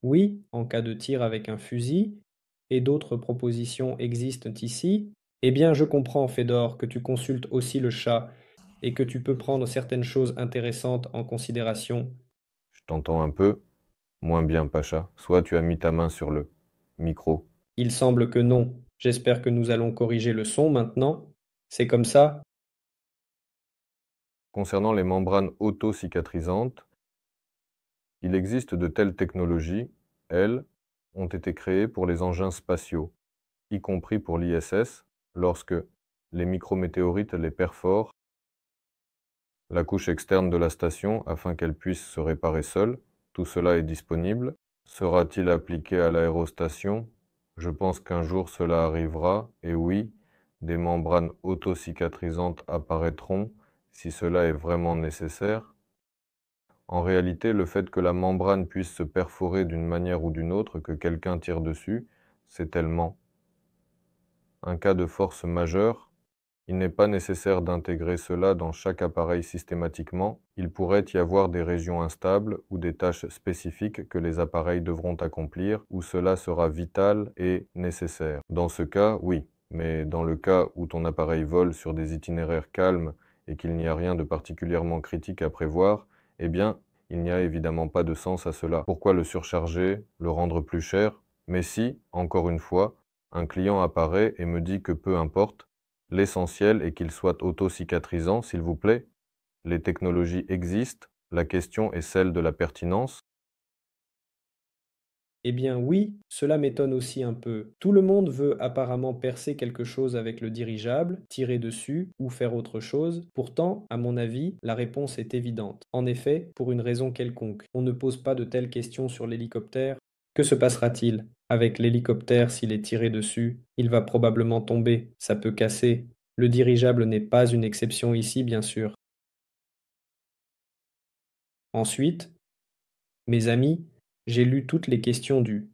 oui, en cas de tir avec un fusil, et d'autres propositions existent ici. Eh bien, je comprends, Fedor, que tu consultes aussi le chat et que tu peux prendre certaines choses intéressantes en considération. Je t'entends un peu. Moins bien, Pacha. Soit tu as mis ta main sur le micro. Il semble que non. J'espère que nous allons corriger le son maintenant. C'est comme ça Concernant les membranes auto-cicatrisantes, il existe de telles technologies, elles, ont été créées pour les engins spatiaux, y compris pour l'ISS, lorsque les micrométéorites les perforent, la couche externe de la station afin qu'elle puisse se réparer seule, tout cela est disponible. Sera-t-il appliqué à l'aérostation Je pense qu'un jour cela arrivera, et oui, des membranes auto-cicatrisantes apparaîtront si cela est vraiment nécessaire. En réalité, le fait que la membrane puisse se perforer d'une manière ou d'une autre, que quelqu'un tire dessus, c'est tellement. Un cas de force majeure, il n'est pas nécessaire d'intégrer cela dans chaque appareil systématiquement, il pourrait y avoir des régions instables ou des tâches spécifiques que les appareils devront accomplir où cela sera vital et nécessaire. Dans ce cas, oui, mais dans le cas où ton appareil vole sur des itinéraires calmes et qu'il n'y a rien de particulièrement critique à prévoir, eh bien, il n'y a évidemment pas de sens à cela. Pourquoi le surcharger, le rendre plus cher Mais si, encore une fois, un client apparaît et me dit que peu importe, l'essentiel est qu'il soit auto-cicatrisant, s'il vous plaît. Les technologies existent, la question est celle de la pertinence, eh bien oui, cela m'étonne aussi un peu. Tout le monde veut apparemment percer quelque chose avec le dirigeable, tirer dessus ou faire autre chose. Pourtant, à mon avis, la réponse est évidente. En effet, pour une raison quelconque, on ne pose pas de telles questions sur l'hélicoptère. Que se passera-t-il avec l'hélicoptère s'il est tiré dessus Il va probablement tomber, ça peut casser. Le dirigeable n'est pas une exception ici, bien sûr. Ensuite, mes amis, j'ai lu toutes les questions du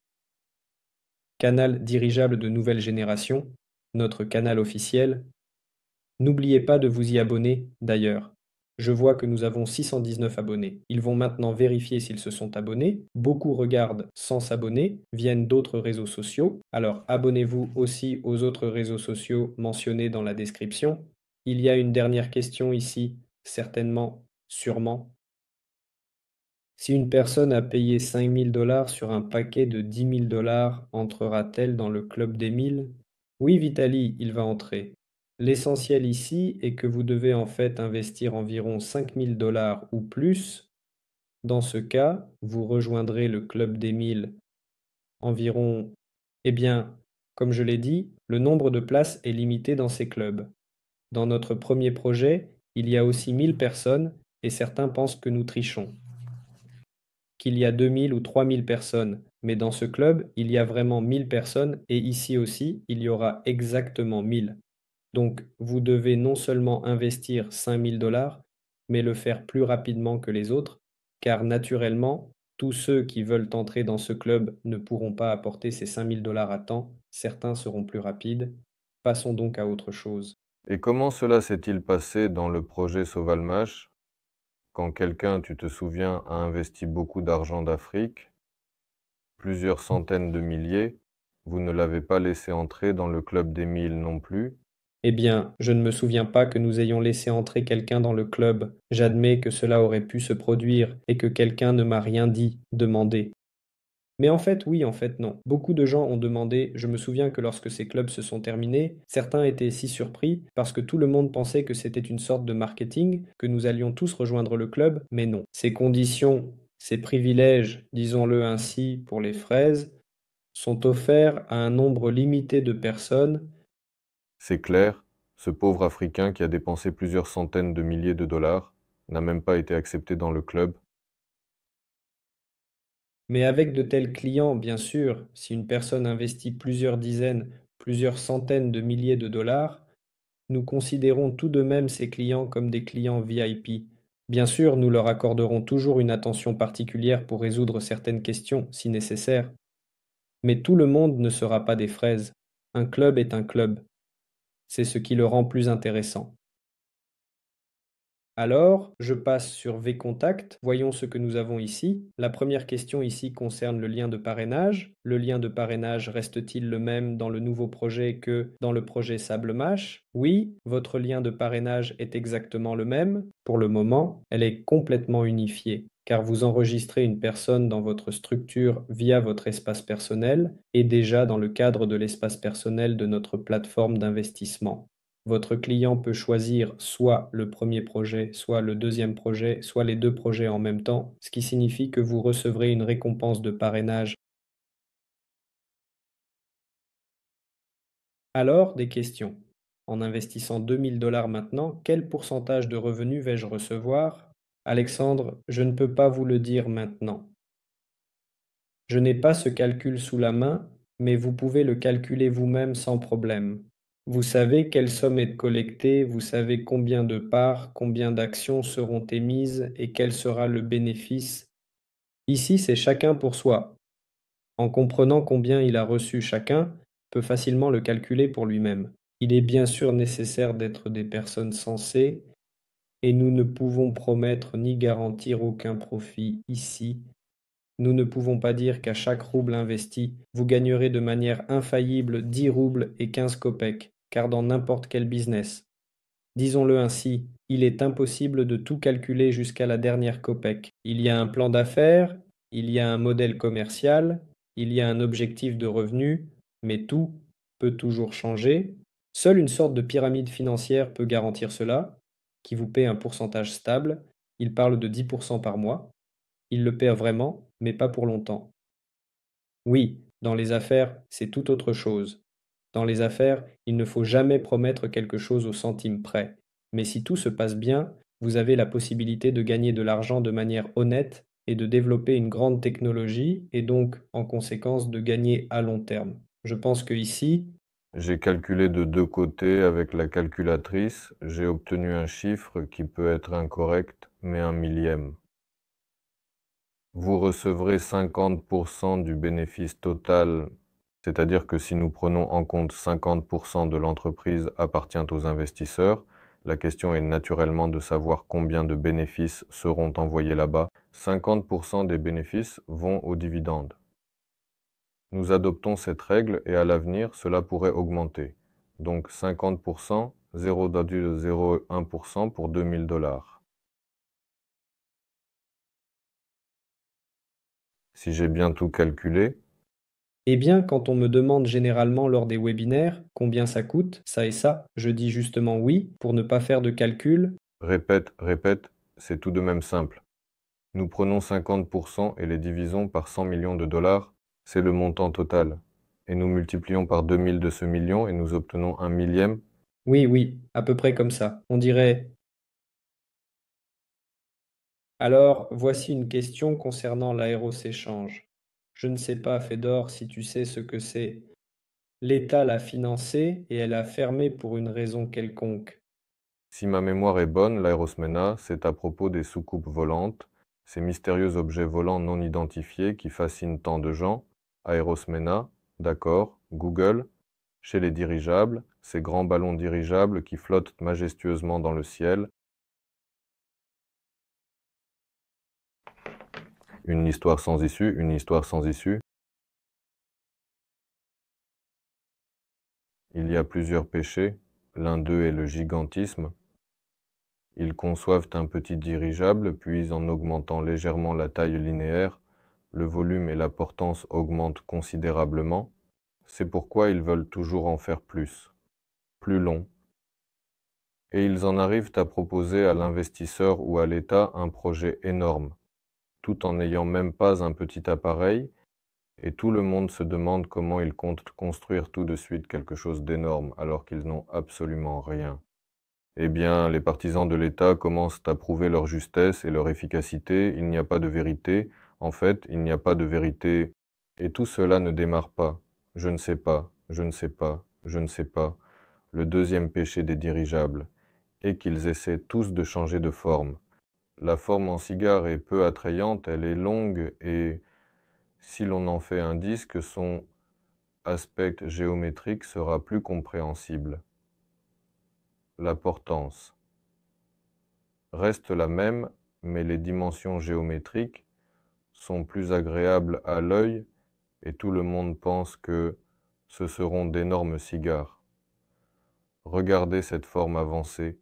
Canal dirigeable de nouvelle génération, notre canal officiel. N'oubliez pas de vous y abonner, d'ailleurs. Je vois que nous avons 619 abonnés. Ils vont maintenant vérifier s'ils se sont abonnés. Beaucoup regardent sans s'abonner, viennent d'autres réseaux sociaux. Alors abonnez-vous aussi aux autres réseaux sociaux mentionnés dans la description. Il y a une dernière question ici, certainement, sûrement, si une personne a payé 5000 dollars sur un paquet de 10 000 dollars, entrera-t-elle dans le club des 1000 Oui, Vitali, il va entrer. L'essentiel ici est que vous devez en fait investir environ 5000 dollars ou plus. Dans ce cas, vous rejoindrez le club des 1000 environ. Eh bien, comme je l'ai dit, le nombre de places est limité dans ces clubs. Dans notre premier projet, il y a aussi 1000 personnes et certains pensent que nous trichons qu'il y a 2000 ou 3000 personnes, mais dans ce club, il y a vraiment 1000 personnes et ici aussi, il y aura exactement 1000. Donc, vous devez non seulement investir 5000 dollars, mais le faire plus rapidement que les autres, car naturellement, tous ceux qui veulent entrer dans ce club ne pourront pas apporter ces 5000 dollars à temps, certains seront plus rapides. Passons donc à autre chose. Et comment cela s'est-il passé dans le projet Sauvalmash quand quelqu'un, tu te souviens, a investi beaucoup d'argent d'Afrique, plusieurs centaines de milliers, vous ne l'avez pas laissé entrer dans le club des mille non plus Eh bien, je ne me souviens pas que nous ayons laissé entrer quelqu'un dans le club. J'admets que cela aurait pu se produire et que quelqu'un ne m'a rien dit, demandé. Mais en fait, oui, en fait, non. Beaucoup de gens ont demandé, je me souviens que lorsque ces clubs se sont terminés, certains étaient si surpris parce que tout le monde pensait que c'était une sorte de marketing, que nous allions tous rejoindre le club, mais non. Ces conditions, ces privilèges, disons-le ainsi, pour les fraises, sont offerts à un nombre limité de personnes. C'est clair, ce pauvre Africain qui a dépensé plusieurs centaines de milliers de dollars n'a même pas été accepté dans le club mais avec de tels clients, bien sûr, si une personne investit plusieurs dizaines, plusieurs centaines de milliers de dollars, nous considérons tout de même ces clients comme des clients VIP. Bien sûr, nous leur accorderons toujours une attention particulière pour résoudre certaines questions, si nécessaire. Mais tout le monde ne sera pas des fraises. Un club est un club. C'est ce qui le rend plus intéressant. Alors, je passe sur vContact, voyons ce que nous avons ici. La première question ici concerne le lien de parrainage. Le lien de parrainage reste-t-il le même dans le nouveau projet que dans le projet Sable Oui, votre lien de parrainage est exactement le même. Pour le moment, elle est complètement unifiée car vous enregistrez une personne dans votre structure via votre espace personnel et déjà dans le cadre de l'espace personnel de notre plateforme d'investissement votre client peut choisir soit le premier projet, soit le deuxième projet, soit les deux projets en même temps, ce qui signifie que vous recevrez une récompense de parrainage. Alors, des questions. En investissant 2000 dollars maintenant, quel pourcentage de revenus vais-je recevoir Alexandre, je ne peux pas vous le dire maintenant. Je n'ai pas ce calcul sous la main, mais vous pouvez le calculer vous-même sans problème. Vous savez quelle somme est collectée, vous savez combien de parts, combien d'actions seront émises et quel sera le bénéfice. Ici, c'est chacun pour soi. En comprenant combien il a reçu chacun, peut facilement le calculer pour lui-même. Il est bien sûr nécessaire d'être des personnes sensées, et nous ne pouvons promettre ni garantir aucun profit ici. Nous ne pouvons pas dire qu'à chaque rouble investi, vous gagnerez de manière infaillible 10 roubles et 15 kopecks car dans n'importe quel business. Disons-le ainsi, il est impossible de tout calculer jusqu'à la dernière COPEC. Il y a un plan d'affaires, il y a un modèle commercial, il y a un objectif de revenu, mais tout peut toujours changer. Seule une sorte de pyramide financière peut garantir cela, qui vous paie un pourcentage stable. Il parle de 10% par mois. Il le perd vraiment, mais pas pour longtemps. Oui, dans les affaires, c'est tout autre chose. Dans les affaires, il ne faut jamais promettre quelque chose au centime près, mais si tout se passe bien, vous avez la possibilité de gagner de l'argent de manière honnête et de développer une grande technologie et donc, en conséquence, de gagner à long terme. Je pense que ici, j'ai calculé de deux côtés avec la calculatrice, j'ai obtenu un chiffre qui peut être incorrect, mais un millième. Vous recevrez 50% du bénéfice total c'est-à-dire que si nous prenons en compte 50% de l'entreprise appartient aux investisseurs, la question est naturellement de savoir combien de bénéfices seront envoyés là-bas. 50% des bénéfices vont aux dividendes. Nous adoptons cette règle et à l'avenir, cela pourrait augmenter. Donc 50%, 0,01% pour 2000 dollars. Si j'ai bien tout calculé, eh bien, quand on me demande généralement lors des webinaires combien ça coûte, ça et ça, je dis justement oui pour ne pas faire de calcul. Répète, répète, c'est tout de même simple. Nous prenons 50% et les divisons par 100 millions de dollars, c'est le montant total. Et nous multiplions par 2000 de ce million et nous obtenons un millième. Oui, oui, à peu près comme ça. On dirait alors, voici une question concernant l'aéroséchange. Je ne sais pas, Fedor, si tu sais ce que c'est. L'État l'a financée et elle a fermé pour une raison quelconque. Si ma mémoire est bonne, l'aérosmena, c'est à propos des soucoupes volantes, ces mystérieux objets volants non identifiés qui fascinent tant de gens. Aerosmena, d'accord, Google. Chez les dirigeables, ces grands ballons dirigeables qui flottent majestueusement dans le ciel, une histoire sans issue, une histoire sans issue. Il y a plusieurs péchés, l'un d'eux est le gigantisme. Ils conçoivent un petit dirigeable, puis en augmentant légèrement la taille linéaire, le volume et la portance augmentent considérablement, c'est pourquoi ils veulent toujours en faire plus, plus long. Et ils en arrivent à proposer à l'investisseur ou à l'État un projet énorme, tout en n'ayant même pas un petit appareil, et tout le monde se demande comment ils comptent construire tout de suite quelque chose d'énorme alors qu'ils n'ont absolument rien. Eh bien, les partisans de l'État commencent à prouver leur justesse et leur efficacité, il n'y a pas de vérité, en fait, il n'y a pas de vérité, et tout cela ne démarre pas. Je ne sais pas, je ne sais pas, je ne sais pas, le deuxième péché des dirigeables, est qu'ils essaient tous de changer de forme, la forme en cigare est peu attrayante, elle est longue et, si l'on en fait un disque, son aspect géométrique sera plus compréhensible. La portance reste la même, mais les dimensions géométriques sont plus agréables à l'œil et tout le monde pense que ce seront d'énormes cigares. Regardez cette forme avancée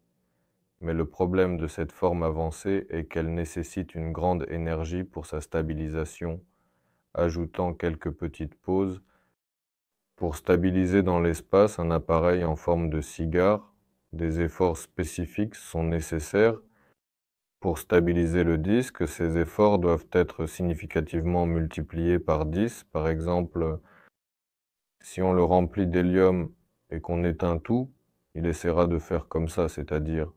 mais le problème de cette forme avancée est qu'elle nécessite une grande énergie pour sa stabilisation, ajoutant quelques petites pauses pour stabiliser dans l'espace un appareil en forme de cigare, des efforts spécifiques sont nécessaires. Pour stabiliser le disque, ces efforts doivent être significativement multipliés par 10. Par exemple, si on le remplit d'hélium et qu'on éteint tout, il essaiera de faire comme ça, c'est-à-dire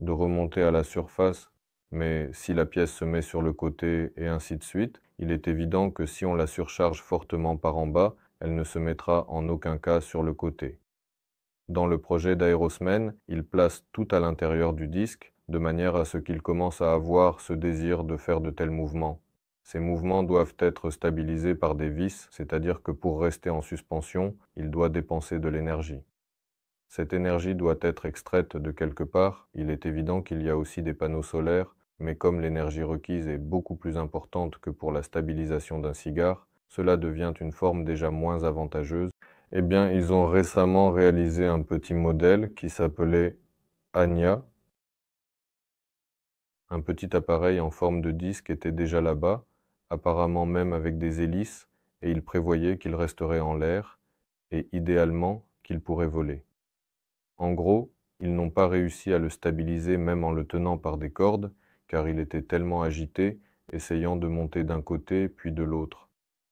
de remonter à la surface, mais si la pièce se met sur le côté et ainsi de suite, il est évident que si on la surcharge fortement par en bas, elle ne se mettra en aucun cas sur le côté. Dans le projet d'Aerosman, il place tout à l'intérieur du disque, de manière à ce qu'il commence à avoir ce désir de faire de tels mouvements. Ces mouvements doivent être stabilisés par des vis, c'est-à-dire que pour rester en suspension, il doit dépenser de l'énergie. Cette énergie doit être extraite de quelque part. Il est évident qu'il y a aussi des panneaux solaires, mais comme l'énergie requise est beaucoup plus importante que pour la stabilisation d'un cigare, cela devient une forme déjà moins avantageuse. Eh bien, ils ont récemment réalisé un petit modèle qui s'appelait Anya. Un petit appareil en forme de disque était déjà là-bas, apparemment même avec des hélices, et ils prévoyaient qu'il resterait en l'air, et idéalement qu'il pourrait voler. En gros, ils n'ont pas réussi à le stabiliser même en le tenant par des cordes, car il était tellement agité, essayant de monter d'un côté puis de l'autre.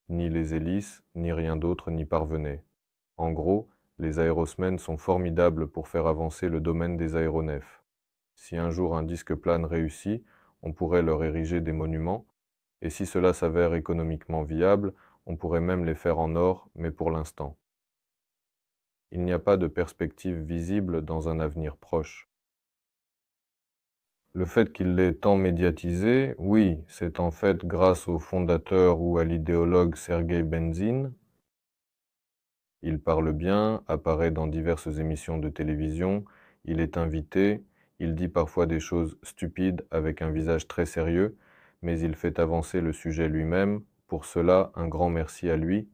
Ni les hélices, ni rien d'autre n'y parvenaient. En gros, les aérosmènes sont formidables pour faire avancer le domaine des aéronefs. Si un jour un disque plane réussit, on pourrait leur ériger des monuments, et si cela s'avère économiquement viable, on pourrait même les faire en or, mais pour l'instant. Il n'y a pas de perspective visible dans un avenir proche. Le fait qu'il l'ait tant médiatisé, oui, c'est en fait grâce au fondateur ou à l'idéologue Sergei Benzin. Il parle bien, apparaît dans diverses émissions de télévision, il est invité, il dit parfois des choses stupides avec un visage très sérieux, mais il fait avancer le sujet lui-même. Pour cela, un grand merci à lui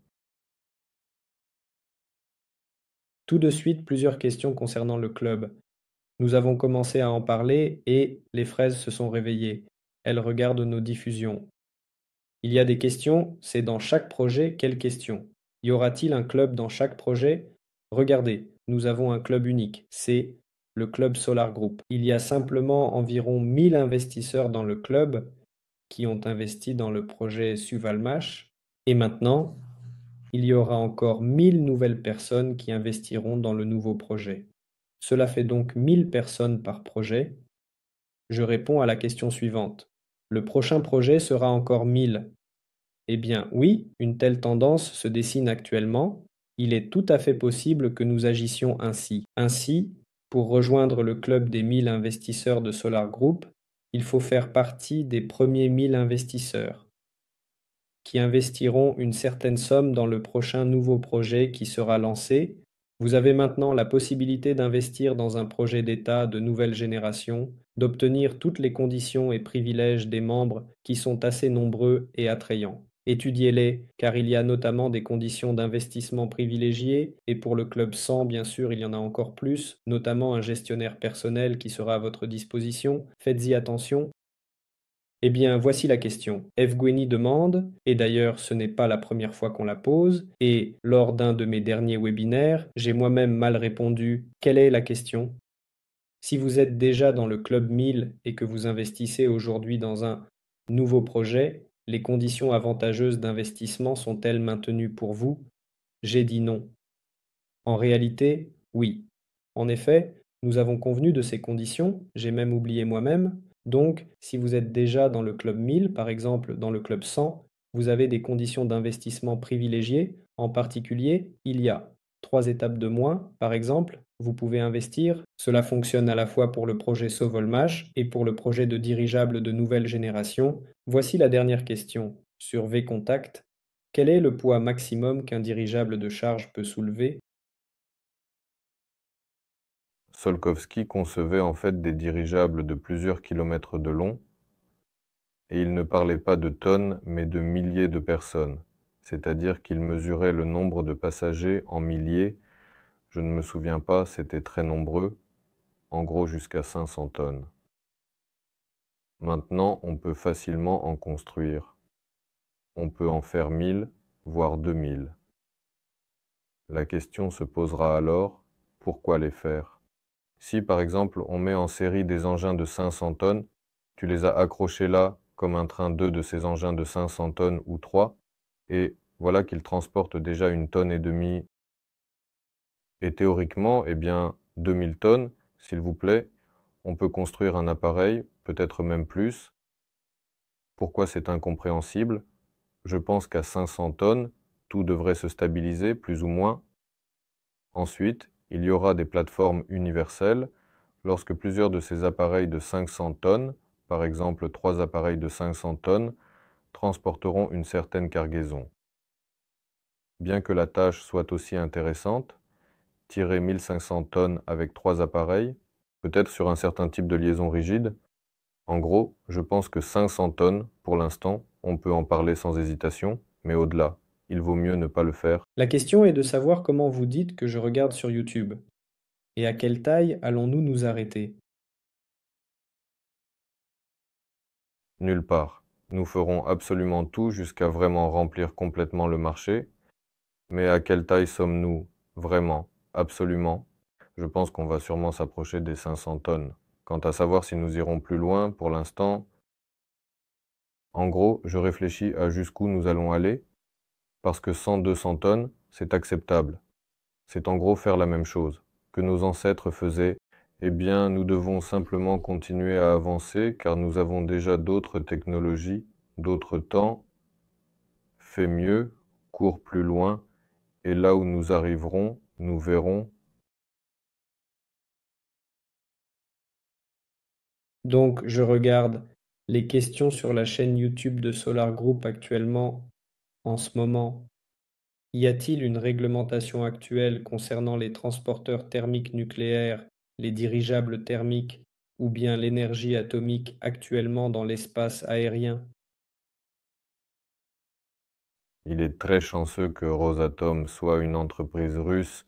Tout de suite, plusieurs questions concernant le club. Nous avons commencé à en parler et les fraises se sont réveillées. Elles regardent nos diffusions. Il y a des questions, c'est dans chaque projet quelle question. Y aura-t-il un club dans chaque projet Regardez, nous avons un club unique, c'est le club Solar Group. Il y a simplement environ 1000 investisseurs dans le club qui ont investi dans le projet Suvalmash. Et maintenant, il y aura encore 1000 nouvelles personnes qui investiront dans le nouveau projet. Cela fait donc 1000 personnes par projet. Je réponds à la question suivante. Le prochain projet sera encore 1000. Eh bien oui, une telle tendance se dessine actuellement. Il est tout à fait possible que nous agissions ainsi. Ainsi, pour rejoindre le club des 1000 investisseurs de Solar Group, il faut faire partie des premiers 1000 investisseurs qui investiront une certaine somme dans le prochain nouveau projet qui sera lancé. Vous avez maintenant la possibilité d'investir dans un projet d'État de nouvelle génération, d'obtenir toutes les conditions et privilèges des membres qui sont assez nombreux et attrayants. Étudiez-les, car il y a notamment des conditions d'investissement privilégiées, et pour le Club 100, bien sûr, il y en a encore plus, notamment un gestionnaire personnel qui sera à votre disposition. Faites-y attention, eh bien, voici la question. Evgueni demande, et d'ailleurs ce n'est pas la première fois qu'on la pose, et lors d'un de mes derniers webinaires, j'ai moi-même mal répondu Quelle est la question Si vous êtes déjà dans le Club 1000 et que vous investissez aujourd'hui dans un nouveau projet, les conditions avantageuses d'investissement sont-elles maintenues pour vous J'ai dit non. En réalité, oui. En effet, nous avons convenu de ces conditions, j'ai même oublié moi-même, donc, si vous êtes déjà dans le club 1000, par exemple dans le club 100, vous avez des conditions d'investissement privilégiées. En particulier, il y a trois étapes de moins, par exemple, vous pouvez investir. Cela fonctionne à la fois pour le projet Sauvolmash et pour le projet de dirigeable de nouvelle génération. Voici la dernière question. Sur V-Contact, quel est le poids maximum qu'un dirigeable de charge peut soulever Solkovski concevait en fait des dirigeables de plusieurs kilomètres de long, et il ne parlait pas de tonnes, mais de milliers de personnes, c'est-à-dire qu'il mesurait le nombre de passagers en milliers, je ne me souviens pas, c'était très nombreux, en gros jusqu'à 500 tonnes. Maintenant, on peut facilement en construire. On peut en faire 1000, voire 2000. La question se posera alors, pourquoi les faire si par exemple on met en série des engins de 500 tonnes, tu les as accrochés là comme un train 2 de ces engins de 500 tonnes ou 3, et voilà qu'ils transportent déjà une tonne et demie. Et théoriquement, eh bien, 2000 tonnes, s'il vous plaît, on peut construire un appareil, peut-être même plus. Pourquoi c'est incompréhensible Je pense qu'à 500 tonnes, tout devrait se stabiliser, plus ou moins. Ensuite, il y aura des plateformes universelles lorsque plusieurs de ces appareils de 500 tonnes, par exemple trois appareils de 500 tonnes, transporteront une certaine cargaison. Bien que la tâche soit aussi intéressante, tirer 1500 tonnes avec trois appareils, peut-être sur un certain type de liaison rigide, en gros, je pense que 500 tonnes, pour l'instant, on peut en parler sans hésitation, mais au-delà, il vaut mieux ne pas le faire. La question est de savoir comment vous dites que je regarde sur YouTube. Et à quelle taille allons-nous nous arrêter Nulle part. Nous ferons absolument tout jusqu'à vraiment remplir complètement le marché. Mais à quelle taille sommes-nous Vraiment Absolument Je pense qu'on va sûrement s'approcher des 500 tonnes. Quant à savoir si nous irons plus loin, pour l'instant... En gros, je réfléchis à jusqu'où nous allons aller parce que 100-200 tonnes, c'est acceptable. C'est en gros faire la même chose que nos ancêtres faisaient, eh bien nous devons simplement continuer à avancer car nous avons déjà d'autres technologies, d'autres temps, Fais mieux, cours plus loin, et là où nous arriverons, nous verrons. Donc je regarde les questions sur la chaîne YouTube de Solar Group actuellement en ce moment, y a-t-il une réglementation actuelle concernant les transporteurs thermiques nucléaires, les dirigeables thermiques ou bien l'énergie atomique actuellement dans l'espace aérien Il est très chanceux que Rosatom soit une entreprise russe.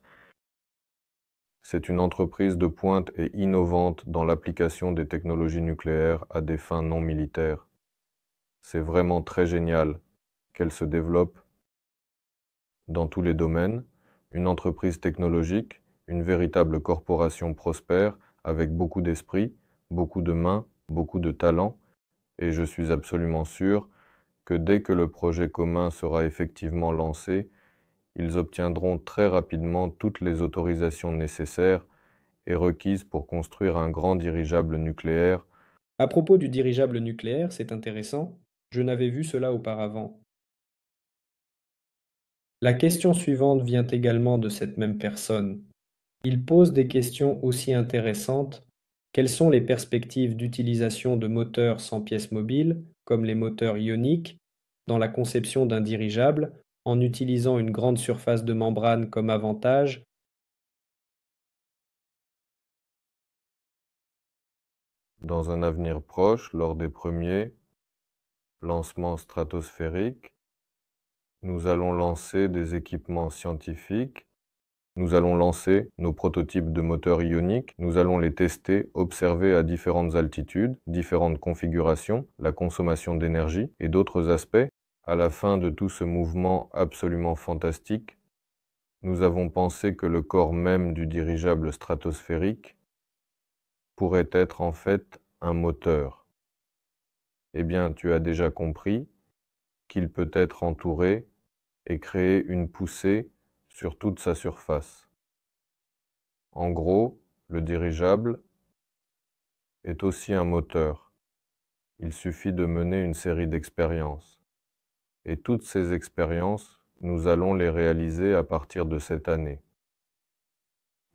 C'est une entreprise de pointe et innovante dans l'application des technologies nucléaires à des fins non militaires. C'est vraiment très génial qu'elle se développe dans tous les domaines, une entreprise technologique, une véritable corporation prospère avec beaucoup d'esprit, beaucoup de mains, beaucoup de talent, et je suis absolument sûr que dès que le projet commun sera effectivement lancé, ils obtiendront très rapidement toutes les autorisations nécessaires et requises pour construire un grand dirigeable nucléaire. À propos du dirigeable nucléaire, c'est intéressant, je n'avais vu cela auparavant. La question suivante vient également de cette même personne. Il pose des questions aussi intéressantes. Quelles sont les perspectives d'utilisation de moteurs sans pièces mobiles, comme les moteurs ioniques, dans la conception d'un dirigeable, en utilisant une grande surface de membrane comme avantage Dans un avenir proche, lors des premiers lancements stratosphériques, nous allons lancer des équipements scientifiques, nous allons lancer nos prototypes de moteurs ioniques, nous allons les tester, observer à différentes altitudes, différentes configurations, la consommation d'énergie et d'autres aspects. À la fin de tout ce mouvement absolument fantastique, nous avons pensé que le corps même du dirigeable stratosphérique pourrait être en fait un moteur. Eh bien, tu as déjà compris qu'il peut être entouré et créer une poussée sur toute sa surface. En gros, le dirigeable est aussi un moteur. Il suffit de mener une série d'expériences. Et toutes ces expériences, nous allons les réaliser à partir de cette année.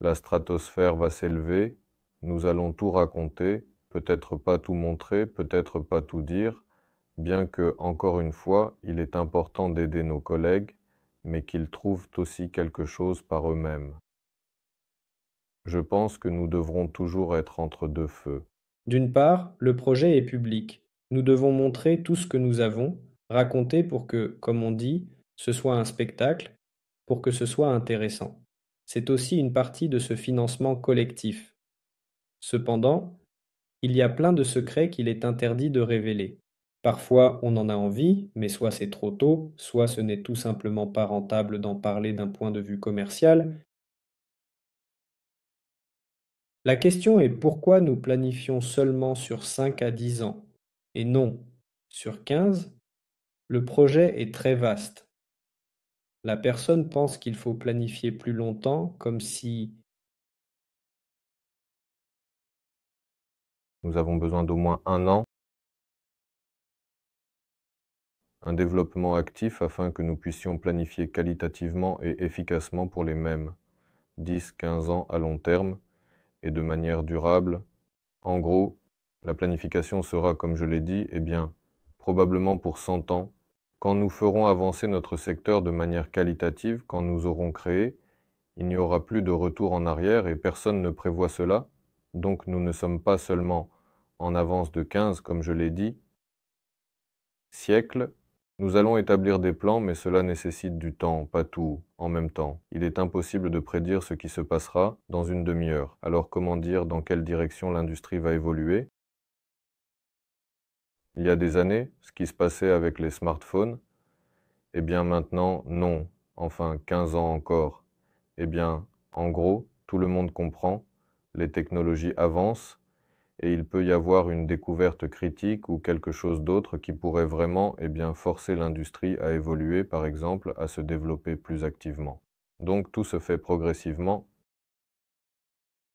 La stratosphère va s'élever, nous allons tout raconter, peut-être pas tout montrer, peut-être pas tout dire, bien que, encore une fois, il est important d'aider nos collègues, mais qu'ils trouvent aussi quelque chose par eux-mêmes. Je pense que nous devrons toujours être entre deux feux. D'une part, le projet est public. Nous devons montrer tout ce que nous avons, raconter pour que, comme on dit, ce soit un spectacle, pour que ce soit intéressant. C'est aussi une partie de ce financement collectif. Cependant, il y a plein de secrets qu'il est interdit de révéler. Parfois, on en a envie, mais soit c'est trop tôt, soit ce n'est tout simplement pas rentable d'en parler d'un point de vue commercial. La question est pourquoi nous planifions seulement sur 5 à 10 ans et non sur 15 Le projet est très vaste. La personne pense qu'il faut planifier plus longtemps comme si Nous avons besoin d'au moins un an un développement actif afin que nous puissions planifier qualitativement et efficacement pour les mêmes, 10-15 ans à long terme, et de manière durable. En gros, la planification sera, comme je l'ai dit, eh bien, probablement pour 100 ans, quand nous ferons avancer notre secteur de manière qualitative, quand nous aurons créé, il n'y aura plus de retour en arrière et personne ne prévoit cela, donc nous ne sommes pas seulement en avance de 15, comme je l'ai dit, siècles, nous allons établir des plans, mais cela nécessite du temps, pas tout, en même temps. Il est impossible de prédire ce qui se passera dans une demi-heure. Alors comment dire dans quelle direction l'industrie va évoluer Il y a des années, ce qui se passait avec les smartphones, eh bien maintenant, non. Enfin, 15 ans encore. Eh bien, en gros, tout le monde comprend, les technologies avancent, et il peut y avoir une découverte critique ou quelque chose d'autre qui pourrait vraiment eh bien, forcer l'industrie à évoluer, par exemple, à se développer plus activement. Donc tout se fait progressivement.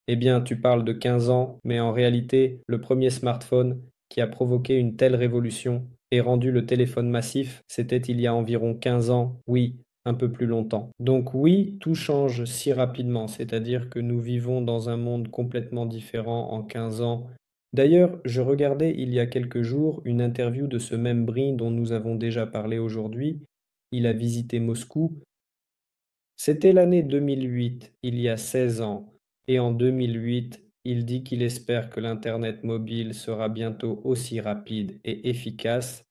Eh bien, tu parles de 15 ans, mais en réalité, le premier smartphone qui a provoqué une telle révolution et rendu le téléphone massif, c'était il y a environ 15 ans, oui, un peu plus longtemps. Donc oui, tout change si rapidement, c'est-à-dire que nous vivons dans un monde complètement différent en 15 ans. D'ailleurs, je regardais il y a quelques jours une interview de ce même brin dont nous avons déjà parlé aujourd'hui. Il a visité Moscou. C'était l'année 2008, il y a 16 ans, et en 2008, il dit qu'il espère que l'Internet mobile sera bientôt aussi rapide et efficace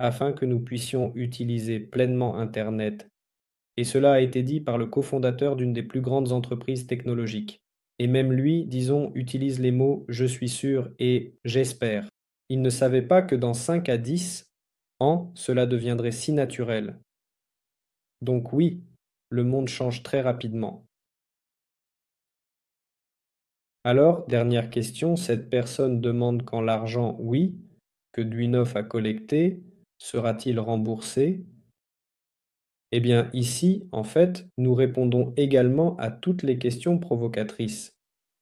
afin que nous puissions utiliser pleinement Internet et cela a été dit par le cofondateur d'une des plus grandes entreprises technologiques. Et même lui, disons, utilise les mots je suis sûr et j'espère. Il ne savait pas que dans 5 à 10 ans, cela deviendrait si naturel. Donc oui, le monde change très rapidement. Alors, dernière question, cette personne demande quand l'argent, oui, que Duinoff a collecté, sera-t-il remboursé eh bien ici, en fait, nous répondons également à toutes les questions provocatrices.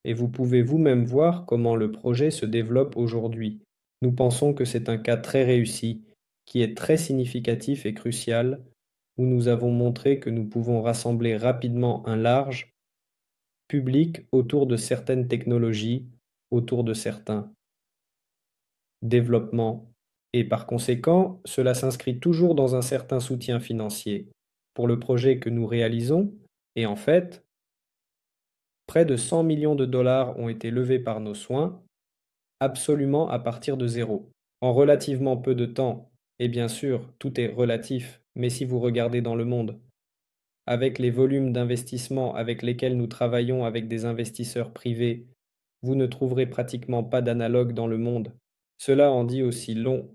Et vous pouvez vous-même voir comment le projet se développe aujourd'hui. Nous pensons que c'est un cas très réussi, qui est très significatif et crucial, où nous avons montré que nous pouvons rassembler rapidement un large public autour de certaines technologies, autour de certains développements, et par conséquent, cela s'inscrit toujours dans un certain soutien financier pour le projet que nous réalisons et en fait, près de 100 millions de dollars ont été levés par nos soins, absolument à partir de zéro. En relativement peu de temps, et bien sûr, tout est relatif, mais si vous regardez dans le monde, avec les volumes d'investissement avec lesquels nous travaillons avec des investisseurs privés, vous ne trouverez pratiquement pas d'analogue dans le monde. Cela en dit aussi long.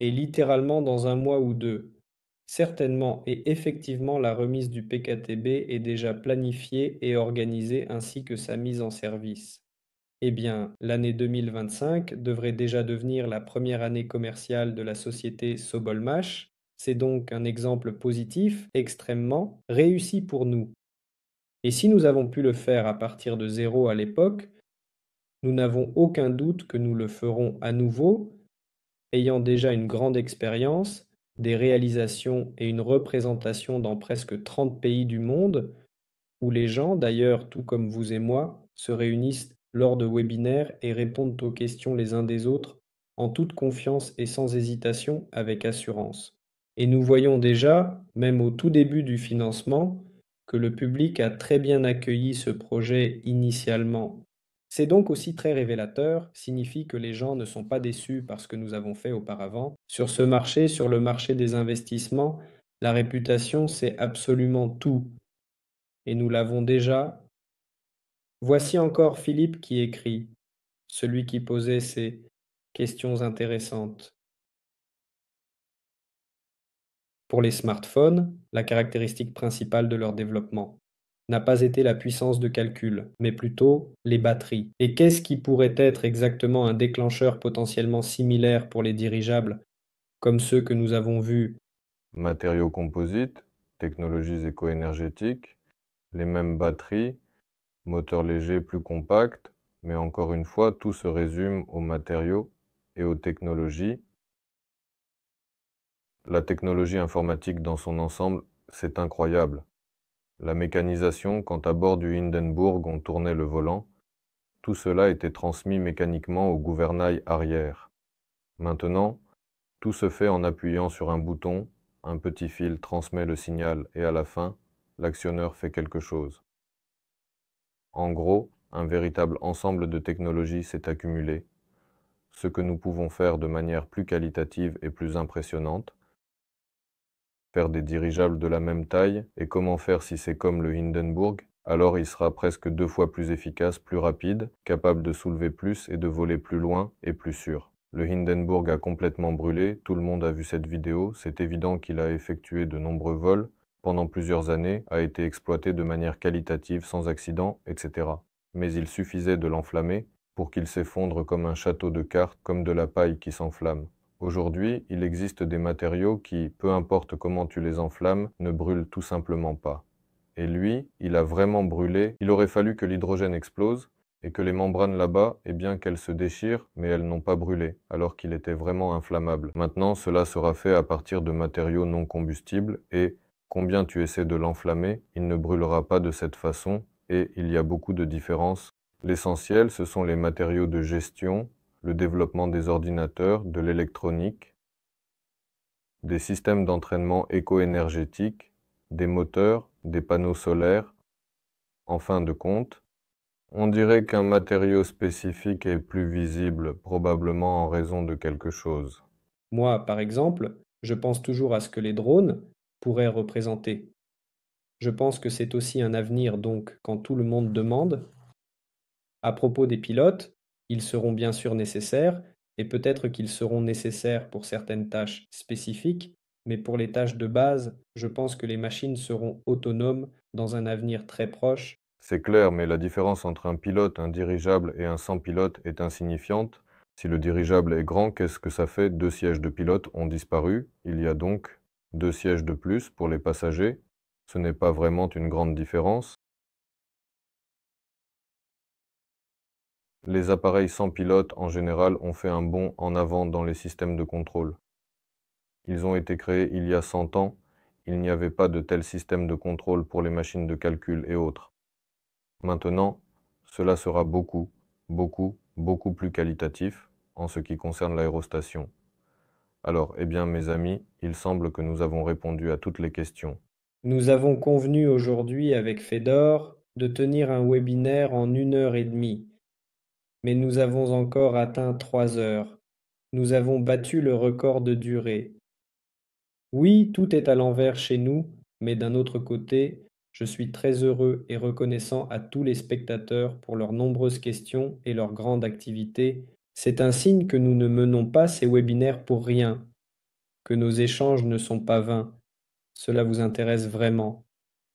Et littéralement dans un mois ou deux, Certainement et effectivement la remise du PKTB est déjà planifiée et organisée ainsi que sa mise en service. Eh bien, l'année 2025 devrait déjà devenir la première année commerciale de la société Sobolmash. C'est donc un exemple positif, extrêmement réussi pour nous. Et si nous avons pu le faire à partir de zéro à l'époque, nous n'avons aucun doute que nous le ferons à nouveau, ayant déjà une grande expérience des réalisations et une représentation dans presque 30 pays du monde, où les gens, d'ailleurs tout comme vous et moi, se réunissent lors de webinaires et répondent aux questions les uns des autres en toute confiance et sans hésitation avec assurance. Et nous voyons déjà, même au tout début du financement, que le public a très bien accueilli ce projet initialement c'est donc aussi très révélateur, signifie que les gens ne sont pas déçus par ce que nous avons fait auparavant. Sur ce marché, sur le marché des investissements, la réputation, c'est absolument tout. Et nous l'avons déjà. Voici encore Philippe qui écrit, celui qui posait ces questions intéressantes. Pour les smartphones, la caractéristique principale de leur développement n'a pas été la puissance de calcul, mais plutôt les batteries. Et qu'est-ce qui pourrait être exactement un déclencheur potentiellement similaire pour les dirigeables, comme ceux que nous avons vus Matériaux composites, technologies éco-énergétiques, les mêmes batteries, moteurs légers plus compacts, mais encore une fois, tout se résume aux matériaux et aux technologies. La technologie informatique dans son ensemble, c'est incroyable. La mécanisation, quand à bord du Hindenburg on tournait le volant, tout cela était transmis mécaniquement au gouvernail arrière. Maintenant, tout se fait en appuyant sur un bouton, un petit fil transmet le signal et à la fin, l'actionneur fait quelque chose. En gros, un véritable ensemble de technologies s'est accumulé, ce que nous pouvons faire de manière plus qualitative et plus impressionnante, faire des dirigeables de la même taille, et comment faire si c'est comme le Hindenburg alors il sera presque deux fois plus efficace, plus rapide, capable de soulever plus et de voler plus loin et plus sûr. Le Hindenburg a complètement brûlé, tout le monde a vu cette vidéo, c'est évident qu'il a effectué de nombreux vols, pendant plusieurs années, a été exploité de manière qualitative sans accident, etc. Mais il suffisait de l'enflammer pour qu'il s'effondre comme un château de cartes, comme de la paille qui s'enflamme. Aujourd'hui, il existe des matériaux qui, peu importe comment tu les enflammes, ne brûlent tout simplement pas. Et lui, il a vraiment brûlé, il aurait fallu que l'hydrogène explose, et que les membranes là-bas, eh bien qu'elles se déchirent, mais elles n'ont pas brûlé, alors qu'il était vraiment inflammable. Maintenant, cela sera fait à partir de matériaux non combustibles, et, combien tu essaies de l'enflammer, il ne brûlera pas de cette façon, et il y a beaucoup de différences. L'essentiel, ce sont les matériaux de gestion, le développement des ordinateurs, de l'électronique, des systèmes d'entraînement éco-énergétique, des moteurs, des panneaux solaires. En fin de compte, on dirait qu'un matériau spécifique est plus visible, probablement en raison de quelque chose. Moi, par exemple, je pense toujours à ce que les drones pourraient représenter. Je pense que c'est aussi un avenir, donc, quand tout le monde demande. À propos des pilotes, ils seront bien sûr nécessaires, et peut-être qu'ils seront nécessaires pour certaines tâches spécifiques, mais pour les tâches de base, je pense que les machines seront autonomes dans un avenir très proche. C'est clair, mais la différence entre un pilote, un dirigeable et un sans-pilote est insignifiante. Si le dirigeable est grand, qu'est-ce que ça fait Deux sièges de pilote ont disparu, il y a donc deux sièges de plus pour les passagers. Ce n'est pas vraiment une grande différence. Les appareils sans pilote en général ont fait un bond en avant dans les systèmes de contrôle. Ils ont été créés il y a 100 ans, il n'y avait pas de tel système de contrôle pour les machines de calcul et autres. Maintenant, cela sera beaucoup, beaucoup, beaucoup plus qualitatif en ce qui concerne l'aérostation. Alors, eh bien mes amis, il semble que nous avons répondu à toutes les questions. Nous avons convenu aujourd'hui avec Fedor de tenir un webinaire en une heure et demie mais nous avons encore atteint trois heures, nous avons battu le record de durée. Oui, tout est à l'envers chez nous, mais d'un autre côté, je suis très heureux et reconnaissant à tous les spectateurs pour leurs nombreuses questions et leur grande activité. C'est un signe que nous ne menons pas ces webinaires pour rien, que nos échanges ne sont pas vains. Cela vous intéresse vraiment.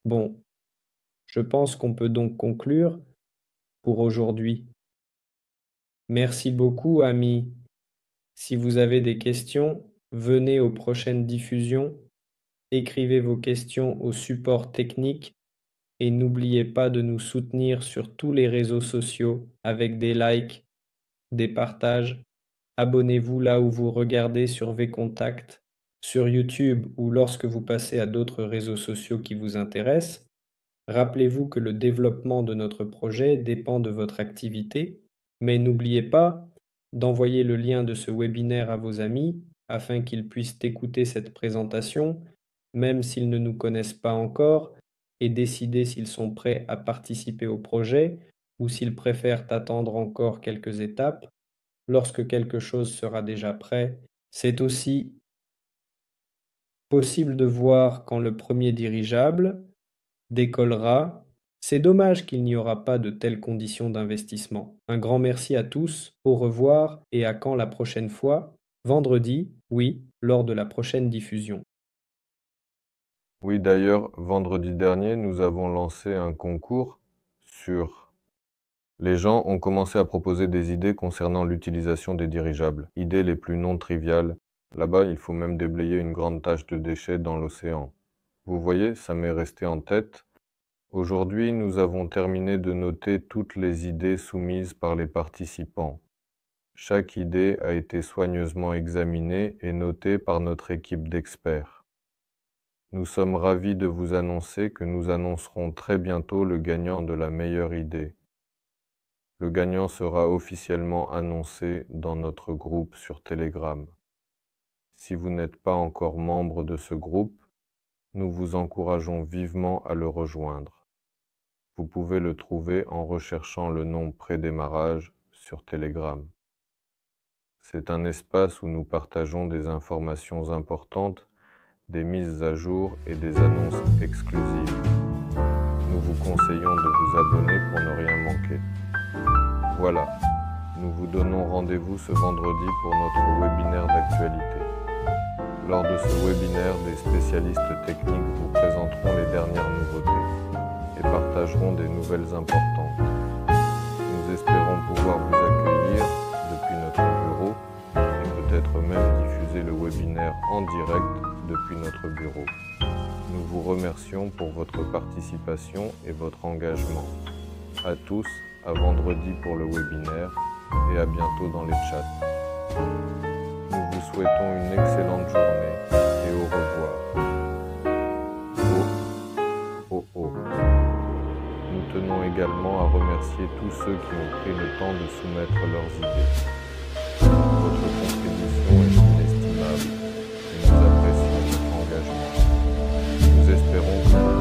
Bon, je pense qu'on peut donc conclure pour aujourd'hui. Merci beaucoup, amis. Si vous avez des questions, venez aux prochaines diffusions, écrivez vos questions au support technique et n'oubliez pas de nous soutenir sur tous les réseaux sociaux avec des likes, des partages. Abonnez-vous là où vous regardez sur Vcontact, sur YouTube ou lorsque vous passez à d'autres réseaux sociaux qui vous intéressent. Rappelez-vous que le développement de notre projet dépend de votre activité mais n'oubliez pas d'envoyer le lien de ce webinaire à vos amis afin qu'ils puissent écouter cette présentation, même s'ils ne nous connaissent pas encore, et décider s'ils sont prêts à participer au projet ou s'ils préfèrent attendre encore quelques étapes. Lorsque quelque chose sera déjà prêt, c'est aussi possible de voir quand le premier dirigeable décollera c'est dommage qu'il n'y aura pas de telles conditions d'investissement. Un grand merci à tous, au revoir et à quand la prochaine fois Vendredi, oui, lors de la prochaine diffusion. Oui, d'ailleurs, vendredi dernier, nous avons lancé un concours sur... Les gens ont commencé à proposer des idées concernant l'utilisation des dirigeables, idées les plus non triviales. Là-bas, il faut même déblayer une grande tache de déchets dans l'océan. Vous voyez, ça m'est resté en tête Aujourd'hui, nous avons terminé de noter toutes les idées soumises par les participants. Chaque idée a été soigneusement examinée et notée par notre équipe d'experts. Nous sommes ravis de vous annoncer que nous annoncerons très bientôt le gagnant de la meilleure idée. Le gagnant sera officiellement annoncé dans notre groupe sur Telegram. Si vous n'êtes pas encore membre de ce groupe, nous vous encourageons vivement à le rejoindre. Vous pouvez le trouver en recherchant le nom Prédémarrage sur Telegram. C'est un espace où nous partageons des informations importantes, des mises à jour et des annonces exclusives. Nous vous conseillons de vous abonner pour ne rien manquer. Voilà, nous vous donnons rendez-vous ce vendredi pour notre webinaire d'actualité. Lors de ce webinaire, des spécialistes techniques vous présenteront les dernières nouveautés partageront des nouvelles importantes. Nous espérons pouvoir vous accueillir depuis notre bureau et peut-être même diffuser le webinaire en direct depuis notre bureau. Nous vous remercions pour votre participation et votre engagement. A tous, à vendredi pour le webinaire et à bientôt dans les chats. Nous vous souhaitons une excellente journée et au revoir. tenons également à remercier tous ceux qui ont pris le temps de soumettre leurs idées. Votre contribution est inestimable et nous apprécions votre engagement. Nous espérons que